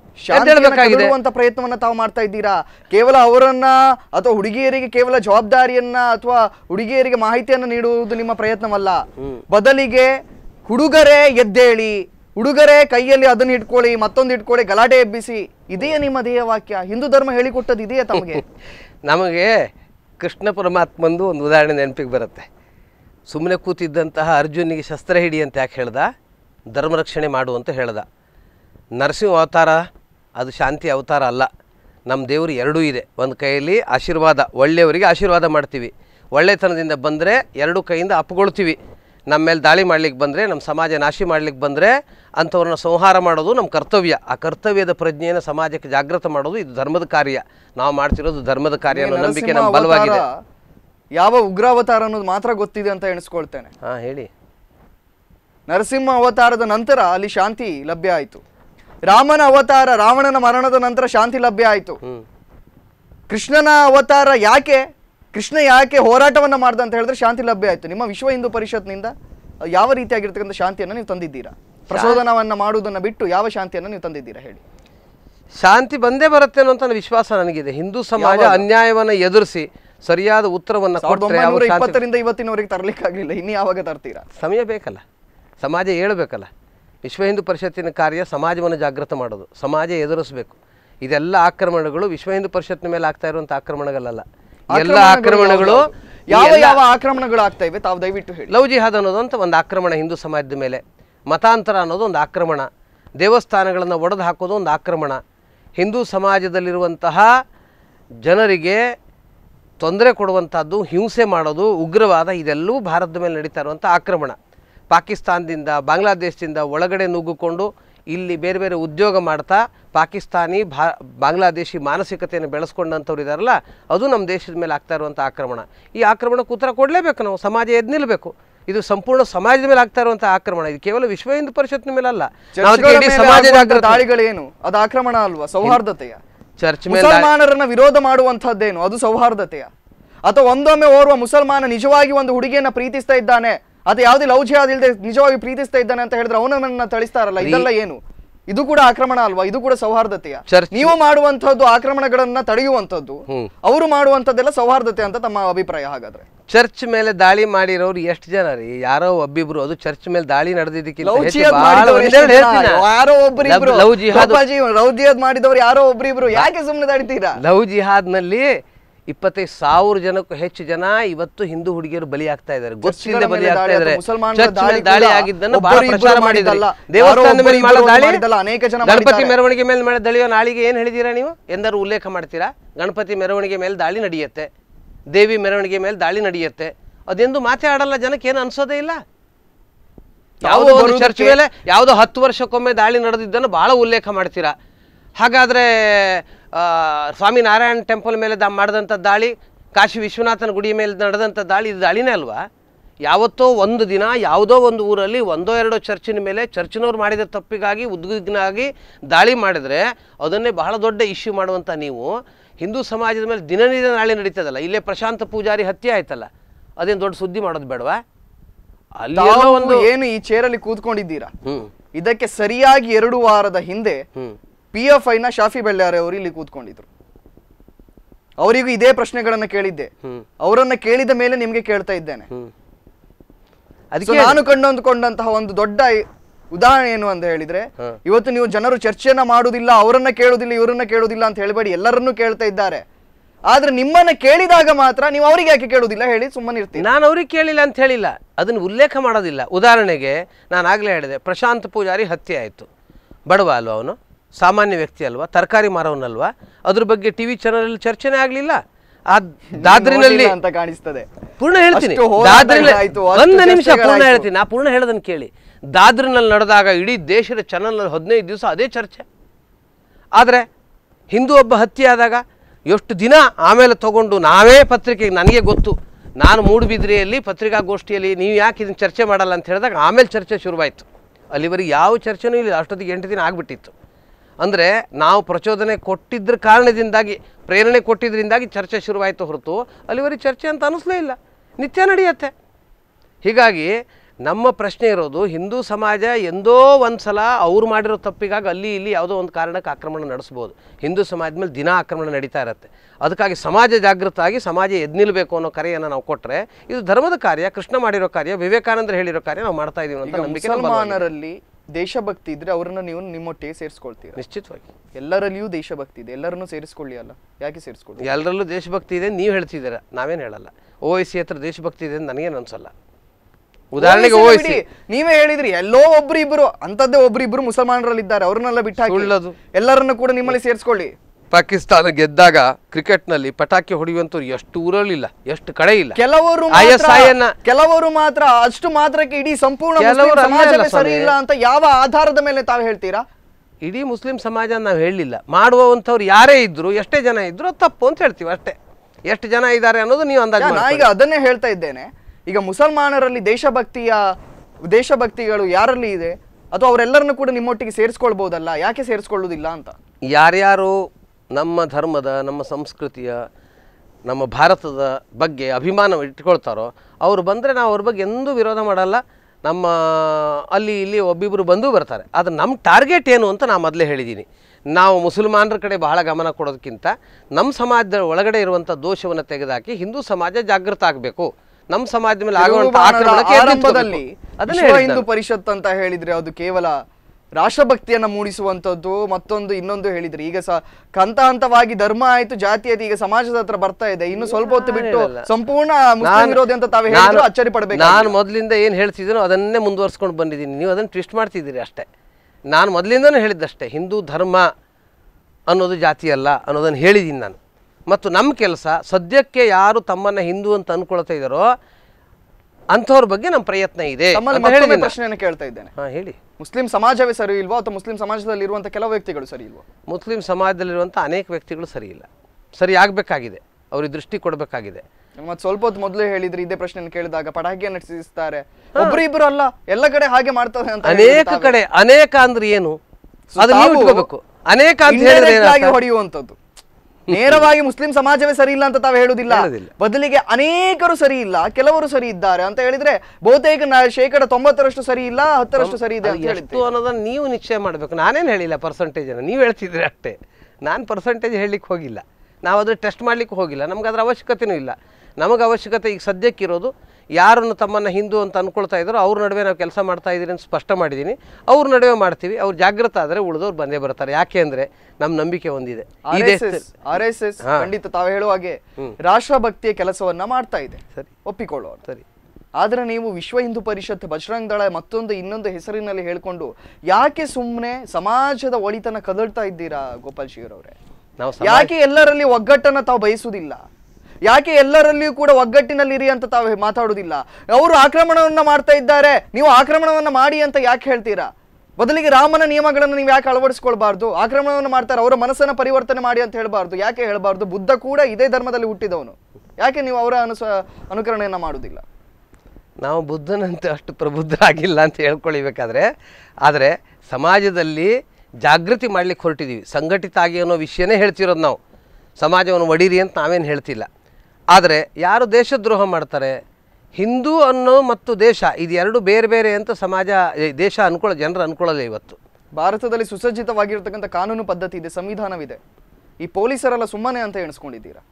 S1: ಅಂತ ಪ್ರಯತ್ನವನ್ನ ತಾವು ಮಾಡ್ತಾ ಇದ್ದೀರಾ ಕೇವಲ ಅವರನ್ನ ಅಥವಾ ಹುಡುಗಿಯರಿಗೆ ಕೇವಲ ಜವಾಬ್ದಾರಿಯನ್ನ ಅಥವಾ ಹುಡುಗಿಯರಿಗೆ ಮಾಹಿತಿಯನ್ನ ನೀಡುವುದು ನಿಮ್ಮ ಪ್ರಯತ್ನವಲ್ಲ ಬದಲಿಗೆ ಹುಡುಗರೇ ಎದ್ದೇಳಿ ಹುಡುಗರೇ ಕೈಯಲ್ಲಿ ಅದನ್ನ ಇಟ್ಕೊಳ್ಳಿ ಮತ್ತೊಂದು ಇಟ್ಕೊಳ್ಳಿ ಗಲಾಟೆ ಎಬ್ಬಿಸಿ ಇದೇ ನಿಮ್ಮ ಧ್ಯೇಯ ವಾಕ್ಯ ಹಿಂದೂ ಧರ್ಮ
S2: ಹೇಳಿಕೊಟ್ಟದ್ದು ಇದೆಯಾ ತಮಗೆ <laughs> ನಮಗೆ ಕೃಷ್ಣ ಪರಮಾತ್ಮಂದು ಒಂದು ಉದಾಹರಣೆ ನೆನಪಿಗೆ ಬರುತ್ತೆ ಸುಮ್ಮನೆ ಕೂತಿದ್ದಂತಹ ಅರ್ಜುನಿಗೆ ಶಸ್ತ್ರ ಹಿಡಿ ಅಂತ ಯಾಕೆ ಹೇಳ್ದ ರಕ್ಷಣೆ ಮಾಡು ಅಂತ ಹೇಳ್ದ ನರಸಿಂಹ ಅವತಾರ ಅದು ಶಾಂತಿ ಅವತಾರ ಅಲ್ಲ ನಮ್ಮ ದೇವರು ಎರಡೂ ಇದೆ ಒಂದು ಕೈಯಲ್ಲಿ ಆಶೀರ್ವಾದ ಒಳ್ಳೆಯವರಿಗೆ ಆಶೀರ್ವಾದ ಮಾಡ್ತೀವಿ ಒಳ್ಳೆತನದಿಂದ ಬಂದರೆ ಎರಡು ಕೈಯಿಂದ ಅಪ್ಪುಗೊಳ್ತೀವಿ ನಮ್ಮ ಮೇಲೆ ದಾಳಿ ಮಾಡಲಿಕ್ಕೆ ಬಂದರೆ ನಮ್ಮ ಸಮಾಜ ನಾಶಿ ಮಾಡಲಿಕ್ಕೆ ಬಂದರೆ ಅಂಥವ್ರನ್ನ ಸಂಹಾರ ಮಾಡೋದು ನಮ್ಮ ಕರ್ತವ್ಯ ಆ ಕರ್ತವ್ಯದ ಪ್ರಜ್ಞೆಯನ್ನು ಸಮಾಜಕ್ಕೆ ಜಾಗೃತ ಮಾಡೋದು ಇದು ಧರ್ಮದ ಕಾರ್ಯ ನಾವು ಮಾಡ್ತಿರೋದು ಧರ್ಮದ ಕಾರ್ಯ ಅನ್ನೋ ನಂಬಿಕೆ ನಮ್ಮ ಬಲವಾಗಿದೆ
S1: ಯಾವ ಉಗ್ರಾವತಾರ ಅನ್ನೋದು ಮಾತ್ರ ಗೊತ್ತಿದೆ ಅಂತ ಎಣಿಸ್ಕೊಳ್ತೇನೆ ಹಾ ಹೇಳಿ ನರಸಿಂಹ ಅವತಾರದ ನಂತರ ಅಲ್ಲಿ ಶಾಂತಿ ಲಭ್ಯ ಆಯಿತು ರಾಮನ ಅವತಾರ ರಾವಣನ ಮರಣದ ನಂತರ ಶಾಂತಿ ಲಭ್ಯ ಆಯಿತು ಕೃಷ್ಣನ ಅವತಾರ ಯಾಕೆ ಕೃಷ್ಣ ಯಾಕೆ ಹೋರಾಟವನ್ನು ಮಾಡ್ದ ಅಂತ ಹೇಳಿದ್ರೆ ಶಾಂತಿ ಲಭ್ಯ ಆಯಿತು ನಿಮ್ಮ ವಿಶ್ವ ಹಿಂದೂ ಪರಿಷತ್ನಿಂದ ಯಾವ ರೀತಿಯಾಗಿರ್ತಕ್ಕಂಥ ಶಾಂತಿಯನ್ನು ನೀವು ತಂದಿದ್ದೀರಾ ಪ್ರಚೋದನವನ್ನು ಮಾಡುವುದನ್ನು ಬಿಟ್ಟು ಯಾವ ಶಾಂತಿಯನ್ನು ನೀವು ತಂದಿದ್ದೀರಾ ಹೇಳಿ
S2: ಶಾಂತಿ ಬಂದೇ ಬರುತ್ತೆ ಅನ್ನೋಂಥ ವಿಶ್ವಾಸ ನನಗಿದೆ ಹಿಂದೂ ಸಮಾಜ ಅನ್ಯಾಯವನ್ನು ಎದುರಿಸಿ ಸರಿಯಾದ ಉತ್ತರವನ್ನು ಇಪ್ಪತ್ತರಿಂದ ಇವತ್ತಿನವರೆಗೆ ತರಲಿಕ್ಕಾಗಲಿಲ್ಲ ಇನ್ನು ಯಾವಾಗ ತರ್ತೀರಾ ಸಮಯ ಬೇಕಲ್ಲ ಸಮಾಜ ಹೇಳಬೇಕಲ್ಲ ವಿಶ್ವ ಹಿಂದೂ ಪರಿಷತ್ತಿನ ಕಾರ್ಯ ಸಮಾಜವನ್ನು ಜಾಗೃತ ಮಾಡೋದು ಸಮಾಜ ಎದುರಿಸಬೇಕು ಇದೆಲ್ಲ ಆಕ್ರಮಣಗಳು ವಿಶ್ವ ಹಿಂದೂ ಪರಿಷತ್ತಿನ ಮೇಲೆ ಆಗ್ತಾ ಇರುವಂಥ ಆಕ್ರಮಣಗಳಲ್ಲ ಎಲ್ಲ ಆಕ್ರಮಣಗಳು ಯಾವ ಯಾವ ಆಕ್ರಮಣಗಳು ಆಗ್ತಾ ಇವೆ ತಾವು ದಯವಿಟ್ಟು ಹೇಳಿ ಲವ್ ಜಿಹಾದ್ ಅನ್ನೋದು ಅಂತ ಒಂದು ಆಕ್ರಮಣ ಹಿಂದೂ ಸಮಾಜದ ಮೇಲೆ ಮತಾಂತರ ಅನ್ನೋದು ಒಂದು ಆಕ್ರಮಣ ದೇವಸ್ಥಾನಗಳನ್ನು ಒಡೆದು ಹಾಕೋದು ಒಂದು ಆಕ್ರಮಣ ಹಿಂದೂ ಸಮಾಜದಲ್ಲಿರುವಂತಹ ಜನರಿಗೆ ತೊಂದರೆ ಕೊಡುವಂಥದ್ದು ಹಿಂಸೆ ಮಾಡೋದು ಉಗ್ರವಾದ ಇದೆಲ್ಲವೂ ಭಾರತದ ಮೇಲೆ ನಡೀತಾ ಇರುವಂಥ ಆಕ್ರಮಣ ಪಾಕಿಸ್ತಾನದಿಂದ ಬಾಂಗ್ಲಾದೇಶದಿಂದ ಒಳಗಡೆ ನುಗ್ಗಿಕೊಂಡು ಇಲ್ಲಿ ಬೇರೆ ಬೇರೆ ಉದ್ಯೋಗ ಮಾಡ್ತಾ ಪಾಕಿಸ್ತಾನಿ ಭಾ ಬಾಂಗ್ಲಾದೇಶಿ ಮಾನಸಿಕತೆಯನ್ನು ಬೆಳೆಸ್ಕೊಂಡಂಥವ್ರು ಇದ್ದಾರಲ್ಲ ಅದು ನಮ್ಮ ದೇಶದ ಮೇಲೆ ಆಗ್ತಾ ಇರುವಂಥ ಆಕ್ರಮಣ ಈ ಆಕ್ರಮಣಕ್ಕೆ ಉತ್ತರ ಕೊಡಲೇಬೇಕು ನಾವು ಸಮಾಜ ಎದ್ ನಿಲ್ಲಬೇಕು ಇದು ಸಂಪೂರ್ಣ ಸಮಾಜದ ಮೇಲೆ ಆಗ್ತಾ ಇರುವಂತಹ ಆಕ್ರಮಣ ಇದು ಕೇವಲ ವಿಶ್ವ ಹಿಂದೂ ಪರಿಷತ್ನ ಮೇಲೆ ಅಲ್ಲ
S1: ದಾಳಿಗಳೇನು ಅದು ಆಕ್ರಮಣ ಅಲ್ವಾ ಸೌಹಾರ್ದತೆಯ
S2: ಚರ್ಚ್ ಮುಸಲ್ಮಾನರನ್ನ
S1: ವಿರೋಧ ಮಾಡುವಂತಹದ್ದೇನು ಅದು ಸೌಹಾರ್ದತೆಯ ಅಥವಾ ಒಂದೊಮ್ಮೆ ಓರ್ವ ಮುಸಲ್ಮಾನ ನಿಜವಾಗಿ ಒಂದು ಹುಡುಗಿಯನ್ನ ಪ್ರೀತಿಸ್ತಾ ಇದ್ದಾನೆ ಅದು ಯಾವುದೇ ಲವ್ ಜಿಹಾದ್ ಇಲ್ದೆ ನಿಜವಾಗಿ ಪ್ರೀತಿಸ್ತಾ ಇದ್ದಾನೆ ಅಂತ ಹೇಳಿದ್ರೆ ಅವನನ್ನ ತಳಿಸ್ತಾರಲ್ಲ ಇದೆಲ್ಲ ಏನು ಇದು ಕೂಡ ಆಕ್ರಮಣ ಅಲ್ವಾ ಇದು ಕೂಡ ಸೌಹಾರ್ದತೆಯ ನೀವು ಮಾಡುವಂತಹದ್ದು ಆಕ್ರಮಣಗಳನ್ನ ತಡೆಯುವಂತದ್ದು ಅವರು ಮಾಡುವಂತದ್ದೆಲ್ಲ ಸೌಹಾರ್ದತೆ ಅಂತ ತಮ್ಮ ಅಭಿಪ್ರಾಯ ಹಾಗಾದ್ರೆ
S2: ಚರ್ಚ್ ಮೇಲೆ ದಾಳಿ ಮಾಡಿರೋರು ಎಷ್ಟು ಜನ ರೀ ಯಾರೋ ಒಬ್ಬಿಬ್ರು ಅದು ಚರ್ಚ್ ಮೇಲೆ ದಾಳಿ ಯಾರೋ ಜಿಹಾದ್
S1: ಮಾಡಿದವರು ಯಾರೋ ಒಬ್ಬರಿಬ್ರು ಯಾಕೆ ಸುಮ್ಮನೆ ದಾಡಿತೀರಾ
S2: ಲವ್ ಜಿಹಾದ್ ನಲ್ಲಿ ಇಪ್ಪತ್ತೈದು ಸಾವಿರ ಜನಕ್ಕೂ ಹೆಚ್ಚು ಜನ ಇವತ್ತು ಹಿಂದೂ ಹುಡುಗಿಯರು ಬಲಿ ಆಗ್ತಾ ಇದ್ದಾರೆ ಗೊತ್ತಿಲ್ಲದೆ ಬಲಿ ಆಗ್ತಾ ಇದ್ದಾರೆ ದಾಳಿ ಆಗಿದ್ದನ್ನು ಪ್ರಚಾರ ದೇವಸ್ಥಾನದ ಮೇಲೆ ದಾಳಿ
S1: ಅನೇಕ ಜನ ಗಣಪತಿ
S2: ಮೆರವಣಿಗೆ ಮೇಲೆ ಮಾಡಿದ ದಳಿಯೋ ನಾಳಿಗೆ ಏನು ಹೇಳಿದೀರಾ ನೀವು ಎಂದರು ಉಲ್ಲೇಖ ಮಾಡ್ತೀರಾ ಗಣಪತಿ ಮೆರವಣಿಗೆ ಮೇಲೆ ದಾಳಿ ನಡೆಯುತ್ತೆ ದೇವಿ ಮೆರವಣಿಗೆ ಮೇಲೆ ದಾಳಿ ನಡೆಯುತ್ತೆ ಅದೆಂದು ಮಾತೇ ಆಡಲ್ಲ ಜನಕ್ಕೆ ಏನು ಅನ್ಸೋದೇ ಇಲ್ಲ ಯಾವುದೋ ಚರ್ಚ್ ಮೇಲೆ ಯಾವುದೋ ಹತ್ತು ವರ್ಷಕ್ಕೊಮ್ಮೆ ದಾಳಿ ನಡೆದಿದ್ದನ್ನು ಬಹಳ ಉಲ್ಲೇಖ ಮಾಡ್ತೀರಾ ಹಾಗಾದರೆ ಸ್ವಾಮಿನಾರಾಯಣ ಟೆಂಪಲ್ ಮೇಲೆ ದ ಮಾಡಿದಂಥ ದಾಳಿ ಕಾಶಿ ವಿಶ್ವನಾಥನ ಗುಡಿ ಮೇಲೆ ನಡೆದಂಥ ದಾಳಿ ಇದು ದಾಳಿನೇ ಅಲ್ವಾ ಯಾವತ್ತೋ ಒಂದು ದಿನ ಯಾವುದೋ ಒಂದು ಊರಲ್ಲಿ ಒಂದೋ ಎರಡೋ ಚರ್ಚಿನ ಮೇಲೆ ಚರ್ಚಿನವ್ರು ಮಾಡಿದ ತಪ್ಪಿಗಾಗಿ ಆಗಿ ದಾಳಿ ಮಾಡಿದರೆ ಅದನ್ನೇ ಬಹಳ ದೊಡ್ಡ ಇಶ್ಯೂ ಮಾಡುವಂಥ ನೀವು ಹಿಂದೂ ಸಮಾಜದ ಮೇಲೆ ದಿನನಿತ್ಯ ನಾಳೆ ನಡೀತದಲ್ಲ ಇಲ್ಲೇ ಪ್ರಶಾಂತ ಪೂಜಾರಿ ಹತ್ಯೆ ಆಯ್ತಲ್ಲ ಅದೇನು ದೊಡ್ಡ ಸುದ್ದಿ ಮಾಡೋದು ಬೇಡವಾ ಅಲ್ಲಿ ಒಂದು ಏನು ಈ ಚೇರಲ್ಲಿ ಕೂತ್ಕೊಂಡಿದ್ದೀರಾ ಇದಕ್ಕೆ
S1: ಸರಿಯಾಗಿ ಎರಡು ವಾರದ ಹಿಂದೆ ಪಿ ಎಫ್ ಐನ ಶಾಫಿ ಬೆಳ್ಳಾರೆ ಅವರು ಇಲ್ಲಿ ಕೂತ್ಕೊಂಡಿದ್ರು ಅವರಿಗೂ ಇದೇ ಪ್ರಶ್ನೆಗಳನ್ನ ಕೇಳಿದ್ದೆ ಅವರನ್ನ ಕೇಳಿದ ಮೇಲೆ ನಿಮ್ಗೆ ಕೇಳ್ತಾ ಇದ್ದೇನೆ ಅದಕ್ಕೆ ನಾನು ಕಂಡುಕೊಂಡಂತಹ ಒಂದು ದೊಡ್ಡ ಉದಾಹರಣೆ ಏನು ಅಂತ ಹೇಳಿದ್ರೆ ಇವತ್ತು ನೀವು ಜನರು ಚರ್ಚೆಯನ್ನ ಮಾಡುವುದಿಲ್ಲ ಅವರನ್ನ ಕೇಳುದಿಲ್ಲ ಇವರನ್ನ ಕೇಳುದಿಲ್ಲ ಅಂತ ಹೇಳಬೇಡಿ ಎಲ್ಲರನ್ನೂ ಕೇಳ್ತಾ
S2: ಇದ್ದಾರೆ ಆದ್ರೆ ನಿಮ್ಮನ್ನ ಕೇಳಿದಾಗ ಮಾತ್ರ ನೀವು ಅವ್ರಿಗೆ ಯಾಕೆ ಕೇಳುದಿಲ್ಲ ಹೇಳಿ ಸುಮ್ಮನೆ ಇರ್ತೀನಿ ನಾನು ಅವ್ರಿಗೆ ಕೇಳಿಲ್ಲ ಅಂತ ಹೇಳಿಲ್ಲ ಅದನ್ನ ಉಲ್ಲೇಖ ಮಾಡೋದಿಲ್ಲ ಉದಾಹರಣೆಗೆ ನಾನು ಆಗ್ಲೇ ಹೇಳಿದೆ ಪ್ರಶಾಂತ್ ಪೂಜಾರಿ ಹತ್ಯೆ ಆಯ್ತು ಬಡವ ಅಲ್ವಾ ಅವನು ಸಾಮಾನ್ಯ ವ್ಯಕ್ತಿ ಅಲ್ವಾ ತರಕಾರಿ ಮಾರವನಲ್ವಾ ಅದ್ರ ಬಗ್ಗೆ ಟಿ ವಿ ಚಾನಲ್ ಚರ್ಚೆನೇ ಆಗಲಿಲ್ಲ ಆ ದಾದ್ರಿನಲ್ಲಿ ಅಂತ
S1: ಕಾಣಿಸ್ತದೆ ಪೂರ್ಣ ಹೇಳ್ತೀನಿ ಒಂದು ನಿಮಿಷ ಪೂರ್ಣ
S2: ಹೇಳ್ತೀನಿ ನಾ ಪೂರ್ಣ ಹೇಳೋದನ್ನು ಕೇಳಿ ದಾದ್ರಿನಲ್ಲಿ ನಡೆದಾಗ ಇಡೀ ದೇಶದ ಚಾನಲ್ನಲ್ಲಿ ಹದಿನೈದು ದಿವಸ ಅದೇ ಚರ್ಚೆ ಆದರೆ ಹಿಂದೂ ಒಬ್ಬ ಹತ್ಯೆ ಆದಾಗ ಎಷ್ಟು ದಿನ ಆಮೇಲೆ ತಗೊಂಡು ನಾವೇ ಪತ್ರಿಕೆಗೆ ನನಗೆ ಗೊತ್ತು ನಾನು ಮೂಡುಬಿದ್ರೆಯಲ್ಲಿ ಪತ್ರಿಕಾಗೋಷ್ಠಿಯಲ್ಲಿ ನೀವು ಯಾಕೆ ಇದನ್ನು ಚರ್ಚೆ ಮಾಡಲ್ಲ ಅಂತ ಹೇಳಿದಾಗ ಆಮೇಲೆ ಚರ್ಚೆ ಶುರುವಾಯಿತು ಅಲ್ಲಿವರೆಗೆ ಯಾವ ಚರ್ಚೆನೂ ಇಲ್ಲ ಅಷ್ಟೊತ್ತಿಗೆ ಎಂಟು ದಿನ ಆಗಿಬಿಟ್ಟಿತ್ತು ಅಂದರೆ ನಾವು ಪ್ರಚೋದನೆ ಕೊಟ್ಟಿದ್ರ ಕಾರಣದಿಂದಾಗಿ ಪ್ರೇರಣೆ ಕೊಟ್ಟಿದ್ದರಿಂದಾಗಿ ಚರ್ಚೆ ಶುರುವಾಯಿತು ಹೊರತು ಅಲ್ಲಿವರೆಗೆ ಚರ್ಚೆ ಅಂತ ಅನ್ನಿಸ್ಲೇ ಇಲ್ಲ ನಿತ್ಯ ನಡೆಯುತ್ತೆ ಹೀಗಾಗಿ ನಮ್ಮ ಪ್ರಶ್ನೆ ಇರೋದು ಹಿಂದೂ ಸಮಾಜ ಎಂದೋ ಒಂದು ಸಲ ಅವ್ರು ಮಾಡಿರೋ ತಪ್ಪಿಗಾಗಿ ಅಲ್ಲಿ ಇಲ್ಲಿ ಯಾವುದೋ ಒಂದು ಕಾರಣಕ್ಕೆ ಆಕ್ರಮಣ ನಡೆಸ್ಬೋದು ಹಿಂದೂ ಸಮಾಜದ ಮೇಲೆ ದಿನ ಆಕ್ರಮಣ ನಡೀತಾ ಇರುತ್ತೆ ಅದಕ್ಕಾಗಿ ಸಮಾಜ ಜಾಗೃತ ಆಗಿ ಸಮಾಜ ಎದ್ ನಿಲ್ಲಬೇಕು ಅನ್ನೋ ಕರೆಯನ್ನು ನಾವು ಕೊಟ್ಟರೆ ಇದು ಧರ್ಮದ ಕಾರ್ಯ ಕೃಷ್ಣ ಮಾಡಿರೋ ಕಾರ್ಯ ವಿವೇಕಾನಂದರು ಹೇಳಿರೋ ಕಾರ್ಯ ನಾವು ಮಾಡ್ತಾ ಇದ್ದೀವಿ ಅಂತ ನಂಬಿಕೆ
S1: ದೇಶಭಕ್ತಿ ಇದ್ರೆ ಅವ್ರನ್ನ ನೀವು ನಿಮ್ಮೊಟ್ಟಿಗೆ ಸೇರಿಸ್ಕೊಳ್ತೀರಾ ನಿಶ್ಚಿತವಾಗಿ ಎಲ್ಲರಲ್ಲಿಯೂ ದೇಶಭಕ್ತಿ ಇದೆ ಎಲ್ಲರನ್ನೂ ಸೇರಿಸ್ಕೊಳ್ಳಿ ಅಲ್ಲ ಯಾಕೆ
S2: ಸೇರಿಸ್ಕೊಳ್ಳಿ ಎಲ್ಲರಲ್ಲೂ ದೇಶಭಕ್ತಿ ಇದೆ ನೀವು ಹೇಳ್ತಿದ್ದೀರಾ ನಾವೇನು ಹೇಳಲ್ಲ ಓ ವೈಸಿ ಹತ್ರ ದೇಶಭಕ್ತಿ ಇದೆ ನನಗೇನು ಅನ್ಸಲ್ಲ ಉದಾಹರಣೆಗೆ ಓ
S1: ನೀವೇ ಹೇಳಿದ್ರಿ ಎಲ್ಲೋ ಒಬ್ರು ಇಬ್ರು ಅಂತದ್ದೇ ಒಬ್ರು ಇಬ್ರು ಇದ್ದಾರೆ ಅವ್ರನ್ನೆಲ್ಲ ಬಿಟ್ಟು ಎಲ್ಲರನ್ನು ಕೂಡ ನಿಮ್ಮಲ್ಲಿ ಸೇರಿಸ್ಕೊಳ್ಳಿ
S2: ಪಾಕಿಸ್ತಾನ ಗೆದ್ದಾಗ ಕ್ರಿಕೆಟ್ ನಲ್ಲಿ ಪಟಾಕಿ ಹೊಡೆಯುವಂಥವ್ರು ಎಷ್ಟು ಊರಲ್ಲಿಲ್ಲ ಎಷ್ಟು ಕಡೆ ಇಲ್ಲ ಕೆಲವರು
S1: ಕೆಲವರು ಮಾತ್ರ ಅಷ್ಟು ಮಾತ್ರಕ್ಕೆ ಇಡೀ
S2: ಸಂಪೂರ್ಣ ಸರಿ ಇಲ್ಲ
S1: ಅಂತ ಯಾವ ಆಧಾರದ ಮೇಲೆ
S2: ತಾವು ಹೇಳ್ತೀರಾ ಇಡೀ ಮುಸ್ಲಿಂ ಸಮಾಜ ನಾವು ಹೇಳಲಿಲ್ಲ ಮಾಡುವಂತವ್ರು ಯಾರೇ ಇದ್ರು ಎಷ್ಟೇ ಜನ ಇದ್ರು ತಪ್ಪು ಅಂತ ಹೇಳ್ತೀವಿ ಅಷ್ಟೇ ಎಷ್ಟು ಜನ ಇದ್ದಾರೆ ಅನ್ನೋದು ನೀವು ಅಂದಾಜು ಈಗ ಅದನ್ನೇ ಹೇಳ್ತಾ ಇದ್ದೇನೆ ಈಗ
S1: ಮುಸಲ್ಮಾನರಲ್ಲಿ ದೇಶಭಕ್ತಿಯ ದೇಶಭಕ್ತಿಗಳು ಯಾರಲ್ಲಿ ಇದೆ ಅಥವಾ ಅವರೆಲ್ಲರನ್ನು ಕೂಡ ನಿಮ್ಮೊಟ್ಟಿಗೆ ಸೇರಿಸ್ಕೊಳ್ಬಹುದಲ್ಲ ಯಾಕೆ ಸೇರಿಸ್ಕೊಳ್ಳುವುದಿಲ್ಲ ಅಂತ
S2: ಯಾರ್ಯಾರು ನಮ್ಮ ಧರ್ಮದ ನಮ್ಮ ಸಂಸ್ಕೃತಿಯ ನಮ್ಮ ಭಾರತದ ಬಗ್ಗೆ ಅಭಿಮಾನ ಇಟ್ಕೊಳ್ತಾರೋ ಅವರು ಬಂದರೆ ನಾವು ಅವ್ರ ಬಗ್ಗೆ ಎಂದೂ ವಿರೋಧ ಮಾಡಲ್ಲ ನಮ್ಮ ಅಲ್ಲಿ ಇಲ್ಲಿ ಒಬ್ಬಿಬ್ಬರು ಬಂದೂ ಬರ್ತಾರೆ ಅದು ನಮ್ಮ ಟಾರ್ಗೆಟ್ ಏನು ಅಂತ ನಾನು ಮೊದಲೇ ಹೇಳಿದ್ದೀನಿ ನಾವು ಮುಸಲ್ಮಾನರ ಕಡೆ ಬಹಳ ಗಮನ ಕೊಡೋದಕ್ಕಿಂತ ನಮ್ಮ ಸಮಾಜದ ಒಳಗಡೆ ಇರುವಂಥ ದೋಷವನ್ನು ತೆಗೆದುಹಾಕಿ ಹಿಂದೂ ಸಮಾಜ ಜಾಗೃತ ಆಗಬೇಕು ನಮ್ಮ ಸಮಾಜದ ಮೇಲೆ ಆಗುವಂಥ ಆಕ್ರಮಣಕ್ಕೆ ಹಿಂದೂ
S1: ಪರಿಷತ್ ಅಂತ ಹೇಳಿದರೆ ಅದು ಕೇವಲ ರಾಷ್ಟ್ರಭಕ್ತಿಯನ್ನು ಮೂಡಿಸುವಂಥದ್ದು ಮತ್ತೊಂದು ಇನ್ನೊಂದು ಹೇಳಿದ್ರಿ ಈಗ ಸಹ ಹಂತ ಹಂತವಾಗಿ ಧರ್ಮ ಆಯ್ತು ಈಗ ಸಮಾಜದ ಹತ್ರ ಬರ್ತಾ ಇದೆ ಇನ್ನು ಸ್ವಲ್ಪ ಹೊತ್ತು ಬಿಟ್ಟು ಸಂಪೂರ್ಣ ಮುಸ್ಲಿಂ ಅಂತ ತಾವೇ ಹೇಳಿದ್ರು ಅಚ್ಚರಿ ನಾನು
S2: ಮೊದಲಿಂದ ಏನು ಹೇಳ್ತಿದ್ದೀನೋ ಅದನ್ನೇ ಮುಂದುವರ್ಸ್ಕೊಂಡು ಬಂದಿದ್ದೀನಿ ನೀವು ಅದನ್ನು ಟ್ವಿಸ್ಟ್ ಮಾಡ್ತಿದ್ದೀರಿ ಅಷ್ಟೇ ನಾನು ಮೊದಲಿಂದನೂ ಹೇಳಿದ್ದಷ್ಟೇ ಹಿಂದೂ ಧರ್ಮ ಅನ್ನೋದು ಜಾತಿ ಅಲ್ಲ ಅನ್ನೋದನ್ನು ಹೇಳಿದ್ದೀನಿ ನಾನು ಮತ್ತು ನಮ್ಮ ಕೆಲಸ ಸದ್ಯಕ್ಕೆ ಯಾರು ತಮ್ಮನ್ನು ಹಿಂದೂ ಅಂತ ಅಂದ್ಕೊಳ್ತಾ ಇದ್ದಾರೋ ಅಂಥವ್ರ ಬಗ್ಗೆ ನಮ್ಮ ಪ್ರಯತ್ನ ಇದೆ ಪ್ರಶ್ನೆಯನ್ನು ಕೇಳ್ತಾ ಇದ್ದೇನೆ ಹೇಳಿ ಮುಸ್ಲಿಂ ಸಮಾಜವೇ ಸರಿ ಇಲ್ವಾ ಅಥವಾ ಮುಸ್ಲಿಂ ಸಮಾಜದಲ್ಲಿ ಇರುವಂತಹ ಕೆಲವು ವ್ಯಕ್ತಿಗಳು ಸರಿ ಇಲ್ವಾ ಮುಸ್ಲಿಂ ಸಮಾಜದಲ್ಲಿರುವಂತಹ ಅನೇಕ ವ್ಯಕ್ತಿಗಳು ಸರಿ ಇಲ್ಲ ಸರಿ ಆಗ್ಬೇಕಾಗಿದೆ ಅವ್ರಿಗೆ ದೃಷ್ಟಿ ಕೊಡಬೇಕಾಗಿದೆ ಮತ್ತೆ ಸ್ವಲ್ಪ ಹೊತ್ತು ಮೊದಲೇ ಹೇಳಿದ್ರೆ ಇದೇ ಪ್ರಶ್ನೆ ಕೇಳಿದಾಗ
S1: ಪಟಾಕಿ ನಟಿಸ್ತಾರೆ ಒಬ್ಬರಿಬ್ಬರು ಅಲ್ಲ ಎಲ್ಲ ಕಡೆ ಹಾಗೆ ಮಾಡ್ತಾರೆ ಅಂತ ಅನೇಕ ಕಡೆ
S2: ಅನೇಕ ಅಂದ್ರೆ ಏನು ಅದನ್ನ ಇಟ್ಕೋಬೇಕು ಅನೇಕ ಅಂತ ಹೇಳಿದ್ರೆ ಹೊಡೆಯುವಂತದ್ದು ನೇರವಾಗಿ
S1: ಮುಸ್ಲಿಂ ಸಮಾಜವೇ ಸರಿ ಇಲ್ಲ ಅಂತ ತಾವು ಹೇಳುವುದಿಲ್ಲ ಬದಲಿಗೆ ಅನೇಕರು ಸರಿ ಇಲ್ಲ ಕೆಲವರು ಸರಿ ಇದ್ದಾರೆ ಅಂತ ಹೇಳಿದ್ರೆ ಬಹುತೇಕ ಶೇಕಡ ತೊಂಬತ್ತರಷ್ಟು ಸರಿ ಇಲ್ಲ ಹತ್ತರಷ್ಟು ಸರಿ ಇದೆ
S2: ಅನ್ನೋದನ್ನ ನೀವು ನಿಶ್ಚಯ ಮಾಡಬೇಕು ನಾನೇನು ಹೇಳಿಲ್ಲ ಪರ್ಸೆಂಟೇಜ್ ನೀವು ಹೇಳ್ತಿದ್ರೆ ಅಷ್ಟೇ ನಾನು ಪರ್ಸೆಂಟೇಜ್ ಹೇಳಲಿಕ್ಕೆ ಹೋಗಿಲ್ಲ ನಾವು ಅದ್ರ ಟೆಸ್ಟ್ ಮಾಡಲಿಕ್ಕೆ ಹೋಗಿಲ್ಲ ನಮ್ಗೆ ಅದರ ಅವಶ್ಯಕತೆಯೂ ಇಲ್ಲ ನಮಗೆ ಅವಶ್ಯಕತೆ ಈಗ ಸದ್ಯಕ್ಕಿರೋದು ಯಾರನ್ನು ತಮ್ಮನ್ನು ಹಿಂದೂ ಅಂತ ಅಂದ್ಕೊಳ್ತಾ ಇದ್ದಾರೋ ಅವ್ರ ನಡುವೆ ನಾವು ಕೆಲಸ ಮಾಡ್ತಾ ಇದ್ದೀನಿ ಅಂತ ಸ್ಪಷ್ಟ ಮಾಡಿದ್ದೀನಿ ಅವ್ರ ನಡುವೆ ಮಾಡ್ತೀವಿ ಅವ್ರು ಜಾಗೃತ ಆದರೆ ಉಳಿದವ್ರು ಬಂದೇ ಬರ್ತಾರೆ ಯಾಕೆ ಅಂದರೆ ನಮ್ಮ ನಂಬಿಕೆ ಒಂದಿದೆ ಆರ್ ಎಸ್ ಎಸ್ ಖಂಡಿತ
S1: ತಾವು ಹೇಳುವ ಹಾಗೆ ರಾಷ್ಟ್ರಭಕ್ತಿಯ ಕೆಲಸವನ್ನ ಮಾಡ್ತಾ ಇದೆ ಸರಿ ಒಪ್ಪಿಕೊಳ್ಳುವ ಸರಿ ಆದರೆ ನೀವು ವಿಶ್ವ ಹಿಂದೂ ಪರಿಷತ್ ಬಜರಂಗ ದಳ ಮತ್ತೊಂದು ಇನ್ನೊಂದು ಹೆಸರಿನಲ್ಲಿ ಹೇಳ್ಕೊಂಡು ಯಾಕೆ ಸುಮ್ಮನೆ ಸಮಾಜದ ಒಳಿತನ ಕದಳ್ತಾ ಇದ್ದೀರಾ ಗೋಪಾಲ್ ಶಿವರವ್ರೆ ಯಾಕೆ ಎಲ್ಲರಲ್ಲಿ ಒಗ್ಗಟ್ಟನ್ನ ತಾವು ಬಯಸುವುದಿಲ್ಲ ಯಾಕೆ ಎಲ್ಲರಲ್ಲಿಯೂ ಕೂಡ ಒಗ್ಗಟ್ಟಿನಲ್ಲಿರಿ ಅಂತ ತಾವು ಮಾತಾಡುವುದಿಲ್ಲ ಅವರು ಆಕ್ರಮಣವನ್ನ ಮಾಡ್ತಾ ಇದ್ದಾರೆ ನೀವು ಆಕ್ರಮಣವನ್ನ ಮಾಡಿ ಅಂತ ಯಾಕೆ ಹೇಳ್ತೀರಾ ಬದಲಿಗೆ ರಾಮನ ನಿಯಮಗಳನ್ನು ನೀವು ಯಾಕೆ ಅಳವಡಿಸ್ಕೊಳ್ಬಾರ್ದು ಆಕ್ರಮಣವನ್ನು ಮಾಡ್ತಾರೆ ಅವರ ಮನಸ್ಸನ್ನು ಪರಿವರ್ತನೆ ಮಾಡಿ ಅಂತ ಹೇಳಬಾರ್ದು ಯಾಕೆ ಹೇಳಬಾರ್ದು ಬುದ್ಧ ಕೂಡ ಇದೇ ಧರ್ಮದಲ್ಲಿ ಹುಟ್ಟಿದವನು ಯಾಕೆ ನೀವು ಅವರ ಅನುಸ ಅನುಕರಣೆಯನ್ನು ಮಾಡುವುದಿಲ್ಲ
S2: ನಾವು ಬುದ್ಧನಂತೆ ಅಷ್ಟು ಪ್ರಬುದ್ಧ ಆಗಿಲ್ಲ ಅಂತ ಹೇಳ್ಕೊಳ್ಬೇಕಾದ್ರೆ ಆದರೆ ಸಮಾಜದಲ್ಲಿ ಜಾಗೃತಿ ಮಾಡಲಿಕ್ಕೆ ಹೊರಟಿದ್ದೀವಿ ಸಂಘಟಿತ ಆಗಿ ಅನ್ನೋ ವಿಷಯನೇ ಹೇಳ್ತಿರೋದು ನಾವು ಸಮಾಜವನ್ನು ಒಡೀರಿ ಅಂತ ನಾವೇನು ಹೇಳ್ತಿಲ್ಲ ಆದರೆ ಯಾರು ದೇಶದ್ರೋಹ ಮಾಡ್ತಾರೆ ಹಿಂದೂ ಅನ್ನೋ ಮತ್ತು ದೇಶ ಇದು ಎರಡು ಬೇರೆ ಬೇರೆ ಅಂತ ಸಮಾಜ ದೇಶ ಅನ್ಕೊಳ್ಳೋ ಜನರು ಅನ್ಕೊಳ್ಳಲ್ಲ ಇವತ್ತು
S1: ಭಾರತದಲ್ಲಿ ಸುಸಜ್ಜಿತವಾಗಿರ್ತಕ್ಕಂಥ ಕಾನೂನು ಪದ್ಧತಿ ಇದೆ ಸಂವಿಧಾನವಿದೆ ಈ ಪೊಲೀಸರೆಲ್ಲ ಸುಮ್ಮನೆ ಅಂತ ಎಣಿಸ್ಕೊಂಡಿದ್ದೀರಾ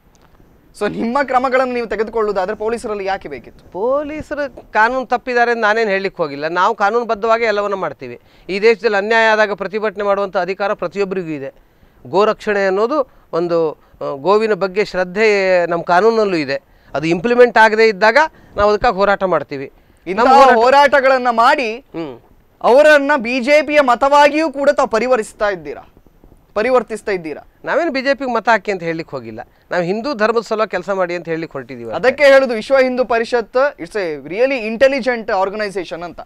S2: ಸೊ ನಿಮ್ಮ ಕ್ರಮಗಳನ್ನು ನೀವು ತೆಗೆದುಕೊಳ್ಳುವುದಾದರೆ ಪೊಲೀಸರಲ್ಲಿ ಯಾಕೆ ಬೇಕಿತ್ತು ಪೊಲೀಸರು ಕಾನೂನು ತಪ್ಪಿದ್ದಾರೆ ಅಂತ ನಾನೇನು ಹೇಳಲಿಕ್ಕೆ ಹೋಗಿಲ್ಲ ನಾವು ಕಾನೂನುಬದ್ಧವಾಗಿ ಎಲ್ಲವನ್ನು ಮಾಡ್ತೀವಿ ಈ ದೇಶದಲ್ಲಿ ಅನ್ಯಾಯ ಆದಾಗ ಪ್ರತಿಭಟನೆ ಮಾಡುವಂಥ ಅಧಿಕಾರ ಪ್ರತಿಯೊಬ್ಬರಿಗೂ ಇದೆ ಗೋರಕ್ಷಣೆ ಅನ್ನೋದು ಒಂದು ಗೋವಿನ ಬಗ್ಗೆ ಶ್ರದ್ಧೆ ನಮ್ಮ ಕಾನೂನಲ್ಲೂ ಇದೆ ಅದು ಇಂಪ್ಲಿಮೆಂಟ್ ಆಗದೆ ಇದ್ದಾಗ ನಾವು ಅದಕ್ಕಾಗಿ ಹೋರಾಟ ಮಾಡ್ತೀವಿ ಹೋರಾಟಗಳನ್ನ ಮಾಡಿ ಅವರನ್ನ ಬಿಜೆಪಿಯ ಮತವಾಗಿಯೂ
S1: ಕೂಡ ತಾವು ಪರಿವರ್ತಿಸ್ತಾ ಇದ್ದೀರಾ
S2: ಪರಿವರ್ತಿಸ್ತಾ ಇದ್ದೀರಾ ನಾವೇನು ಬಿಜೆಪಿಗೆ ಮತ ಹಾಕಿ ಅಂತ ಹೇಳಲಿಕ್ಕೆ ಹೋಗಿಲ್ಲ ನಾವು ಹಿಂದೂ ಧರ್ಮದ ಸಲ ಕೆಲಸ ಮಾಡಿ ಅಂತ ಹೇಳಿ ಹೊರಟಿದ್ದೀವಿ ಅದಕ್ಕೆ ಹೇಳುದು Vishwa Hindu Parishad it's a
S1: really intelligent organisation ಅಂತ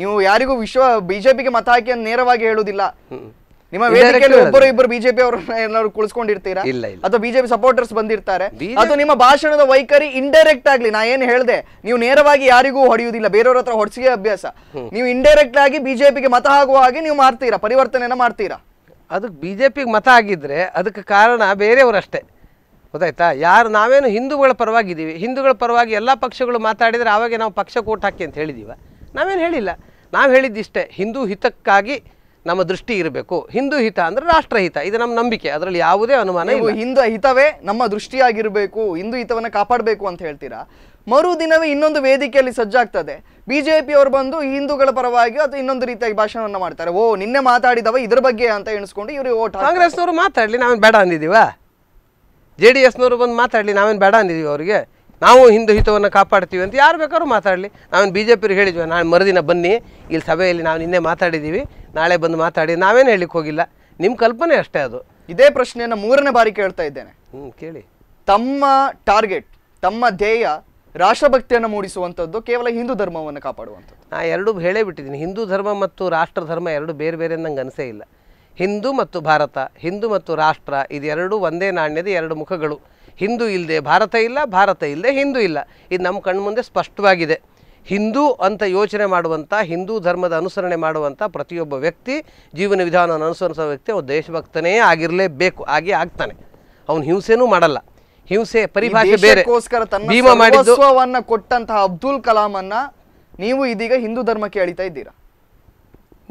S1: ನೀವು ಯಾರಿಗೂ ವಿಶ್ವ ಬಿಜೆಪಿಗೆ ಮತ ಹಾಕಿ ಅಂತ ನೇರವಾಗಿ ಹೇಳುದಿಲ್ಲ
S2: ನಿಮ್ಮ ವೇದಿಕೆಯಲ್ಲಿ ಒಬ್ಬರು
S1: ಇಬ್ಬರು ಬಿಜೆಪಿ ಅವರನ್ನ ಕುಳಿಸ್ಕೊಂಡಿರ್ತೀರಾ ಇಲ್ಲ ಅಥವಾ ಬಿಜೆಪಿ ಸಪೋರ್ಟರ್ಸ್ ಬಂದಿರ್ತಾರೆ ಅದು ನಿಮ್ಮ ಭಾಷಣದ ವೈಖರಿ ಇಂಡೈರೆಕ್ಟ್ ಆಗ್ಲಿ ನಾ ಏನ್ ಹೇಳ್ದೆ ನೀವು ನೇರವಾಗಿ ಯಾರಿಗೂ ಹೊಡೆಯುವುದಿಲ್ಲ ಬೇರೆಯವ್ರ ಹತ್ರ ಹೊಡ್ಸಿಗೆ ಅಭ್ಯಾಸ ನೀವು ಇಂಡೈರೆಕ್ಟ್ ಆಗಿ ಬಿಜೆಪಿಗೆ ಮತ ಆಗುವ ಹಾಗೆ ನೀವು ಮಾಡ್ತೀರಾ
S2: ಪರಿವರ್ತನೆನ ಮಾಡ್ತೀರಾ ಅದಕ್ಕೆ ಬಿಜೆಪಿಗೆ ಮತ ಆಗಿದ್ರೆ ಅದಕ್ಕೆ ಕಾರಣ ಬೇರೆಯವರಷ್ಟೇ ಗೊತ್ತಾಯ್ತಾ ಯಾರು ನಾವೇನು ಹಿಂದೂಗಳ ಪರವಾಗಿದ್ದೀವಿ ಹಿಂದೂಗಳ ಪರವಾಗಿ ಎಲ್ಲ ಪಕ್ಷಗಳು ಮಾತಾಡಿದರೆ ಆವಾಗ ನಾವು ಪಕ್ಷ ಕೋಟ್ ಹಾಕಿ ಅಂತ ಹೇಳಿದ್ದೀವ ನಾವೇನು ಹೇಳಿಲ್ಲ ನಾವು ಹೇಳಿದ್ದಿಷ್ಟೇ ಹಿಂದೂ ಹಿತಕ್ಕಾಗಿ ನಮ್ಮ ದೃಷ್ಟಿ ಇರಬೇಕು ಹಿಂದೂ ಹಿತ ಅಂದ್ರೆ ರಾಷ್ಟ್ರಹಿತ ಇದು ನಮ್ಮ ನಂಬಿಕೆ ಅದರಲ್ಲಿ ಯಾವುದೇ ಅನುಮಾನ ಇವು ಹಿಂದೂ ಹಿತವೇ
S1: ನಮ್ಮ ದೃಷ್ಟಿಯಾಗಿರಬೇಕು ಹಿಂದೂ ಹಿತವನ್ನು ಕಾಪಾಡಬೇಕು ಅಂತ ಹೇಳ್ತೀರಾ ಮರುದಿನವೇ ಇನ್ನೊಂದು ವೇದಿಕೆಯಲ್ಲಿ ಸಜ್ಜಾಗ್ತದೆ ಬಿಜೆಪಿ ಅವರು ಬಂದು ಹಿಂದೂಗಳ ಪರವಾಗಿ ಅಥವಾ ಇನ್ನೊಂದು ರೀತಿಯಾಗಿ ಭಾಷಣವನ್ನು ಮಾಡ್ತಾರೆ ಓ ನಿನ್ನೆ
S2: ಮಾತಾಡಿದವ ಇದ್ರ ಬಗ್ಗೆ ಅಂತ ಎಣಿಸ್ಕೊಂಡು ಇವರು ಓಟ್ ಕಾಂಗ್ರೆಸ್ನವರು ಮಾತಾಡಲಿ ನಾವೇನು ಬೇಡ ಅಂದಿದ್ದೀವ ಜೆ ಡಿ ಎಸ್ನವರು ಬಂದು ಮಾತಾಡಲಿ ನಾವೇನು ಬೇಡ ಅಂದಿದ್ದೀವಿ ಅವರಿಗೆ ನಾವು ಹಿಂದೂ ಹಿತವನ್ನು ಕಾಪಾಡ್ತೀವಿ ಅಂತ ಯಾರು ಬೇಕಾದ್ರೂ ಮಾತಾಡಲಿ ನಾವೇನು ಬಿ ಜೆ ಪಿರು ಹೇಳಿದ್ವಿ ನಾನು ಮರುದಿನ ಬನ್ನಿ ಇಲ್ಲಿ ಸಭೆಯಲ್ಲಿ ನಾವು ನಿನ್ನೆ ಮಾತಾಡಿದ್ದೀವಿ ನಾಳೆ ಬಂದು ಮಾತಾಡಿ ನಾವೇನು ಹೇಳಲಿಕ್ಕೆ ಹೋಗಿಲ್ಲ ನಿಮ್ಮ ಕಲ್ಪನೆ ಅಷ್ಟೇ ಅದು ಇದೇ ಪ್ರಶ್ನೆಯನ್ನು ಮೂರನೇ ಬಾರಿ ಕೇಳ್ತಾ ಇದ್ದೇನೆ ಹ್ಞೂ
S1: ಕೇಳಿ ತಮ್ಮ ಟಾರ್ಗೆಟ್ ತಮ್ಮ ಧ್ಯೇಯ ರಾಷ್ಟ್ರಭಕ್ತಿಯನ್ನು ಮೂಡಿಸುವಂಥದ್ದು ಕೇವಲ
S2: ಹಿಂದೂ ಧರ್ಮವನ್ನು ಕಾಪಾಡುವಂಥದ್ದು ನಾ ಎರಡು ಹೇಳೇ ಬಿಟ್ಟಿದ್ದೀನಿ ಹಿಂದೂ ಧರ್ಮ ಮತ್ತು ರಾಷ್ಟ್ರ ಧರ್ಮ ಎರಡು ಬೇರೆ ಬೇರೆ ನಂಗೆ ಅನಿಸೇ ಇಲ್ಲ ಹಿಂದೂ ಮತ್ತು ಭಾರತ ಹಿಂದೂ ಮತ್ತು ರಾಷ್ಟ್ರ ಇದೆರಡೂ ಒಂದೇ ನಾಣ್ಯದ ಎರಡು ಮುಖಗಳು ಹಿಂದೂ ಇಲ್ಲದೆ ಭಾರತ ಇಲ್ಲ ಭಾರತ ಇಲ್ಲದೆ ಹಿಂದೂ ಇಲ್ಲ ಇದು ನಮ್ಮ ಕಣ್ಮುಂದೆ ಸ್ಪಷ್ಟವಾಗಿದೆ ಹಿಂದೂ ಅಂತ ಯೋಚನೆ ಮಾಡುವಂಥ ಹಿಂದೂ ಧರ್ಮದ ಅನುಸರಣೆ ಮಾಡುವಂಥ ಪ್ರತಿಯೊಬ್ಬ ವ್ಯಕ್ತಿ ಜೀವನ ವಿಧಾನವನ್ನು ಅನುಸರಿಸುವ ವ್ಯಕ್ತಿ ಅವನು ದೇಶಭಕ್ತನೇ ಆಗಿರಲೇಬೇಕು ಆಗಿ ಆಗ್ತಾನೆ ಅವನು ಹಿಂಸೆನೂ ಮಾಡಲ್ಲ ಹಿಂಸೆ ಪರಿಭಾಷೆ ಬೇರೆ ತನ್ನ
S1: ಕೊಟ್ಟಂತಹ ಅಬ್ದುಲ್ ಕಲಾಂ ಅನ್ನ ನೀವು ಇದೀಗ ಹಿಂದೂ ಧರ್ಮಕ್ಕೆ ಅಳಿತಾ ಇದ್ದೀರಾ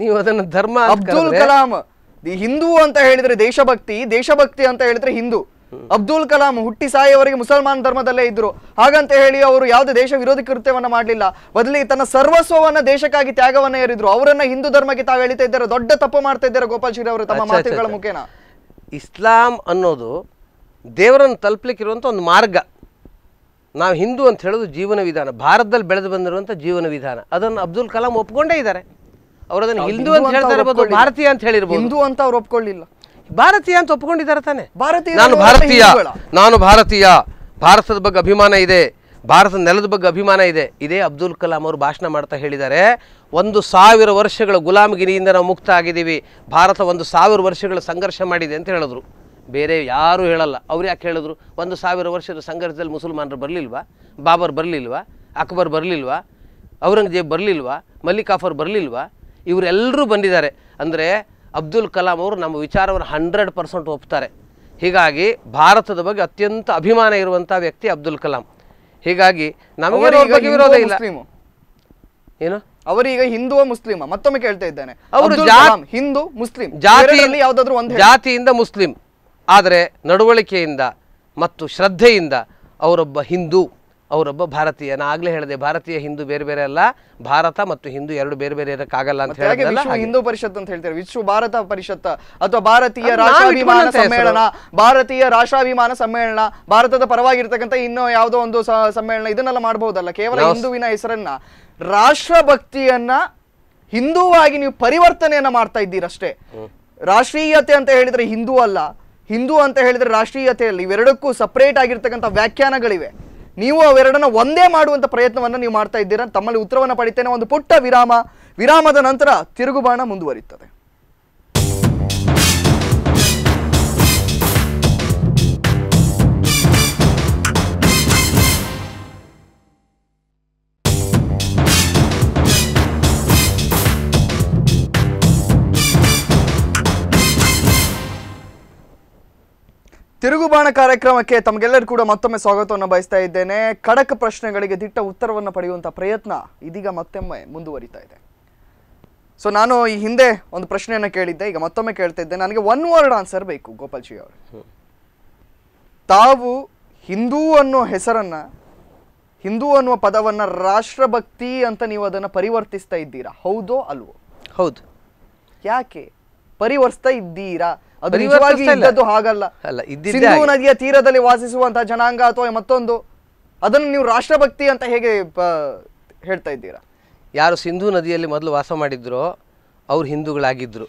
S1: ನೀವು ಅದನ್ನು ಧರ್ಮ ಅಬ್ದುಲ್ ಕಲಾಂ ಹಿಂದೂ ಅಂತ ಹೇಳಿದ್ರೆ ದೇಶಭಕ್ತಿ ದೇಶಭಕ್ತಿ ಅಂತ ಹೇಳಿದ್ರೆ ಹಿಂದೂ ಅಬ್ದುಲ್ ಕಲಾಂ ಹುಟ್ಟಿ ಅವರಿಗೆ ಮುಸಲ್ಮಾನ್ ಧರ್ಮದಲ್ಲೇ ಇದ್ರು ಹಾಗಂತ ಹೇಳಿ ಅವರು ಯಾವುದೇ ದೇಶ ವಿರೋಧಿ ಕೃತ್ಯವನ್ನ ಮಾಡಲಿಲ್ಲ ಬದಲಿಗೆ ತನ್ನ ಸರ್ವಸ್ವವನ್ನ ದೇಶಕ್ಕಾಗಿ ತ್ಯಾಗವನ್ನ ಏರಿದ್ರು ಅವರನ್ನ ಹಿಂದೂ ಧರ್ಮಕ್ಕೆ ತಾವು ಹೇಳ್ತಾ ಇದ್ದಾರೆ ದೊಡ್ಡ ತಪ್ಪು
S2: ಮಾಡ್ತಾ ಇದ್ದಾರೆ ಗೋಪಾಲ್ ಶ್ರೀ ಅವರು ತಮ್ಮ ಮಾತುಗಳ ಮುಖೇನ ಇಸ್ಲಾಂ ಅನ್ನೋದು ದೇವರನ್ನು ತಲುಪಲಿಕ್ಕಿರುವಂಥ ಒಂದು ಮಾರ್ಗ ನಾವು ಹಿಂದೂ ಅಂತ ಹೇಳೋದು ಜೀವನ ವಿಧಾನ ಭಾರತದಲ್ಲಿ ಬೆಳೆದು ಬಂದಿರುವಂತ ಜೀವನ ವಿಧಾನ ಅದನ್ನು ಅಬ್ದುಲ್ ಕಲಾಂ ಒಪ್ಕೊಂಡೇ ಇದ್ದಾರೆ ಅವರು ಅದನ್ನು ಹಿಂದೂ ಅಂತ ಹೇಳ್ತಾ ಭಾರತೀಯ ಅಂತ ಹೇಳಿರ್ಬೋದು ಹಿಂದೂ
S1: ಅಂತ ಅವ್ರು ಒಪ್ಕೊಳ್ಳಿಲ್ಲ ಭಾರತೀಯ ಅಂತ ಒಪ್ಕೊಂಡಿದ್ದಾರೆ ತಾನೆ ಭಾರತೀಯ ನಾನು ಭಾರತೀಯ
S2: ನಾನು ಭಾರತೀಯ ಭಾರತದ ಬಗ್ಗೆ ಅಭಿಮಾನ ಇದೆ ಭಾರತದ ನೆಲದ ಬಗ್ಗೆ ಅಭಿಮಾನ ಇದೆ ಇದೇ ಅಬ್ದುಲ್ ಕಲಾಂ ಅವರು ಭಾಷಣ ಮಾಡ್ತಾ ಹೇಳಿದ್ದಾರೆ ಒಂದು ಸಾವಿರ ವರ್ಷಗಳ ಗುಲಾಮಗಿರಿಯಿಂದ ನಾವು ಮುಕ್ತ ಆಗಿದ್ದೀವಿ ಭಾರತ ಒಂದು ಸಾವಿರ ವರ್ಷಗಳ ಸಂಘರ್ಷ ಮಾಡಿದೆ ಅಂತ ಹೇಳಿದ್ರು ಬೇರೆ ಯಾರೂ ಹೇಳಲ್ಲ ಅವ್ರು ಯಾಕೆ ಹೇಳಿದ್ರು ಒಂದು ಸಾವಿರ ವರ್ಷದ ಸಂಘರ್ಷದಲ್ಲಿ ಮುಸಲ್ಮಾನರು ಬರಲಿಲ್ವಾ ಬಾಬರ್ ಬರಲಿಲ್ವಾ ಅಕ್ಬರ್ ಬರಲಿಲ್ವಾ ಔರಂಗಜೇಬ್ ಬರಲಿಲ್ವಾ ಮಲ್ಲಿಕಾಫರ್ ಬರಲಿಲ್ವಾ ಇವರೆಲ್ಲರೂ ಬಂದಿದ್ದಾರೆ ಅಂದರೆ ಅಬ್ದುಲ್ ಕಲಾಂ ಅವರು ನಮ್ಮ ವಿಚಾರವನ್ನು ಹಂಡ್ರೆಡ್ ಪರ್ಸೆಂಟ್ ಒಪ್ತಾರೆ ಹೀಗಾಗಿ ಭಾರತದ ಬಗ್ಗೆ ಅತ್ಯಂತ ಅಭಿಮಾನ ಇರುವಂತಹ ವ್ಯಕ್ತಿ ಅಬ್ದುಲ್ ಕಲಾಂ ಹೀಗಾಗಿ ನಮಗೆ ವಿರೋಧ ಇಲ್ಲ ಏನು
S1: ಅವರೀಗ ಹಿಂದೂ ಮುಸ್ಲಿಮ ಮತ್ತೊಮ್ಮೆ ಕೇಳ್ತಾ ಇದ್ದಾನೆ ಅವರು
S2: ಹಿಂದೂ ಮುಸ್ಲಿಂ
S1: ಜಾತಿಯಲ್ಲಿ ಯಾವ್ದಾದ್ರು ಒಂದು
S2: ಜಾತಿಯಿಂದ ಮುಸ್ಲಿಂ ಆದರೆ ನಡವಳಿಕೆಯಿಂದ ಮತ್ತು ಶ್ರದ್ಧೆಯಿಂದ ಅವರೊಬ್ಬ ಹಿಂದೂ ಅವರೊಬ್ಬ ಭಾರತೀಯ ನಾ ಆಗ್ಲೇ ಹೇಳಿದೆ ಭಾರತೀಯ ಹಿಂದೂ ಬೇರೆ ಬೇರೆ ಅಲ್ಲ ಭಾರತ ಮತ್ತು ಹಿಂದೂ ಎರಡು ಬೇರೆ ಬೇರೆ ಇರಕ್ಕಾಗಲ್ಲ ಅಂತ ಹಿಂದೂ
S1: ಪರಿಷತ್ ಅಂತ ಹೇಳ್ತಾರೆ ವಿಶ್ವ ಭಾರತ ಪರಿಷತ್ ಅಥವಾ ಭಾರತೀಯ ರಾಷ್ಟ್ರಾಭಿಮಾನ ಸಮ್ಮೇಳನ ಭಾರತೀಯ ರಾಷ್ಟ್ರಾಭಿಮಾನ ಸಮ್ಮೇಳನ ಭಾರತದ ಪರವಾಗಿರ್ತಕ್ಕಂಥ ಇನ್ನೂ ಯಾವುದೋ ಒಂದು ಸಮ್ಮೇಳನ ಇದನ್ನೆಲ್ಲ ಮಾಡಬಹುದಲ್ಲ ಕೇವಲ ಹಿಂದುವಿನ ಹೆಸರನ್ನ ರಾಷ್ಟ್ರಭಕ್ತಿಯನ್ನ ಹಿಂದೂವಾಗಿ ನೀವು ಪರಿವರ್ತನೆಯನ್ನ ಮಾಡ್ತಾ ಇದ್ದೀರಷ್ಟೇ ರಾಷ್ಟ್ರೀಯತೆ ಅಂತ ಹೇಳಿದ್ರೆ ಹಿಂದೂ ಅಲ್ಲ ಹಿಂದೂ ಅಂತ ಹೇಳಿದ್ರೆ ರಾಷ್ಟ್ರೀಯತೆಯಲ್ಲಿ ಇವೆರಡಕ್ಕೂ ಸಪರೇಟ್ ಆಗಿರ್ತಕ್ಕಂಥ ವ್ಯಾಖ್ಯಾನಗಳಿವೆ ನೀವು ಅವೆರಡನ್ನ ಒಂದೇ ಮಾಡುವಂಥ ಪ್ರಯತ್ನವನ್ನು ನೀವು ಮಾಡ್ತಾ ಇದ್ದೀರಾ ತಮ್ಮಲ್ಲಿ ಉತ್ತರವನ್ನು ಪಡಿತೇನೆ ಒಂದು ಪುಟ್ಟ ವಿರಾಮ ವಿರಾಮದ ನಂತರ ತಿರುಗುಬಾಣ ಮುಂದುವರಿಯುತ್ತದೆ ತಿರುಗುಬಾಣ ಕಾರ್ಯಕ್ರಮಕ್ಕೆ ತಮಗೆಲ್ಲರೂ ಕೂಡ ಮತ್ತೊಮ್ಮೆ ಸ್ವಾಗತವನ್ನು ಬಯಸ್ತಾ ಇದ್ದೇನೆ ಖಡಕ್ ಪ್ರಶ್ನೆಗಳಿಗೆ ದಿಟ್ಟ ಉತ್ತರವನ್ನು ಪಡೆಯುವಂಥ ಪ್ರಯತ್ನ ಇದೀಗ ಮತ್ತೊಮ್ಮೆ ಮುಂದುವರಿತಾ ಇದೆ ಸೊ ನಾನು ಈ ಹಿಂದೆ ಒಂದು ಪ್ರಶ್ನೆಯನ್ನು ಕೇಳಿದ್ದೆ ಈಗ ಮತ್ತೊಮ್ಮೆ ಕೇಳ್ತಾ ಇದ್ದೆ ನನಗೆ ಒನ್ ವರ್ಡ್ ಆನ್ಸರ್ ಬೇಕು ಗೋಪಾಲ್ ಜಿ ಅವರು ತಾವು ಹಿಂದೂ ಅನ್ನೋ ಹೆಸರನ್ನ ಹಿಂದೂ ಅನ್ನುವ ಪದವನ್ನ ರಾಷ್ಟ್ರಭಕ್ತಿ ಅಂತ ನೀವು ಅದನ್ನು ಪರಿವರ್ತಿಸ್ತಾ ಇದ್ದೀರಾ ಹೌದೋ ಅಲ್ವೋ ಹೌದು ಯಾಕೆ ಪರಿವರ್ತಿಸ್ತಾ ಇದ್ದೀರಾ ಸಿಂಧು ಅಲ್ಲ ನದಿಯ ತೀರದಲ್ಲಿ ವಾಸಿಸುವಂತಹ ಜನಾಂಗ ಅಥವಾ ಮತ್ತೊಂದು ಅದನ್ನು ನೀವು ರಾಷ್ಟ್ರಭಕ್ತಿ ಅಂತ ಹೇಗೆ
S2: ಹೇಳ್ತಾ ಇದ್ದೀರಾ ಯಾರು ಸಿಂಧೂ ನದಿಯಲ್ಲಿ ಮೊದಲು ವಾಸ ಮಾಡಿದ್ರು ಅವ್ರು ಹಿಂದೂಗಳಾಗಿದ್ದರು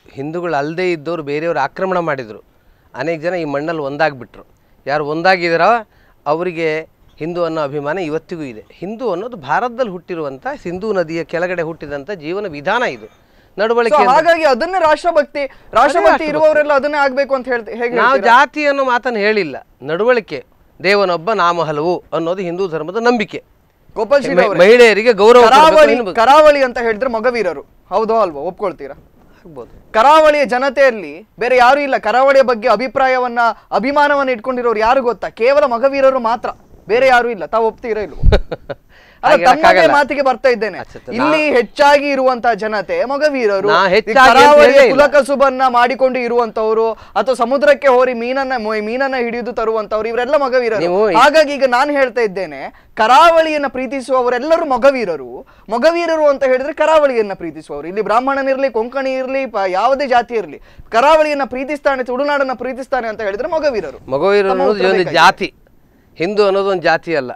S2: ಅಲ್ಲದೆ ಇದ್ದವರು ಬೇರೆಯವರು ಆಕ್ರಮಣ ಮಾಡಿದರು ಅನೇಕ ಜನ ಈ ಮಣ್ಣಲ್ಲಿ ಒಂದಾಗಿಬಿಟ್ರು ಯಾರು ಒಂದಾಗಿದ್ದಾರೋ ಅವರಿಗೆ ಹಿಂದೂ ಅನ್ನೋ ಅಭಿಮಾನ ಇವತ್ತಿಗೂ ಇದೆ ಹಿಂದೂ ಅನ್ನೋದು ಭಾರತದಲ್ಲಿ ಹುಟ್ಟಿರುವಂಥ ಸಿಂಧೂ ನದಿಯ ಕೆಳಗಡೆ ಹುಟ್ಟಿದಂಥ ಜೀವನ ವಿಧಾನ ಇದು ನಡವಳಿಕೆ ಹಾಗಾಗಿ
S1: ಅದನ್ನ ರಾಷ್ಟ್ರಭಕ್ತಿ
S2: ರಾಷ್ಟ್ರಭಕ್ತಿ ಇರುವವರೆಲ್ಲ
S1: ಅದನ್ನೇ ಆಗ್ಬೇಕು ಅಂತ ಹೇಳಿ ನಾವು ಜಾತಿ
S2: ಅನ್ನೋ ಮಾತನ್ನು ಹೇಳಿಲ್ಲ ನಡವಳಿಕೆ ದೇವನೊಬ್ಬ ನಾಮ ಹಲವು ಅನ್ನೋದು ಹಿಂದೂ ಧರ್ಮದ ನಂಬಿಕೆ ಗೋಪಾಲ್ ಶ್ರೀ ಮಹಿಳೆಯರಿಗೆ ಗೌರವ
S1: ಕರಾವಳಿ ಅಂತ ಹೇಳಿದ್ರೆ ಮಗವೀರರು ಹೌದೋ ಅಲ್ವಾ ಒಪ್ಕೊಳ್ತೀರಾ ಕರಾವಳಿಯ ಜನತೆಯಲ್ಲಿ ಬೇರೆ ಯಾರು ಇಲ್ಲ ಕರಾವಳಿಯ ಬಗ್ಗೆ ಅಭಿಪ್ರಾಯವನ್ನ ಅಭಿಮಾನವನ್ನ ಇಟ್ಕೊಂಡಿರೋರು ಯಾರು ಗೊತ್ತಾ ಕೇವಲ ಮಗವೀರರು ಮಾತ್ರ ಬೇರೆ ಯಾರು ಇಲ್ಲ ತಾವು ಒಪ್ತೀರ ಇಲ್ವ
S2: <laughs> ಮಾತಿಗೆ
S1: ಬರ್ತಾ ಇದ್ದೇನೆ ಇಲ್ಲಿ ಹೆಚ್ಚಾಗಿ ಇರುವಂತಹ ಜನತೆ ಮೊಗವೀರರು ಕುಲಕಸುಬನ್ನ ಮಾಡಿಕೊಂಡು ಇರುವಂತವರು ಅಥವಾ ಸಮುದ್ರಕ್ಕೆ ಹೋರಿ ಮೀನನ್ನ ಮೀನನ್ನ ಹಿಡಿದು ತರುವಂತವ್ರು ಇವರೆಲ್ಲ ಮೊಗವೀರರು ಹಾಗಾಗಿ ಈಗ ನಾನು ಹೇಳ್ತಾ ಇದ್ದೇನೆ ಕರಾವಳಿಯನ್ನ ಪ್ರೀತಿಸುವವರೆಲ್ಲರೂ ಮೊಗವೀರರು ಮೊಗವೀರರು ಅಂತ ಹೇಳಿದ್ರೆ ಕರಾವಳಿಯನ್ನ ಪ್ರೀತಿಸುವವರು ಇಲ್ಲಿ ಬ್ರಾಹ್ಮಣನಿರ್ಲಿ ಕೊಂಕಣಿ ಇರ್ಲಿ ಯಾವುದೇ ಜಾತಿ ಇರಲಿ ಕರಾವಳಿಯನ್ನ ಪ್ರೀತಿಸ್ತಾನೆ ತುಳುನಾಡನ್ನ ಪ್ರೀತಿಸ್ತಾನೆ ಅಂತ ಹೇಳಿದ್ರೆ ಮೊಗವೀರರು
S2: ಮೊಗವೀರರು ಜಾತಿ ಹಿಂದೂ ಅನ್ನೋದು ಒಂದು ಜಾತಿ ಅಲ್ಲ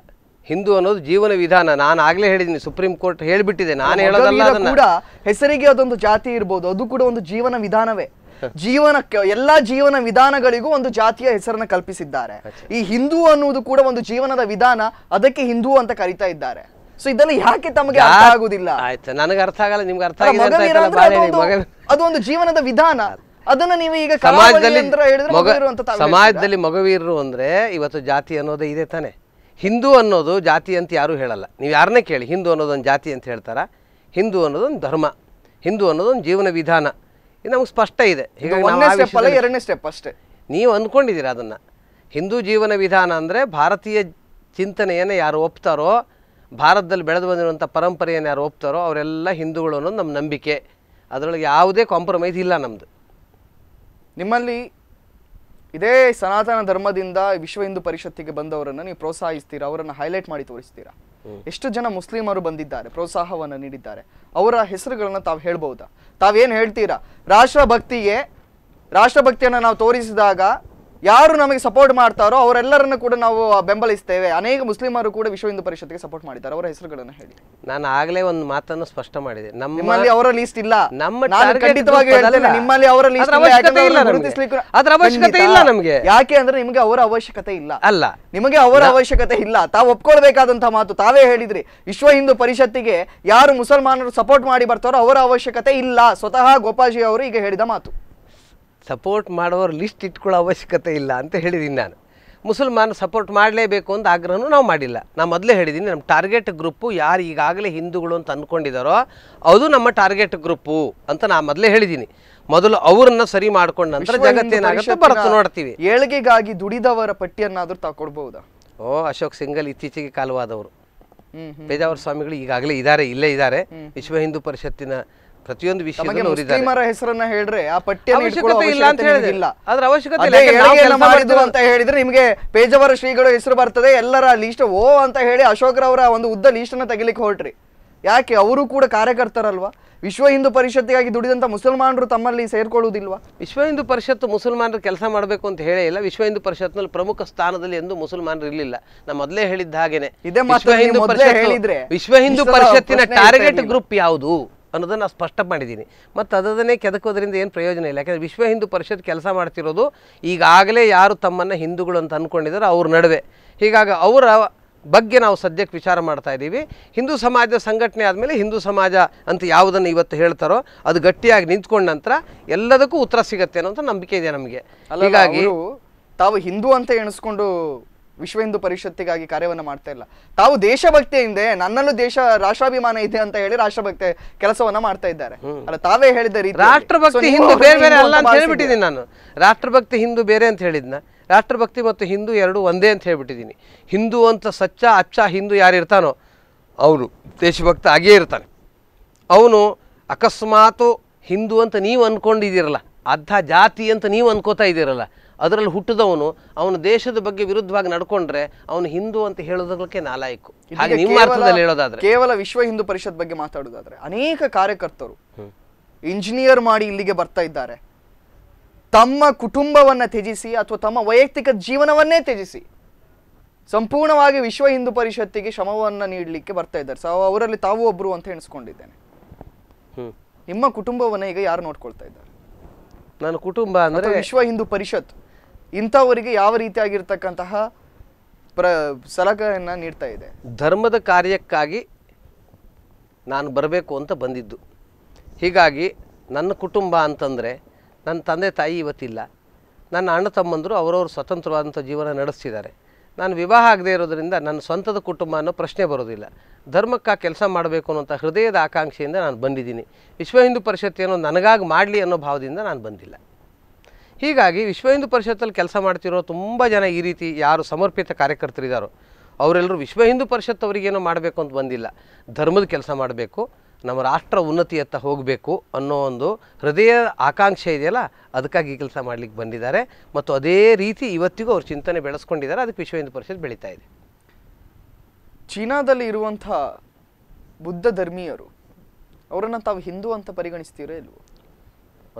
S2: ಹಿಂದೂ ಅನ್ನೋದು ಜೀವನ ವಿಧಾನ ನಾನು ಆಗ್ಲೇ ಹೇಳಿದ್ದೀನಿ ಸುಪ್ರೀಂ ಕೋರ್ಟ್ ಹೇಳಿಬಿಟ್ಟಿದೆ ನಾನು ಹೇಳೋದಲ್ಲ ಕೂಡ
S1: ಹೆಸರಿಗೆ ಅದೊಂದು ಜಾತಿ ಇರ್ಬೋದು ಅದು ಕೂಡ ಒಂದು ಜೀವನ ವಿಧಾನವೇ ಜೀವನಕ್ಕೆ ಎಲ್ಲಾ ಜೀವನ ವಿಧಾನಗಳಿಗೂ ಒಂದು ಜಾತಿಯ ಹೆಸರನ್ನ ಕಲ್ಪಿಸಿದ್ದಾರೆ ಈ ಹಿಂದೂ ಅನ್ನುವುದು ಕೂಡ ಒಂದು ಜೀವನದ ವಿಧಾನ ಅದಕ್ಕೆ ಹಿಂದೂ ಅಂತ ಕರಿತಾ ಇದ್ದಾರೆ ಸೊ ಇದನ್ನ ಯಾಕೆ ತಮಗೆ ಅರ್ಥ
S2: ಆಗುದಿಲ್ಲ ಆಯ್ತು ನನಗೆ ಅರ್ಥ ಆಗಲ್ಲ ನಿಮ್ಗೆ ಅರ್ಥ
S1: ಅದು ಒಂದು ಜೀವನದ ವಿಧಾನ ಅದನ್ನ ನೀವು ಈಗ ಸಮಾಜದಲ್ಲಿ ಸಮಾಜದಲ್ಲಿ
S2: ಮಗವೀರರು ಅಂದ್ರೆ ಇವತ್ತು ಜಾತಿ ಅನ್ನೋದೇ ಇದೆ ತಾನೆ ಹಿಂದೂ ಅನ್ನೋದು ಜಾತಿ ಅಂತ ಯಾರೂ ಹೇಳಲ್ಲ ನೀವು ಯಾರನ್ನೇ ಕೇಳಿ ಹಿಂದೂ ಅನ್ನೋದೊಂದು ಜಾತಿ ಅಂತ ಹೇಳ್ತಾರೆ ಹಿಂದೂ ಅನ್ನೋದೊಂದು ಧರ್ಮ ಹಿಂದೂ ಅನ್ನೋದೊಂದು ಜೀವನ ವಿಧಾನ ಇದು ನಮ್ಗೆ ಸ್ಪಷ್ಟ ಇದೆ ಹೀಗಾಗಿ ಎರಡನೇ ಸ್ಟೆಪ್ ಅಷ್ಟೇ ನೀವು ಅಂದ್ಕೊಂಡಿದ್ದೀರ ಅದನ್ನು ಹಿಂದೂ ಜೀವನ ವಿಧಾನ ಅಂದರೆ ಭಾರತೀಯ ಚಿಂತನೆಯನ್ನು ಯಾರು ಒಪ್ತಾರೋ ಭಾರತದಲ್ಲಿ ಬೆಳೆದು ಬಂದಿರುವಂಥ ಪರಂಪರೆಯನ್ನು ಯಾರು ಒಪ್ತಾರೋ ಅವರೆಲ್ಲ ಹಿಂದೂಗಳು ಅನ್ನೋದು ನಮ್ಮ ನಂಬಿಕೆ ಅದರೊಳಗೆ ಯಾವುದೇ ಕಾಂಪ್ರಮೈಸ್ ಇಲ್ಲ ನಮ್ಮದು ನಿಮ್ಮಲ್ಲಿ ಇದೇ ಸನಾತನ ಧರ್ಮದಿಂದ ವಿಶ್ವ ಹಿಂದೂ
S1: ಪರಿಷತ್ತಿಗೆ ಬಂದವರನ್ನ ನೀವು ಪ್ರೋತ್ಸಾಹಿಸ್ತೀರಾ ಅವರನ್ನ ಹೈಲೈಟ್ ಮಾಡಿ ತೋರಿಸ್ತೀರಾ ಎಷ್ಟು ಜನ ಮುಸ್ಲಿಮರು ಬಂದಿದ್ದಾರೆ ಪ್ರೋತ್ಸಾಹವನ್ನು ನೀಡಿದ್ದಾರೆ ಅವರ ಹೆಸರುಗಳನ್ನು ತಾವು ಹೇಳ್ಬಹುದಾ ತಾವೇನು ಹೇಳ್ತೀರಾ ರಾಷ್ಟ್ರಭಕ್ತಿಗೆ ರಾಷ್ಟ್ರಭಕ್ತಿಯನ್ನು ನಾವು ತೋರಿಸಿದಾಗ ಯಾರು ನಮಗೆ ಸಪೋರ್ಟ್ ಮಾಡ್ತಾರೋ ಅವರೆಲ್ಲರನ್ನು ಕೂಡ ನಾವು ಬೆಂಬಲಿಸ್ತೇವೆ ಅನೇಕ ಮುಸ್ಲಿಮರು ಕೂಡ ವಿಶ್ವ ಹಿಂದೂ ಪರಿಷತ್ಗೆ ಸಪೋರ್ಟ್ ಮಾಡಿದ್ದಾರೆ ಅವರ ಹೆಸರುಗಳನ್ನು ಹೇಳಿ
S2: ನಾನು ಆಗಲೇ ಒಂದು ಮಾತನ್ನು ಸ್ಪಷ್ಟ ಮಾಡಿದೆ ನಮ್ಮಲ್ಲಿ ಅವರ ಲೀಸ್ಟ್ ಇಲ್ಲ ನಮ್ಮ ಖಂಡಿತವಾಗಿ ನಿಮ್ಮಲ್ಲಿ ಅವರ ಲಿಸ್ಟ್ ಅದರ ಅವಶ್ಯಕತೆ ಇಲ್ಲ ನಮಗೆ
S1: ಯಾಕೆ ಅಂದ್ರೆ ನಿಮಗೆ ಅವರ ಅವಶ್ಯಕತೆ ಇಲ್ಲ ಅಲ್ಲ ನಿಮಗೆ ಅವರ ಅವಶ್ಯಕತೆ ಇಲ್ಲ ತಾವು ಒಪ್ಕೊಳ್ಬೇಕಾದಂತಹ ಮಾತು ತಾವೇ ಹೇಳಿದ್ರಿ ವಿಶ್ವ ಹಿಂದೂ ಪರಿಷತ್ತಿಗೆ ಯಾರು ಮುಸಲ್ಮಾನರು ಸಪೋರ್ಟ್ ಮಾಡಿ ಬರ್ತಾರೋ ಅವರ ಅವಶ್ಯಕತೆ ಇಲ್ಲ ಸ್ವತಃ ಗೋಪಾಜಿ ಅವರು ಈಗ ಹೇಳಿದ ಮಾತು
S2: ಸಪೋರ್ಟ್ ಮಾಡೋರು ಲಿಸ್ಟ್ ಇಟ್ಕೊಳ್ಳೋ ಅವಶ್ಯಕತೆ ಇಲ್ಲ ಅಂತ ಹೇಳಿದ್ದೀನಿ ನಾನು ಮುಸಲ್ಮಾನ ಸಪೋರ್ಟ್ ಮಾಡಲೇಬೇಕು ಅಂತ ಆಗ್ರಹನೂ ನಾವು ಮಾಡಿಲ್ಲ ನಾನು ಮೊದಲೇ ಹೇಳಿದ್ದೀನಿ ನಮ್ಮ ಟಾರ್ಗೆಟ್ ಗ್ರೂಪು ಯಾರು ಈಗಾಗಲೇ ಹಿಂದೂಗಳು ಅಂತ ಅಂದ್ಕೊಂಡಿದ್ದಾರೋ ಅದು ನಮ್ಮ ಟಾರ್ಗೆಟ್ ಗ್ರೂಪು ಅಂತ ನಾನು ಮೊದಲೇ ಹೇಳಿದ್ದೀನಿ ಮೊದಲು ಅವ್ರನ್ನ ಸರಿ ಮಾಡ್ಕೊಂಡ ನಂತರ ಜಗತ್ತೇನಾಗುತ್ತೆ ಬರುತ್ತೆ ನೋಡ್ತೀವಿ
S1: ಏಳಿಗೆಗಾಗಿ ದುಡಿದವರ ಪಟ್ಟಿಯನ್ನಾದರೂ
S2: ತಗೊಡ್ಬಹುದಾ ಓ ಅಶೋಕ್ ಸಿಂಗಲ್ ಇತ್ತೀಚೆಗೆ ಕಾಲವಾದವರು ಪೇಜಾವರ ಸ್ವಾಮಿಗಳು ಈಗಾಗಲೇ ಇದ್ದಾರೆ ಇಲ್ಲೇ ಇದ್ದಾರೆ ವಿಶ್ವ ಹಿಂದೂ ಪರಿಷತ್ತಿನ ಪ್ರತಿಯೊಂದು ವಿಷಯ
S1: ಹೆಸರನ್ನ ಹೇಳ್ರೆ ಆ ಪಠ್ಯ ಅವಶ್ಯಕತೆ ಅಂತ
S2: ಅವಶ್ಯಕತೆ ಇಲ್ಲ ನಿಮಗೆ
S1: ಪೇಜಾವರ ಶ್ರೀಗಳು ಹೆಸರು ಬರ್ತದೆ ಎಲ್ಲರ ಲೀಸ್ಟ್ ಓ ಅಂತ ಹೇಳಿ ಅಶೋಕ್ರವರ ಒಂದು ಉದ್ದ ಅನ್ನ ತೆಗಿಲಿಕ್ಕೆ ಹೊರಟ್ರಿ ಯಾಕೆ ಅವರು ಕೂಡ ಕಾರ್ಯಕರ್ತರಲ್ವಾ ವಿಶ್ವ ಹಿಂದೂ ಪರಿಷತ್ತಿಗಾಗಿ ದುಡಿದಂತ ಮುಸಲ್ಮಾನರು ತಮ್ಮಲ್ಲಿ ಸೇರ್ಕೊಳ್ಳುವುದಿಲ್ವಾ
S2: ವಿಶ್ವ ಹಿಂದೂ ಪರಿಷತ್ತು ಮುಸಲ್ಮಾನರು ಕೆಲಸ ಮಾಡಬೇಕು ಅಂತ ಹೇಳೇ ಇಲ್ಲ ವಿಶ್ವ ಹಿಂದೂ ಪರಿಷತ್ನಲ್ಲಿ ಪ್ರಮುಖ ಸ್ಥಾನದಲ್ಲಿ ಎಂದು ಮುಸಲ್ಮಾನರು ಇರಲಿಲ್ಲ ನಾ ಮೊದಲೇ ಹೇಳಿದ್ದ ಹಾಗೇನೆ ವಿಶ್ವ ಹಿಂದೂ ಪರಿಷತ್ತಿನ ಟಾರ್ಗೆಟ್ ಗ್ರೂಪ್ ಯಾವುದು ಅನ್ನೋದನ್ನು ನಾವು ಸ್ಪಷ್ಟ ಮಾಡಿದ್ದೀನಿ ಮತ್ತು ಅದನ್ನೇ ಕೆದಕೋದ್ರಿಂದ ಏನು ಪ್ರಯೋಜನ ಇಲ್ಲ ಯಾಕಂದರೆ ವಿಶ್ವ ಹಿಂದೂ ಪರಿಷತ್ ಕೆಲಸ ಮಾಡ್ತಿರೋದು ಈಗಾಗಲೇ ಯಾರು ತಮ್ಮನ್ನು ಹಿಂದೂಗಳು ಅಂತ ಅಂದ್ಕೊಂಡಿದ್ದಾರೆ ಅವ್ರ ನಡುವೆ ಹೀಗಾಗಿ ಅವರ ಬಗ್ಗೆ ನಾವು ಸದ್ಯಕ್ಕೆ ವಿಚಾರ ಮಾಡ್ತಾ ಇದ್ದೀವಿ ಹಿಂದೂ ಸಮಾಜ ಸಂಘಟನೆ ಆದಮೇಲೆ ಹಿಂದೂ ಸಮಾಜ ಅಂತ ಯಾವುದನ್ನು ಇವತ್ತು ಹೇಳ್ತಾರೋ ಅದು ಗಟ್ಟಿಯಾಗಿ ನಿಂತ್ಕೊಂಡ ನಂತರ ಎಲ್ಲದಕ್ಕೂ ಉತ್ತರ ಸಿಗತ್ತೆ ಅನ್ನೋಂಥ ನಂಬಿಕೆ ಇದೆ ನಮಗೆ ಹೀಗಾಗಿ
S1: ತಾವು ಹಿಂದೂ ಅಂತ ಎಣಿಸ್ಕೊಂಡು ವಿಶ್ವ ಹಿಂದೂ ಪರಿಷತ್ತಿಗಾಗಿ ಕಾರ್ಯವನ್ನು ಮಾಡ್ತಾ ಇಲ್ಲ ತಾವು ದೇಶಭಕ್ತಿ ಹಿಂದೆ ನನ್ನಲ್ಲೂ ದೇಶ ರಾಷ್ಟ್ರಾಭಿಮಾನ ಇದೆ ಅಂತ ಹೇಳಿ ರಾಷ್ಟ್ರಭಕ್ತಿ ಕೆಲಸವನ್ನ ಮಾಡ್ತಾ ಇದ್ದಾರೆ ಅಲ್ಲ ತಾವೇ ಹೇಳಿದ ರೀತಿ ರಾಷ್ಟ್ರಭಕ್ತಿ ಹಿಂದೂ ಬೇರೆ ಬೇರೆ ಅಲ್ಲ ಅಂತ ಹೇಳಿಬಿಟ್ಟಿದ್ದೀನಿ
S2: ನಾನು ರಾಷ್ಟ್ರಭಕ್ತಿ ಹಿಂದೂ ಬೇರೆ ಅಂತ ಹೇಳಿದ್ನ ರಾಷ್ಟ್ರಭಕ್ತಿ ಮತ್ತು ಹಿಂದೂ ಎರಡು ಒಂದೇ ಅಂತ ಹೇಳ್ಬಿಟ್ಟಿದ್ದೀನಿ ಹಿಂದೂ ಅಂತ ಸಚ್ಚ ಅಚ್ಚ ಹಿಂದೂ ಯಾರಿರ್ತಾನೋ ಅವರು ದೇಶಭಕ್ತ ಆಗೇ ಇರ್ತಾನೆ ಅವನು ಅಕಸ್ಮಾತು ಹಿಂದೂ ಅಂತ ನೀವು ಅಂದ್ಕೊಂಡಿದ್ದೀರಲ್ಲ ಅರ್ಧ ಜಾತಿ ಅಂತ ನೀವು ಅನ್ಕೋತಾ ಇದ್ದೀರಲ್ಲ ಅದರಲ್ಲಿ ಹುಟ್ಟಿದವನು ಅವನ ದೇಶದ ಬಗ್ಗೆ ವಿರುದ್ಧವಾಗಿ ನಡ್ಕೊಂಡ್ರೆ ಅವನು ಹಿಂದೂ ಅಂತ ಹೇಳೋದಕ್ಕೆ ನಾಲಾಯಕು ಹಾಗೆ ನಿಮ್ಮ ಅರ್ಥದಲ್ಲಿ ಹೇಳೋದಾದ್ರೆ ಕೇವಲ ವಿಶ್ವ ಹಿಂದೂ ಪರಿಷತ್
S1: ಬಗ್ಗೆ ಮಾತಾಡೋದಾದ್ರೆ ಅನೇಕ ಕಾರ್ಯಕರ್ತರು ಇಂಜಿನಿಯರ್ ಮಾಡಿ ಇಲ್ಲಿಗೆ ಬರ್ತಾ ಇದ್ದಾರೆ ತಮ್ಮ ಕುಟುಂಬವನ್ನ ತ್ಯಜಿಸಿ ಅಥವಾ ತಮ್ಮ ವೈಯಕ್ತಿಕ ಜೀವನವನ್ನೇ ತ್ಯಜಿಸಿ ಸಂಪೂರ್ಣವಾಗಿ ವಿಶ್ವ ಹಿಂದೂ ಪರಿಷತ್ತಿಗೆ ಶ್ರಮವನ್ನು ನೀಡಲಿಕ್ಕೆ ಬರ್ತಾ ಇದ್ದಾರೆ ಸೊ ಅವರಲ್ಲಿ ತಾವು ಒಬ್ಬರು ಅಂತ ಎಣಿಸ್ಕೊಂಡಿದ್ದೇನೆ ನಿಮ್ಮ ಕುಟುಂಬವನ್ನ ಈಗ ಯಾರು ನೋಡ್ಕೊಳ್ತಾ ಇದ್ದಾರೆ ನನ್ನ ಕುಟುಂಬ ಅಂದ್ರೆ ವಿಶ್ವ ಹಿಂದೂ ಪರಿಷತ್ ಇಂಥವರಿಗೆ ಯಾವ ರೀತಿಯಾಗಿರ್ತಕ್ಕಂತಹ ಪ್ರ ಸಲಹೆಯನ್ನು ನೀಡ್ತಾ ಇದೆ
S2: ಧರ್ಮದ ಕಾರ್ಯಕ್ಕಾಗಿ ನಾನು ಬರಬೇಕು ಅಂತ ಬಂದಿದ್ದು ಹೀಗಾಗಿ ನನ್ನ ಕುಟುಂಬ ಅಂತಂದರೆ ನನ್ನ ತಂದೆ ತಾಯಿ ಇವತ್ತಿಲ್ಲ ನನ್ನ ಅಣ್ಣ ತಮ್ಮಂದರು ಅವರವರು ಸ್ವತಂತ್ರವಾದಂಥ ಜೀವನ ನಡೆಸ್ತಿದ್ದಾರೆ ನಾನು ವಿವಾಹ ಆಗದೇ ಇರೋದರಿಂದ ನನ್ನ ಸ್ವಂತದ ಕುಟುಂಬ ಅನ್ನೋ ಪ್ರಶ್ನೆ ಬರೋದಿಲ್ಲ ಧರ್ಮಕ್ಕೆ ಕೆಲಸ ಮಾಡಬೇಕು ಅನ್ನೋಂಥ ಹೃದಯದ ಆಕಾಂಕ್ಷೆಯಿಂದ ನಾನು ಬಂದಿದ್ದೀನಿ ವಿಶ್ವ ಹಿಂದೂ ಪರಿಷತ್ತೇನೋ ನನಗಾಗಿ ಮಾಡಲಿ ಅನ್ನೋ ಭಾವದಿಂದ ನಾನು ಬಂದಿಲ್ಲ ಹೀಗಾಗಿ ವಿಶ್ವ ಹಿಂದೂ ಪರಿಷತ್ತಲ್ಲಿ ಕೆಲಸ ಮಾಡ್ತಿರೋ ತುಂಬ ಜನ ಈ ರೀತಿ ಯಾರು ಸಮರ್ಪಿತ ಕಾರ್ಯಕರ್ತರಿದ್ದಾರೋ ಅವರೆಲ್ಲರೂ ವಿಶ್ವ ಹಿಂದೂ ಪರಿಷತ್ ಅವರಿಗೇನೋ ಮಾಡಬೇಕು ಅಂತ ಬಂದಿಲ್ಲ ಧರ್ಮದ ಕೆಲಸ ಮಾಡಬೇಕು ನಮ್ಮ ರಾಷ್ಟ್ರ ಉನ್ನತಿಯತ್ತ ಹೋಗಬೇಕು ಅನ್ನೋ ಒಂದು ಹೃದಯ ಆಕಾಂಕ್ಷೆ ಇದೆಯಲ್ಲ ಅದಕ್ಕಾಗಿ ಕೆಲಸ ಮಾಡಲಿಕ್ಕೆ ಬಂದಿದ್ದಾರೆ ಮತ್ತು ಅದೇ ರೀತಿ ಇವತ್ತಿಗೂ ಅವ್ರ ಚಿಂತನೆ ಬೆಳೆಸ್ಕೊಂಡಿದ್ದಾರೆ ಅದಕ್ಕೆ ವಿಶ್ವ ಹಿಂದೂ ಪರಿಷತ್ ಬೆಳೀತಾ ಇದೆ ಚೀನಾದಲ್ಲಿ ಇರುವಂಥ ಬುದ್ಧ
S1: ಧರ್ಮೀಯರು ಅವರನ್ನು ತಾವು ಹಿಂದೂ ಅಂತ ಪರಿಗಣಿಸ್ತೀರೋ ಇಲ್ವೋ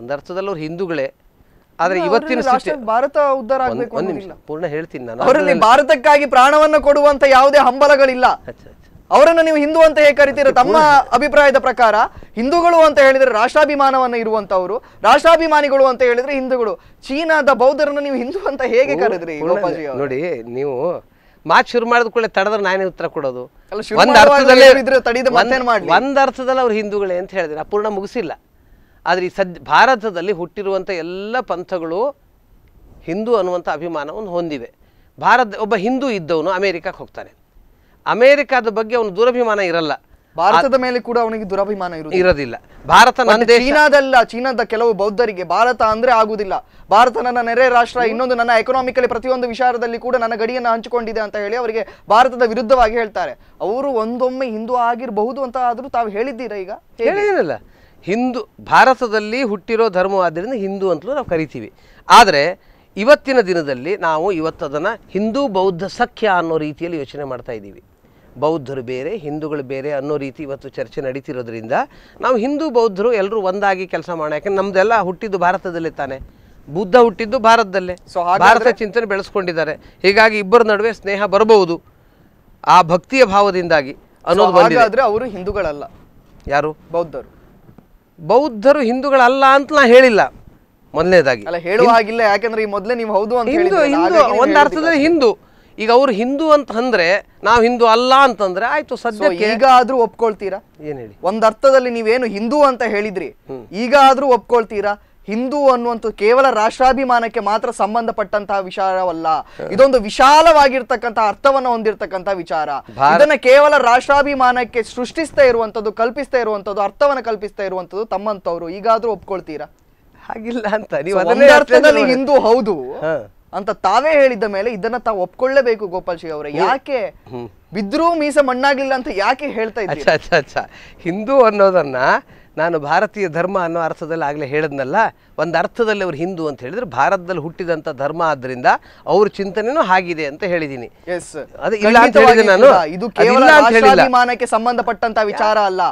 S2: ಒಂದರ್ಥದಲ್ಲಿ ಅವ್ರು ಹಿಂದೂಗಳೇ ಆದ್ರೆ ಇವತ್ತಿನ ಸ್ಥಿತಿ
S1: ಭಾರತ ಉದ್ದಾರ ಆಗಬೇಕು
S2: ಪೂರ್ಣ ಹೇಳ್ತೀನಿ ನಾನು ಅವರಲ್ಲಿ
S1: ಭಾರತಕ್ಕಾಗಿ ಪ್ರಾಣವನ್ನ ಕೊಡುವಂತ ಯಾವುದೇ ಹಂಬಲಗಳಿಲ್ಲ ಅವರನ್ನು ನೀವು ಹಿಂದೂ ಅಂತ ಹೇಗೆ ಕರಿತೀರ ತಮ್ಮ ಅಭಿಪ್ರಾಯದ ಪ್ರಕಾರ ಹಿಂದೂಗಳು ಅಂತ ಹೇಳಿದ್ರೆ ರಾಷ್ಟ್ರಾಭಿಮಾನವನ್ನ ಇರುವಂತವರು ರಾಷ್ಟ್ರಾಭಿಮಾನಿಗಳು ಅಂತ ಹೇಳಿದ್ರೆ ಹಿಂದೂಗಳು ಚೀನಾದ ಬೌದ್ಧರನ್ನು ನೀವು ಹಿಂದೂ ಅಂತ ಹೇಗೆ ಕರೆದ್ರಿ
S2: ನೋಡಿ ನೀವು ಮಾತ್ ಶುರು ಮಾಡಿದ ಕೂಡ ತಡೆದ್ರೆ ನಾನೇ ಉತ್ತರ ಕೊಡೋದು ಒಂದ್ ಅರ್ಥದಲ್ಲಿ ಒಂದ್ ಅರ್ಥದಲ್ಲಿ ಅವ್ರು ಹಿಂದೂಗಳೇ ಅಂತ ಹೇಳಿದ್ರೆ ಅಪೂರ್ಣ ಮುಗಿಸಿಲ್ಲ ಆದರೆ ಈ ಸದ್ ಭಾರತದಲ್ಲಿ ಹುಟ್ಟಿರುವಂಥ ಎಲ್ಲ ಪಂಥಗಳು ಹಿಂದೂ ಅನ್ನುವಂಥ ಅಭಿಮಾನವನ್ನು ಹೊಂದಿವೆ ಭಾರತ ಒಬ್ಬ ಹಿಂದೂ ಇದ್ದವನು ಅಮೇರಿಕಕ್ಕೆ ಹೋಗ್ತಾನೆ ಅಮೇರಿಕಾದ ಬಗ್ಗೆ ಅವನು ದುರಭಿಮಾನ ಇರಲ್ಲ ಭಾರತದ ಮೇಲೆ ಕೂಡ ಅವನಿಗೆ ದುರಭಿಮಾನ ಇರೋದಿಲ್ಲ ಭಾರತ ಚೀನಾದಲ್ಲ
S1: ಚೀನಾದ ಕೆಲವು ಬೌದ್ಧರಿಗೆ ಭಾರತ ಅಂದ್ರೆ ಆಗುದಿಲ್ಲ ಭಾರತ ನನ್ನ ನೆರೆ ರಾಷ್ಟ್ರ ಇನ್ನೊಂದು ನನ್ನ ಎಕನಾಮಿಕಲಿ ಪ್ರತಿಯೊಂದು ವಿಚಾರದಲ್ಲಿ ಕೂಡ ನನ್ನ ಗಡಿಯನ್ನು ಹಂಚಿಕೊಂಡಿದೆ ಅಂತ ಹೇಳಿ ಅವರಿಗೆ ಭಾರತದ ವಿರುದ್ಧವಾಗಿ ಹೇಳ್ತಾರೆ ಅವರು ಒಂದೊಮ್ಮೆ ಹಿಂದೂ ಆಗಿರಬಹುದು ಅಂತ ಆದ್ರೂ ತಾವು ಹೇಳಿದ್ದೀರಾ ಈಗ ಹೇಳಿದಿರಲ್ಲ
S2: ಹಿಂದೂ ಭಾರತದಲ್ಲಿ ಹುಟ್ಟಿರೋ ಧರ್ಮವಾದ್ದರಿಂದ ಹಿಂದೂ ಅಂತಲೂ ನಾವು ಕರಿತೀವಿ ಆದರೆ ಇವತ್ತಿನ ದಿನದಲ್ಲಿ ನಾವು ಇವತ್ತದನ್ನು ಹಿಂದೂ ಬೌದ್ಧ ಸಖ್ಯ ಅನ್ನೋ ರೀತಿಯಲ್ಲಿ ಯೋಚನೆ ಮಾಡ್ತಾ ಇದ್ದೀವಿ ಬೌದ್ಧರು ಬೇರೆ ಹಿಂದೂಗಳು ಬೇರೆ ಅನ್ನೋ ರೀತಿ ಇವತ್ತು ಚರ್ಚೆ ನಡೀತಿರೋದ್ರಿಂದ ನಾವು ಹಿಂದೂ ಬೌದ್ಧರು ಎಲ್ಲರೂ ಒಂದಾಗಿ ಕೆಲಸ ಮಾಡೋಣ ಯಾಕಂದ್ರೆ ನಮ್ಮದೆಲ್ಲ ಹುಟ್ಟಿದ್ದು ಭಾರತದಲ್ಲೇ ತಾನೆ ಬುದ್ಧ ಹುಟ್ಟಿದ್ದು ಭಾರತದಲ್ಲೇ ಸೊ ಭಾರತ ಚಿಂತನೆ ಬೆಳೆಸ್ಕೊಂಡಿದ್ದಾರೆ ಹೀಗಾಗಿ ಇಬ್ಬರ ನಡುವೆ ಸ್ನೇಹ ಬರಬಹುದು ಆ ಭಕ್ತಿಯ ಭಾವದಿಂದಾಗಿ ಅನ್ನೋದು ಬಂದಿದೆ
S1: ಅವರು ಹಿಂದೂಗಳಲ್ಲ
S2: ಯಾರು ಬೌದ್ಧರು ಬೌದ್ಧರು ಹಿಂದೂಗಳಲ್ಲ ಅಂತ ನಾ ಹೇಳಿಲ್ಲ ಮೊದಲನೇದಾಗಿ ಅಲ್ಲ ಹೇಳುವ ಹಾಗಿಲ್ಲ ಯಾಕಂದ್ರೆ ಈ ಮೊದಲೇ ನೀವು ಹೌದು ಅಂತ ಹಿಂದೂ ಒಂದು ಅರ್ಥದಲ್ಲಿ ಹಿಂದೂ ಈಗ ಅವ್ರು ಹಿಂದೂ ಅಂತ ಅಂದ್ರೆ ನಾವು ಹಿಂದೂ ಅಲ್ಲ ಅಂತಂದ್ರೆ ಆಯ್ತು ಸದ್ಯ ಈಗ ಆದ್ರೂ ಒಪ್ಕೊಳ್ತೀರಾ ಏನ್ ಹೇಳಿ
S1: ಒಂದ್ ಅರ್ಥದಲ್ಲಿ ನೀವೇನು ಹಿಂದೂ ಅಂತ ಹೇಳಿದ್ರಿ ಈಗ ಆದ್ರೂ ಒಪ್ಕೊಳ್ತೀರಾ ಹಿಂದೂ ಅನ್ನುವಂಥ ಕೇವಲ ರಾಷ್ಟ್ರಾಭಿಮಾನಕ್ಕೆ ಮಾತ್ರ ಸಂಬಂಧಪಟ್ಟಂತಹ ವಿಚಾರವಲ್ಲ ಇದೊಂದು ವಿಶಾಲವಾಗಿರ್ತಕ್ಕಂತಹ ಅರ್ಥವನ್ನ ಹೊಂದಿರತಕ್ಕಂತಹ ವಿಚಾರ ಇದನ್ನ ಕೇವಲ ರಾಷ್ಟ್ರಾಭಿಮಾನಕ್ಕೆ ಸೃಷ್ಟಿಸ್ತಾ ಇರುವಂತದ್ದು ಕಲ್ಪಿಸ್ತಾ ಇರುವಂತದ್ದು ಅರ್ಥವನ್ನ ಕಲ್ಪಿಸ್ತಾ ಇರುವಂತದ್ದು ತಮ್ಮಂತವ್ರು ಈಗಾದ್ರೂ ಒಪ್ಕೊಳ್ತೀರಾ ಹಾಗಿಲ್ಲ
S2: ಅಂತ ನೀವು ಅರ್ಥದಲ್ಲಿ ಹಿಂದೂ ಹೌದು
S1: ಅಂತ ತಾವೇ ಹೇಳಿದ ಮೇಲೆ ಇದನ್ನ ತಾವು ಒಪ್ಕೊಳ್ಳೇಬೇಕು ಗೋಪಾಲ್ ಶಿ ಅವರೇ ಯಾಕೆ
S2: ಬಿದ್ರೂ ಮೀಸ ಮಣ್ಣಾಗ್ಲಿಲ್ಲ ಅಂತ ಯಾಕೆ ಹೇಳ್ತಾ ಇದ್ದಾರೆ ಹಿಂದೂ ಅನ್ನೋದನ್ನ ನಾನು ಭಾರತೀಯ ಧರ್ಮ ಅನ್ನೋ ಅರ್ಥದಲ್ಲಿ ಆಗಲೇ ಹೇಳಿದ್ನಲ್ಲ ಒಂದು ಅರ್ಥದಲ್ಲಿ ಅವರು ಹಿಂದೂ ಅಂತ ಹೇಳಿದ್ರೆ ಭಾರತದಲ್ಲಿ ಹುಟ್ಟಿದಂತ ಧರ್ಮ ಆದ್ರಿಂದ ಅವ್ರ ಚಿಂತನೆನೂ ಆಗಿದೆ ಅಂತ ಹೇಳಿದ್ದೀನಿ
S1: ಮಾನಕ್ಕೆ ಸಂಬಂಧಪಟ್ಟಂತ ವಿಚಾರ ಅಲ್ಲ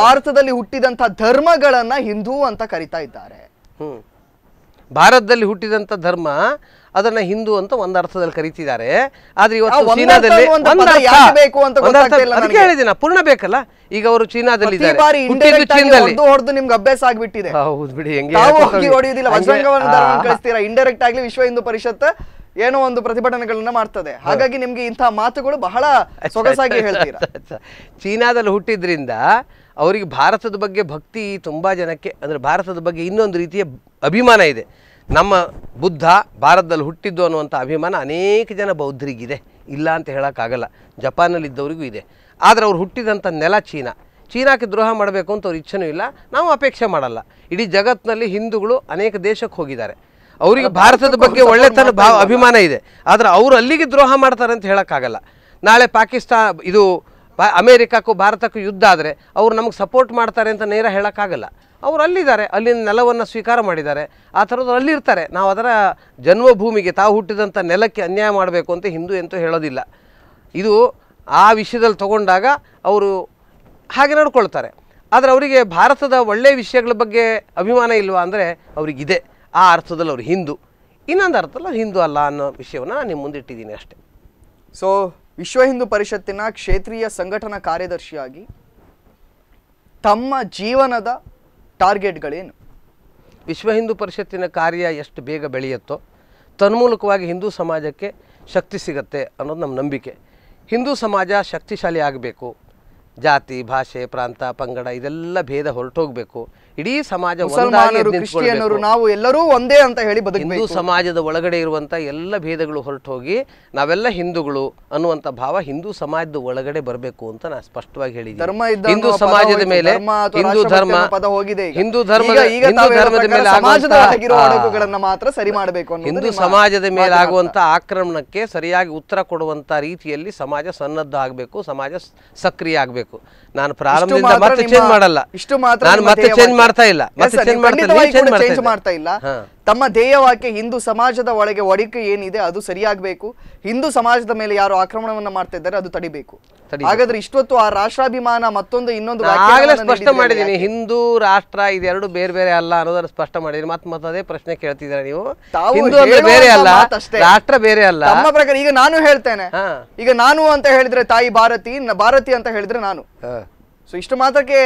S1: ಭಾರತದಲ್ಲಿ ಹುಟ್ಟಿದಂತ ಧರ್ಮಗಳನ್ನ ಹಿಂದೂ ಅಂತ ಕರಿತಾ ಇದ್ದಾರೆ
S2: ಹ್ಮ್ ಭಾರತದಲ್ಲಿ ಹುಟ್ಟಿದಂತ ಧರ್ಮ ಅದನ್ನ ಹಿಂದೂ ಅಂತ ಒಂದ್ ಅರ್ಥದಲ್ಲಿ ಕರೀತಿದ್ದಾರೆ ಆದ್ರೆ ಇವತ್ತು ಚೀನಾದಲ್ಲಿ ಬೇಕು ಅಂತ ಹೇಳಿದಿನ ಪೂರ್ಣ ಬೇಕಲ್ಲ ಈಗ ಅವರು ಚೀನಾದಲ್ಲಿ
S1: ಹೊಡೆದು ನಿಮ್ಗೆ ಅಭ್ಯಾಸ ಆಗ್ಬಿಟ್ಟಿದೆ
S2: ಹೌದು ಬಿಡಿ ಕಳಿಸ್ತೀರಾ
S1: ಇಂಡೈರೆಕ್ಟ್ ಆಗ್ಲಿ ವಿಶ್ವ ಹಿಂದೂ ಪರಿಷತ್ ಏನೋ ಒಂದು ಪ್ರತಿಭಟನೆಗಳನ್ನ ಮಾಡ್ತದೆ ಹಾಗಾಗಿ ನಿಮ್ಗೆ ಇಂತಹ ಮಾತುಗಳು ಬಹಳ ಸೊಗಸಾಗಿ ಹೇಳ್ತೀರಾ
S2: ಚೀನಾದಲ್ಲಿ ಹುಟ್ಟಿದ್ರಿಂದ ಅವರಿಗೆ ಭಾರತದ ಬಗ್ಗೆ ಭಕ್ತಿ ತುಂಬಾ ಜನಕ್ಕೆ ಅಂದ್ರೆ ಭಾರತದ ಬಗ್ಗೆ ಇನ್ನೊಂದು ರೀತಿಯ ಅಭಿಮಾನ ಇದೆ ನಮ್ಮ ಬುದ್ಧ ಭಾರತದಲ್ಲಿ ಹುಟ್ಟಿದ್ದು ಅನ್ನುವಂಥ ಅಭಿಮಾನ ಅನೇಕ ಜನ ಬೌದ್ಧರಿಗಿದೆ ಇಲ್ಲ ಅಂತ ಹೇಳೋಕ್ಕಾಗಲ್ಲ ಜಪಾನಲ್ಲಿದ್ದವರಿಗೂ ಇದೆ ಆದರೆ ಅವ್ರು ಹುಟ್ಟಿದಂಥ ನೆಲ ಚೀನಾ ಚೀನಾಕ್ಕೆ ದ್ರೋಹ ಮಾಡಬೇಕು ಅಂತ ಅವ್ರ ಇಚ್ಛೆನೂ ಇಲ್ಲ ನಾವು ಅಪೇಕ್ಷೆ ಮಾಡಲ್ಲ ಇಡೀ ಜಗತ್ತಿನಲ್ಲಿ ಹಿಂದೂಗಳು ಅನೇಕ ದೇಶಕ್ಕೆ ಹೋಗಿದ್ದಾರೆ ಅವರಿಗೆ ಭಾರತದ ಬಗ್ಗೆ ಒಳ್ಳೆತನ ಭಾವ ಅಭಿಮಾನ ಇದೆ ಆದರೆ ಅವರು ಅಲ್ಲಿಗೆ ದ್ರೋಹ ಮಾಡ್ತಾರೆ ಅಂತ ಹೇಳೋಕ್ಕಾಗಲ್ಲ ನಾಳೆ ಪಾಕಿಸ್ತಾನ ಇದು ಅಮೇರಿಕಕ್ಕೂ ಭಾರತಕ್ಕೂ ಯುದ್ಧ ಆದರೆ ಅವರು ನಮಗೆ ಸಪೋರ್ಟ್ ಮಾಡ್ತಾರೆ ಅಂತ ನೇರ ಹೇಳೋಕ್ಕಾಗಲ್ಲ ಅವರು ಅಲ್ಲಿದ್ದಾರೆ ಅಲ್ಲಿನ ನೆಲವನ್ನು ಸ್ವೀಕಾರ ಮಾಡಿದ್ದಾರೆ ಆ ಥರದ್ದು ಅಲ್ಲಿರ್ತಾರೆ ನಾವು ಅದರ ಜನ್ಮಭೂಮಿಗೆ ತಾವು ಹುಟ್ಟಿದಂಥ ನೆಲಕ್ಕೆ ಅನ್ಯಾಯ ಮಾಡಬೇಕು ಅಂತ ಹಿಂದೂ ಎಂತೂ ಹೇಳೋದಿಲ್ಲ ಇದು ಆ ವಿಷಯದಲ್ಲಿ ತಗೊಂಡಾಗ ಅವರು ಹಾಗೆ ನೋಡ್ಕೊಳ್ತಾರೆ ಆದರೆ ಅವರಿಗೆ ಭಾರತದ ಒಳ್ಳೆಯ ವಿಷಯಗಳ ಬಗ್ಗೆ ಅಭಿಮಾನ ಇಲ್ವಾ ಅಂದರೆ ಅವ್ರಿಗಿದೆ ಆ ಅರ್ಥದಲ್ಲಿ ಅವರು ಹಿಂದೂ ಇನ್ನೊಂದು ಅರ್ಥದಲ್ಲಿ ಅವ್ರು ಹಿಂದೂ ಅಲ್ಲ ಅನ್ನೋ ವಿಷಯವನ್ನು ನಾನು ನಿಮ್ಮ ಮುಂದೆ ಇಟ್ಟಿದ್ದೀನಿ ಅಷ್ಟೇ
S1: ಸೊ ವಿಶ್ವ ಹಿಂದೂ ಪರಿಷತ್ತಿನ ಕ್ಷೇತ್ರೀಯ ಸಂಘಟನಾ ಕಾರ್ಯದರ್ಶಿಯಾಗಿ
S2: ತಮ್ಮ ಜೀವನದ ಟಾರ್ಗೆಟ್ಗಳೇನು ವಿಶ್ವ ಹಿಂದೂ ಪರಿಷತ್ತಿನ ಕಾರ್ಯ ಎಷ್ಟು ಬೇಗ ಬೆಳೆಯುತ್ತೋ ತನ್ಮೂಲಕವಾಗಿ ಹಿಂದೂ ಸಮಾಜಕ್ಕೆ ಶಕ್ತಿ ಸಿಗತ್ತೆ ಅನ್ನೋದು ನಮ್ಮ ನಂಬಿಕೆ ಹಿಂದೂ ಸಮಾಜ ಶಕ್ತಿಶಾಲಿ ಆಗಬೇಕು ಜಾತಿ ಭಾಷೆ ಪ್ರಾಂತ ಪಂಗಡ ಇದೆಲ್ಲ ಭೇದ ಹೊರಟೋಗಬೇಕು ಇಡೀ ಸಮಾಜ ಕ್ರಿಶ್ಚಿಯನ್ನರು ನಾವು ಎಲ್ಲರೂ ಒಂದೇ ಅಂತ ಹೇಳಿ ಹಿಂದೂ ಸಮಾಜದ ಒಳಗಡೆ ಇರುವಂತ ಎಲ್ಲ ಭೇದಗಳು ಹೊರಟು ಹೋಗಿ ನಾವೆಲ್ಲ ಹಿಂದೂಗಳು ಅನ್ನುವಂತ ಭಾವ ಹಿಂದೂ ಸಮಾಜದ ಒಳಗಡೆ ಬರಬೇಕು ಅಂತ ನಾನು ಸ್ಪಷ್ಟವಾಗಿ ಹೇಳಿದ್ದೆ ಹಿಂದೂ ಸಮಾಜದ ಮೇಲೆ ಹಿಂದೂ ಧರ್ಮ ಪದ ಹೋಗಿದೆ ಹಿಂದೂ ಧರ್ಮ ಧರ್ಮದ ಮೇಲೆ
S1: ಮಾತ್ರ ಸರಿ ಮಾಡಬೇಕು ಹಿಂದೂ ಸಮಾಜದ ಮೇಲೆ ಆಗುವಂತ
S2: ಆಕ್ರಮಣಕ್ಕೆ ಸರಿಯಾಗಿ ಉತ್ತರ ಕೊಡುವಂತ ರೀತಿಯಲ್ಲಿ ಸಮಾಜ ಸನ್ನದ್ಧ ಆಗಬೇಕು ಸಮಾಜ ಸಕ್ರಿಯ ಆಗಬೇಕು ನಾನು ಪ್ರಾರಂಭ ಮಾಡಲ್ಲ ಇಷ್ಟು ಮಾತ್ರ ನಾನು ಮತ್ತೆ ಚೇಂಜ್ ಮಾಡ್ತಾ ಇಲ್ಲ ಚೇಂಜ್
S1: ಮಾಡ್ತಾ ಇಲ್ಲ ತಮ್ಮ ಧ್ಯೇಯವಾಕ್ಯ ಹಿಂದೂ ಸಮಾಜದ ಒಳಗೆ ಒಡಿಕೆ ಏನಿದೆ ಅದು ಸರಿಯಾಗಬೇಕು ಹಿಂದೂ ಸಮಾಜದ ಮೇಲೆ ಯಾರು ಆಕ್ರಮಣವನ್ನ ಮಾಡ್ತಾ ಇದ್ದಾರೆ ಅದು ತಡಿಬೇಕು ಹಾಗಾದ್ರೆ ಇಷ್ಟೊತ್ತು ಆ ರಾಷ್ಟ್ರಾಭಿಮಾನ ಮತ್ತೊಂದು ಇನ್ನೊಂದು ಸ್ಪಷ್ಟ ಮಾಡಿದ್ದೀನಿ
S2: ಹಿಂದೂ ರಾಷ್ಟ್ರ ಇದೆರಡು ಬೇರೆ ಬೇರೆ ಅಲ್ಲ ಅನ್ನೋದನ್ನ ಸ್ಪಷ್ಟ ಮಾಡಿದೀನಿ ಮತ್ತೆ ಅದೇ ಪ್ರಶ್ನೆ ಕೇಳ್ತಿದ್ದೀರಾ ನೀವು ಹಿಂದೂ ಅಂದ್ರೆ ಬೇರೆ ಅಲ್ಲ ರಾಷ್ಟ್ರ ಬೇರೆ ಅಲ್ಲ ನಮ್ಮ
S1: ಪ್ರಕಾರ ಈಗ ನಾನು ಹೇಳ್ತೇನೆ ಈಗ ನಾನು ಅಂತ ಹೇಳಿದ್ರೆ ತಾಯಿ ಭಾರತಿ ಭಾರತಿ ಅಂತ ಹೇಳಿದ್ರೆ ನಾನು ಸೊ ಇಷ್ಟು ಮಾತ್ರಕ್ಕೆ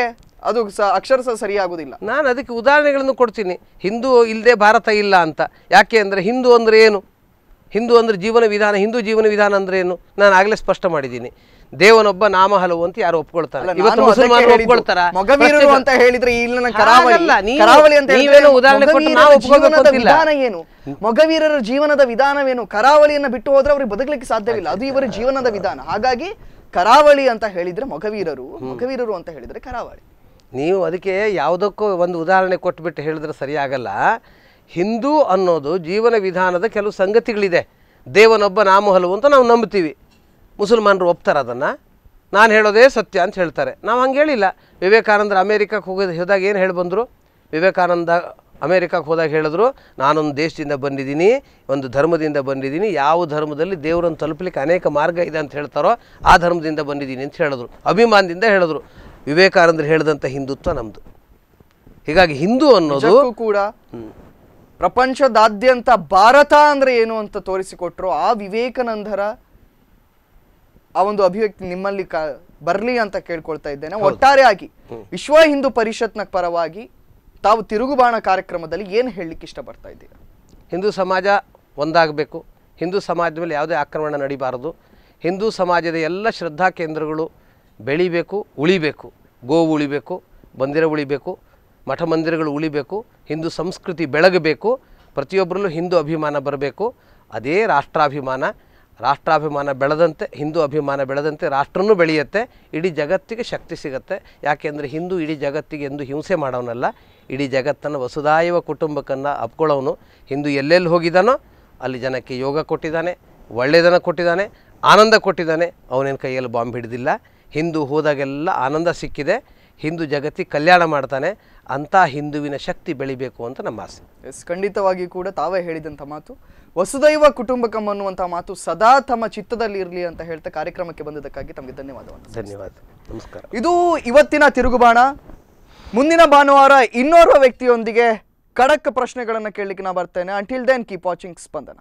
S2: ಅದು ಸಹ ಅಕ್ಷರ ಸಹ ಸರಿಯಾಗುವುದಿಲ್ಲ ನಾನು ಅದಕ್ಕೆ ಉದಾಹರಣೆಗಳನ್ನು ಕೊಡ್ತೀನಿ ಹಿಂದೂ ಇಲ್ಲದೆ ಭಾರತ ಇಲ್ಲ ಅಂತ ಯಾಕೆ ಅಂದರೆ ಹಿಂದೂ ಅಂದರೆ ಏನು ಹಿಂದೂ ಅಂದರೆ ಜೀವನ ವಿಧಾನ ಹಿಂದೂ ಜೀವನ ವಿಧಾನ ಅಂದರೆ ಏನು ನಾನು ಆಗಲೇ ಸ್ಪಷ್ಟ ಮಾಡಿದ್ದೀನಿ ದೇವನೊಬ್ಬ ನಾಮ ಹಲವು ಅಂತ ಯಾರು ಒಪ್ಕೊಳ್ತಾರೆ ವಿಧಾನ
S1: ಏನು ಜೀವನದ ವಿಧಾನವೇನು ಕರಾವಳಿಯನ್ನ ಬಿಟ್ಟು ಹೋದ್ರೆ ಅವ್ರಿಗೆ ಬದುಕಲಿಕ್ಕೆ ಸಾಧ್ಯವಿಲ್ಲ ಅದು ಇವರ ಜೀವನದ ವಿಧಾನ ಹಾಗಾಗಿ ಕರಾವಳಿ ಅಂತ ಹೇಳಿದ್ರೆ ಮೊಗವೀರರು ಮೊಗವೀರರು ಅಂತ ಹೇಳಿದ್ರೆ ಕರಾವಳಿ
S2: ನೀವು ಅದಕ್ಕೆ ಯಾವುದಕ್ಕೂ ಒಂದು ಉದಾಹರಣೆ ಕೊಟ್ಬಿಟ್ಟು ಹೇಳಿದ್ರೆ ಸರಿಯಾಗಲ್ಲ ಹಿಂದೂ ಅನ್ನೋದು ಜೀವನ ವಿಧಾನದ ಕೆಲವು ಸಂಗತಿಗಳಿದೆ ದೇವನೊಬ್ಬ ನಾಮ ಅಂತ ನಾವು ನಂಬ್ತೀವಿ ಮುಸಲ್ಮಾನರು ಒಪ್ತಾರೆ ಅದನ್ನು ನಾನು ಹೇಳೋದೇ ಸತ್ಯ ಅಂತ ಹೇಳ್ತಾರೆ ನಾವು ಹಂಗೆ ಹೇಳಿಲ್ಲ ವಿವೇಕಾನಂದರು ಅಮೇರಿಕಾಗೆ ಹೋಗೋದು ಹೋದಾಗ ಏನು ಹೇಳಿ ಬಂದರು ವಿವೇಕಾನಂದ ಅಮೇರಿಕಕ್ಕೆ ಹೋದಾಗ ಹೇಳಿದ್ರು ನಾನೊಂದು ದೇಶದಿಂದ ಬಂದಿದ್ದೀನಿ ಒಂದು ಧರ್ಮದಿಂದ ಬಂದಿದ್ದೀನಿ ಯಾವ ಧರ್ಮದಲ್ಲಿ ದೇವರನ್ನು ತಲುಪಲಿಕ್ಕೆ ಅನೇಕ ಮಾರ್ಗ ಇದೆ ಅಂತ ಹೇಳ್ತಾರೋ ಆ ಧರ್ಮದಿಂದ ಬಂದಿದ್ದೀನಿ ಅಂತ ಹೇಳಿದ್ರು ಅಭಿಮಾನದಿಂದ ಹೇಳಿದ್ರು ವಿವೇಕಾನಂದರು ಹೇಳಿದಂಥ ಹಿಂದುತ್ವ ನಮ್ಮದು ಹೀಗಾಗಿ ಹಿಂದೂ ಅನ್ನೋದು
S1: ಕೂಡ ಪ್ರಪಂಚದಾದ್ಯಂತ ಭಾರತ ಅಂದರೆ ಏನು ಅಂತ ತೋರಿಸಿಕೊಟ್ರು ಆ ವಿವೇಕಾನಂದರ ಆ ಒಂದು ಅಭಿವ್ಯಕ್ತಿ ನಿಮ್ಮಲ್ಲಿ ಬರಲಿ ಅಂತ ಕೇಳ್ಕೊಳ್ತಾ ಇದ್ದೇನೆ ಒಟ್ಟಾರೆಯಾಗಿ ವಿಶ್ವ ಹಿಂದೂ ಪರಿಷತ್ನ
S2: ಪರವಾಗಿ ತಾವು ತಿರುಗುಬಾಣ ಕಾರ್ಯಕ್ರಮದಲ್ಲಿ ಏನು ಹೇಳಲಿಕ್ಕೆ ಇಷ್ಟಪಡ್ತಾ ಇದ್ದೀರಾ ಹಿಂದೂ ಸಮಾಜ ಒಂದಾಗಬೇಕು ಹಿಂದೂ ಸಮಾಜದ ಮೇಲೆ ಯಾವುದೇ ಆಕ್ರಮಣ ನಡೀಬಾರದು ಹಿಂದೂ ಸಮಾಜದ ಎಲ್ಲ ಶ್ರದ್ಧಾ ಕೇಂದ್ರಗಳು ಬೆಳಿಬೇಕು ಉಳಿಬೇಕು ಗೋವು ಉಳಿಬೇಕು ಮಂದಿರ ಉಳಿಬೇಕು ಮಠ ಮಂದಿರಗಳು ಉಳಿಬೇಕು ಹಿಂದೂ ಸಂಸ್ಕೃತಿ ಬೆಳಗಬೇಕು ಪ್ರತಿಯೊಬ್ಬರಲ್ಲೂ ಹಿಂದೂ ಅಭಿಮಾನ ಬರಬೇಕು ಅದೇ ರಾಷ್ಟ್ರಾಭಿಮಾನ ರಾಷ್ಟ್ರಾಭಿಮಾನ ಬೆಳೆದಂತೆ ಹಿಂದೂ ಅಭಿಮಾನ ಬೆಳೆದಂತೆ ರಾಷ್ಟ್ರನೂ ಬೆಳೆಯುತ್ತೆ ಇಡೀ ಜಗತ್ತಿಗೆ ಶಕ್ತಿ ಸಿಗುತ್ತೆ ಯಾಕೆಂದರೆ ಹಿಂದೂ ಇಡೀ ಜಗತ್ತಿಗೆ ಎಂದು ಹಿಂಸೆ ಮಾಡೋನಲ್ಲ ಇಡೀ ಜಗತ್ತನ್ನು ವಸುದಾಯವ ಕುಟುಂಬಕ್ಕನ್ನು ಅಪ್ಕೊಳ್ಳೋನು ಹಿಂದೂ ಎಲ್ಲೆಲ್ಲಿ ಹೋಗಿದ್ದಾನೋ ಅಲ್ಲಿ ಜನಕ್ಕೆ ಯೋಗ ಕೊಟ್ಟಿದ್ದಾನೆ ಒಳ್ಳೆಯದನ್ನು ಕೊಟ್ಟಿದ್ದಾನೆ ಆನಂದ ಕೊಟ್ಟಿದ್ದಾನೆ ಅವನೇನು ಕೈಯಲ್ಲಿ ಬಾಂಬ್ ಹಿಡಿದಿಲ್ಲ ಹಿಂದೂ ಹೋದಾಗೆಲ್ಲ ಆನಂದ ಸಿಕ್ಕಿದೆ ಹಿಂದೂ ಜಗತ್ತಿ ಕಲ್ಯಾಣ ಮಾಡ್ತಾನೆ ಅಂಥ ಹಿಂದುವಿನ ಶಕ್ತಿ ಬೆಳಿಬೇಕು ಅಂತ ನಮ್ಮ ಆಸೆ ಎಸ್ ಖಂಡಿತವಾಗಿ
S1: ಕೂಡ ತಾವೇ ಹೇಳಿದಂಥ ಮಾತು ವಸುದೈವ ಕುಟುಂಬಕಂ ಅನ್ನುವಂಥ ಮಾತು ಸದಾ ತಮ್ಮ ಚಿತ್ತದಲ್ಲಿ ಇರಲಿ ಅಂತ ಹೇಳ್ತಾ ಕಾರ್ಯಕ್ರಮಕ್ಕೆ ಬಂದದಕ್ಕಾಗಿ ತಮಗೆ ಧನ್ಯವಾದ
S2: ಧನ್ಯವಾದ ನಮಸ್ಕಾರ
S1: ಇದು ಇವತ್ತಿನ ತಿರುಗುಬಾಣ ಮುಂದಿನ ಭಾನುವಾರ ಇನ್ನೋರ್ವ ವ್ಯಕ್ತಿಯೊಂದಿಗೆ ಕಡಕ್ ಪ್ರಶ್ನೆಗಳನ್ನು ಕೇಳಲಿಕ್ಕೆ ನಾನು ಬರ್ತೇನೆ ಅಂಟಿಲ್ ದೆನ್ ಕೀಪ್ ವಾಚಿಂಗ್ ಸ್ಪಂದನ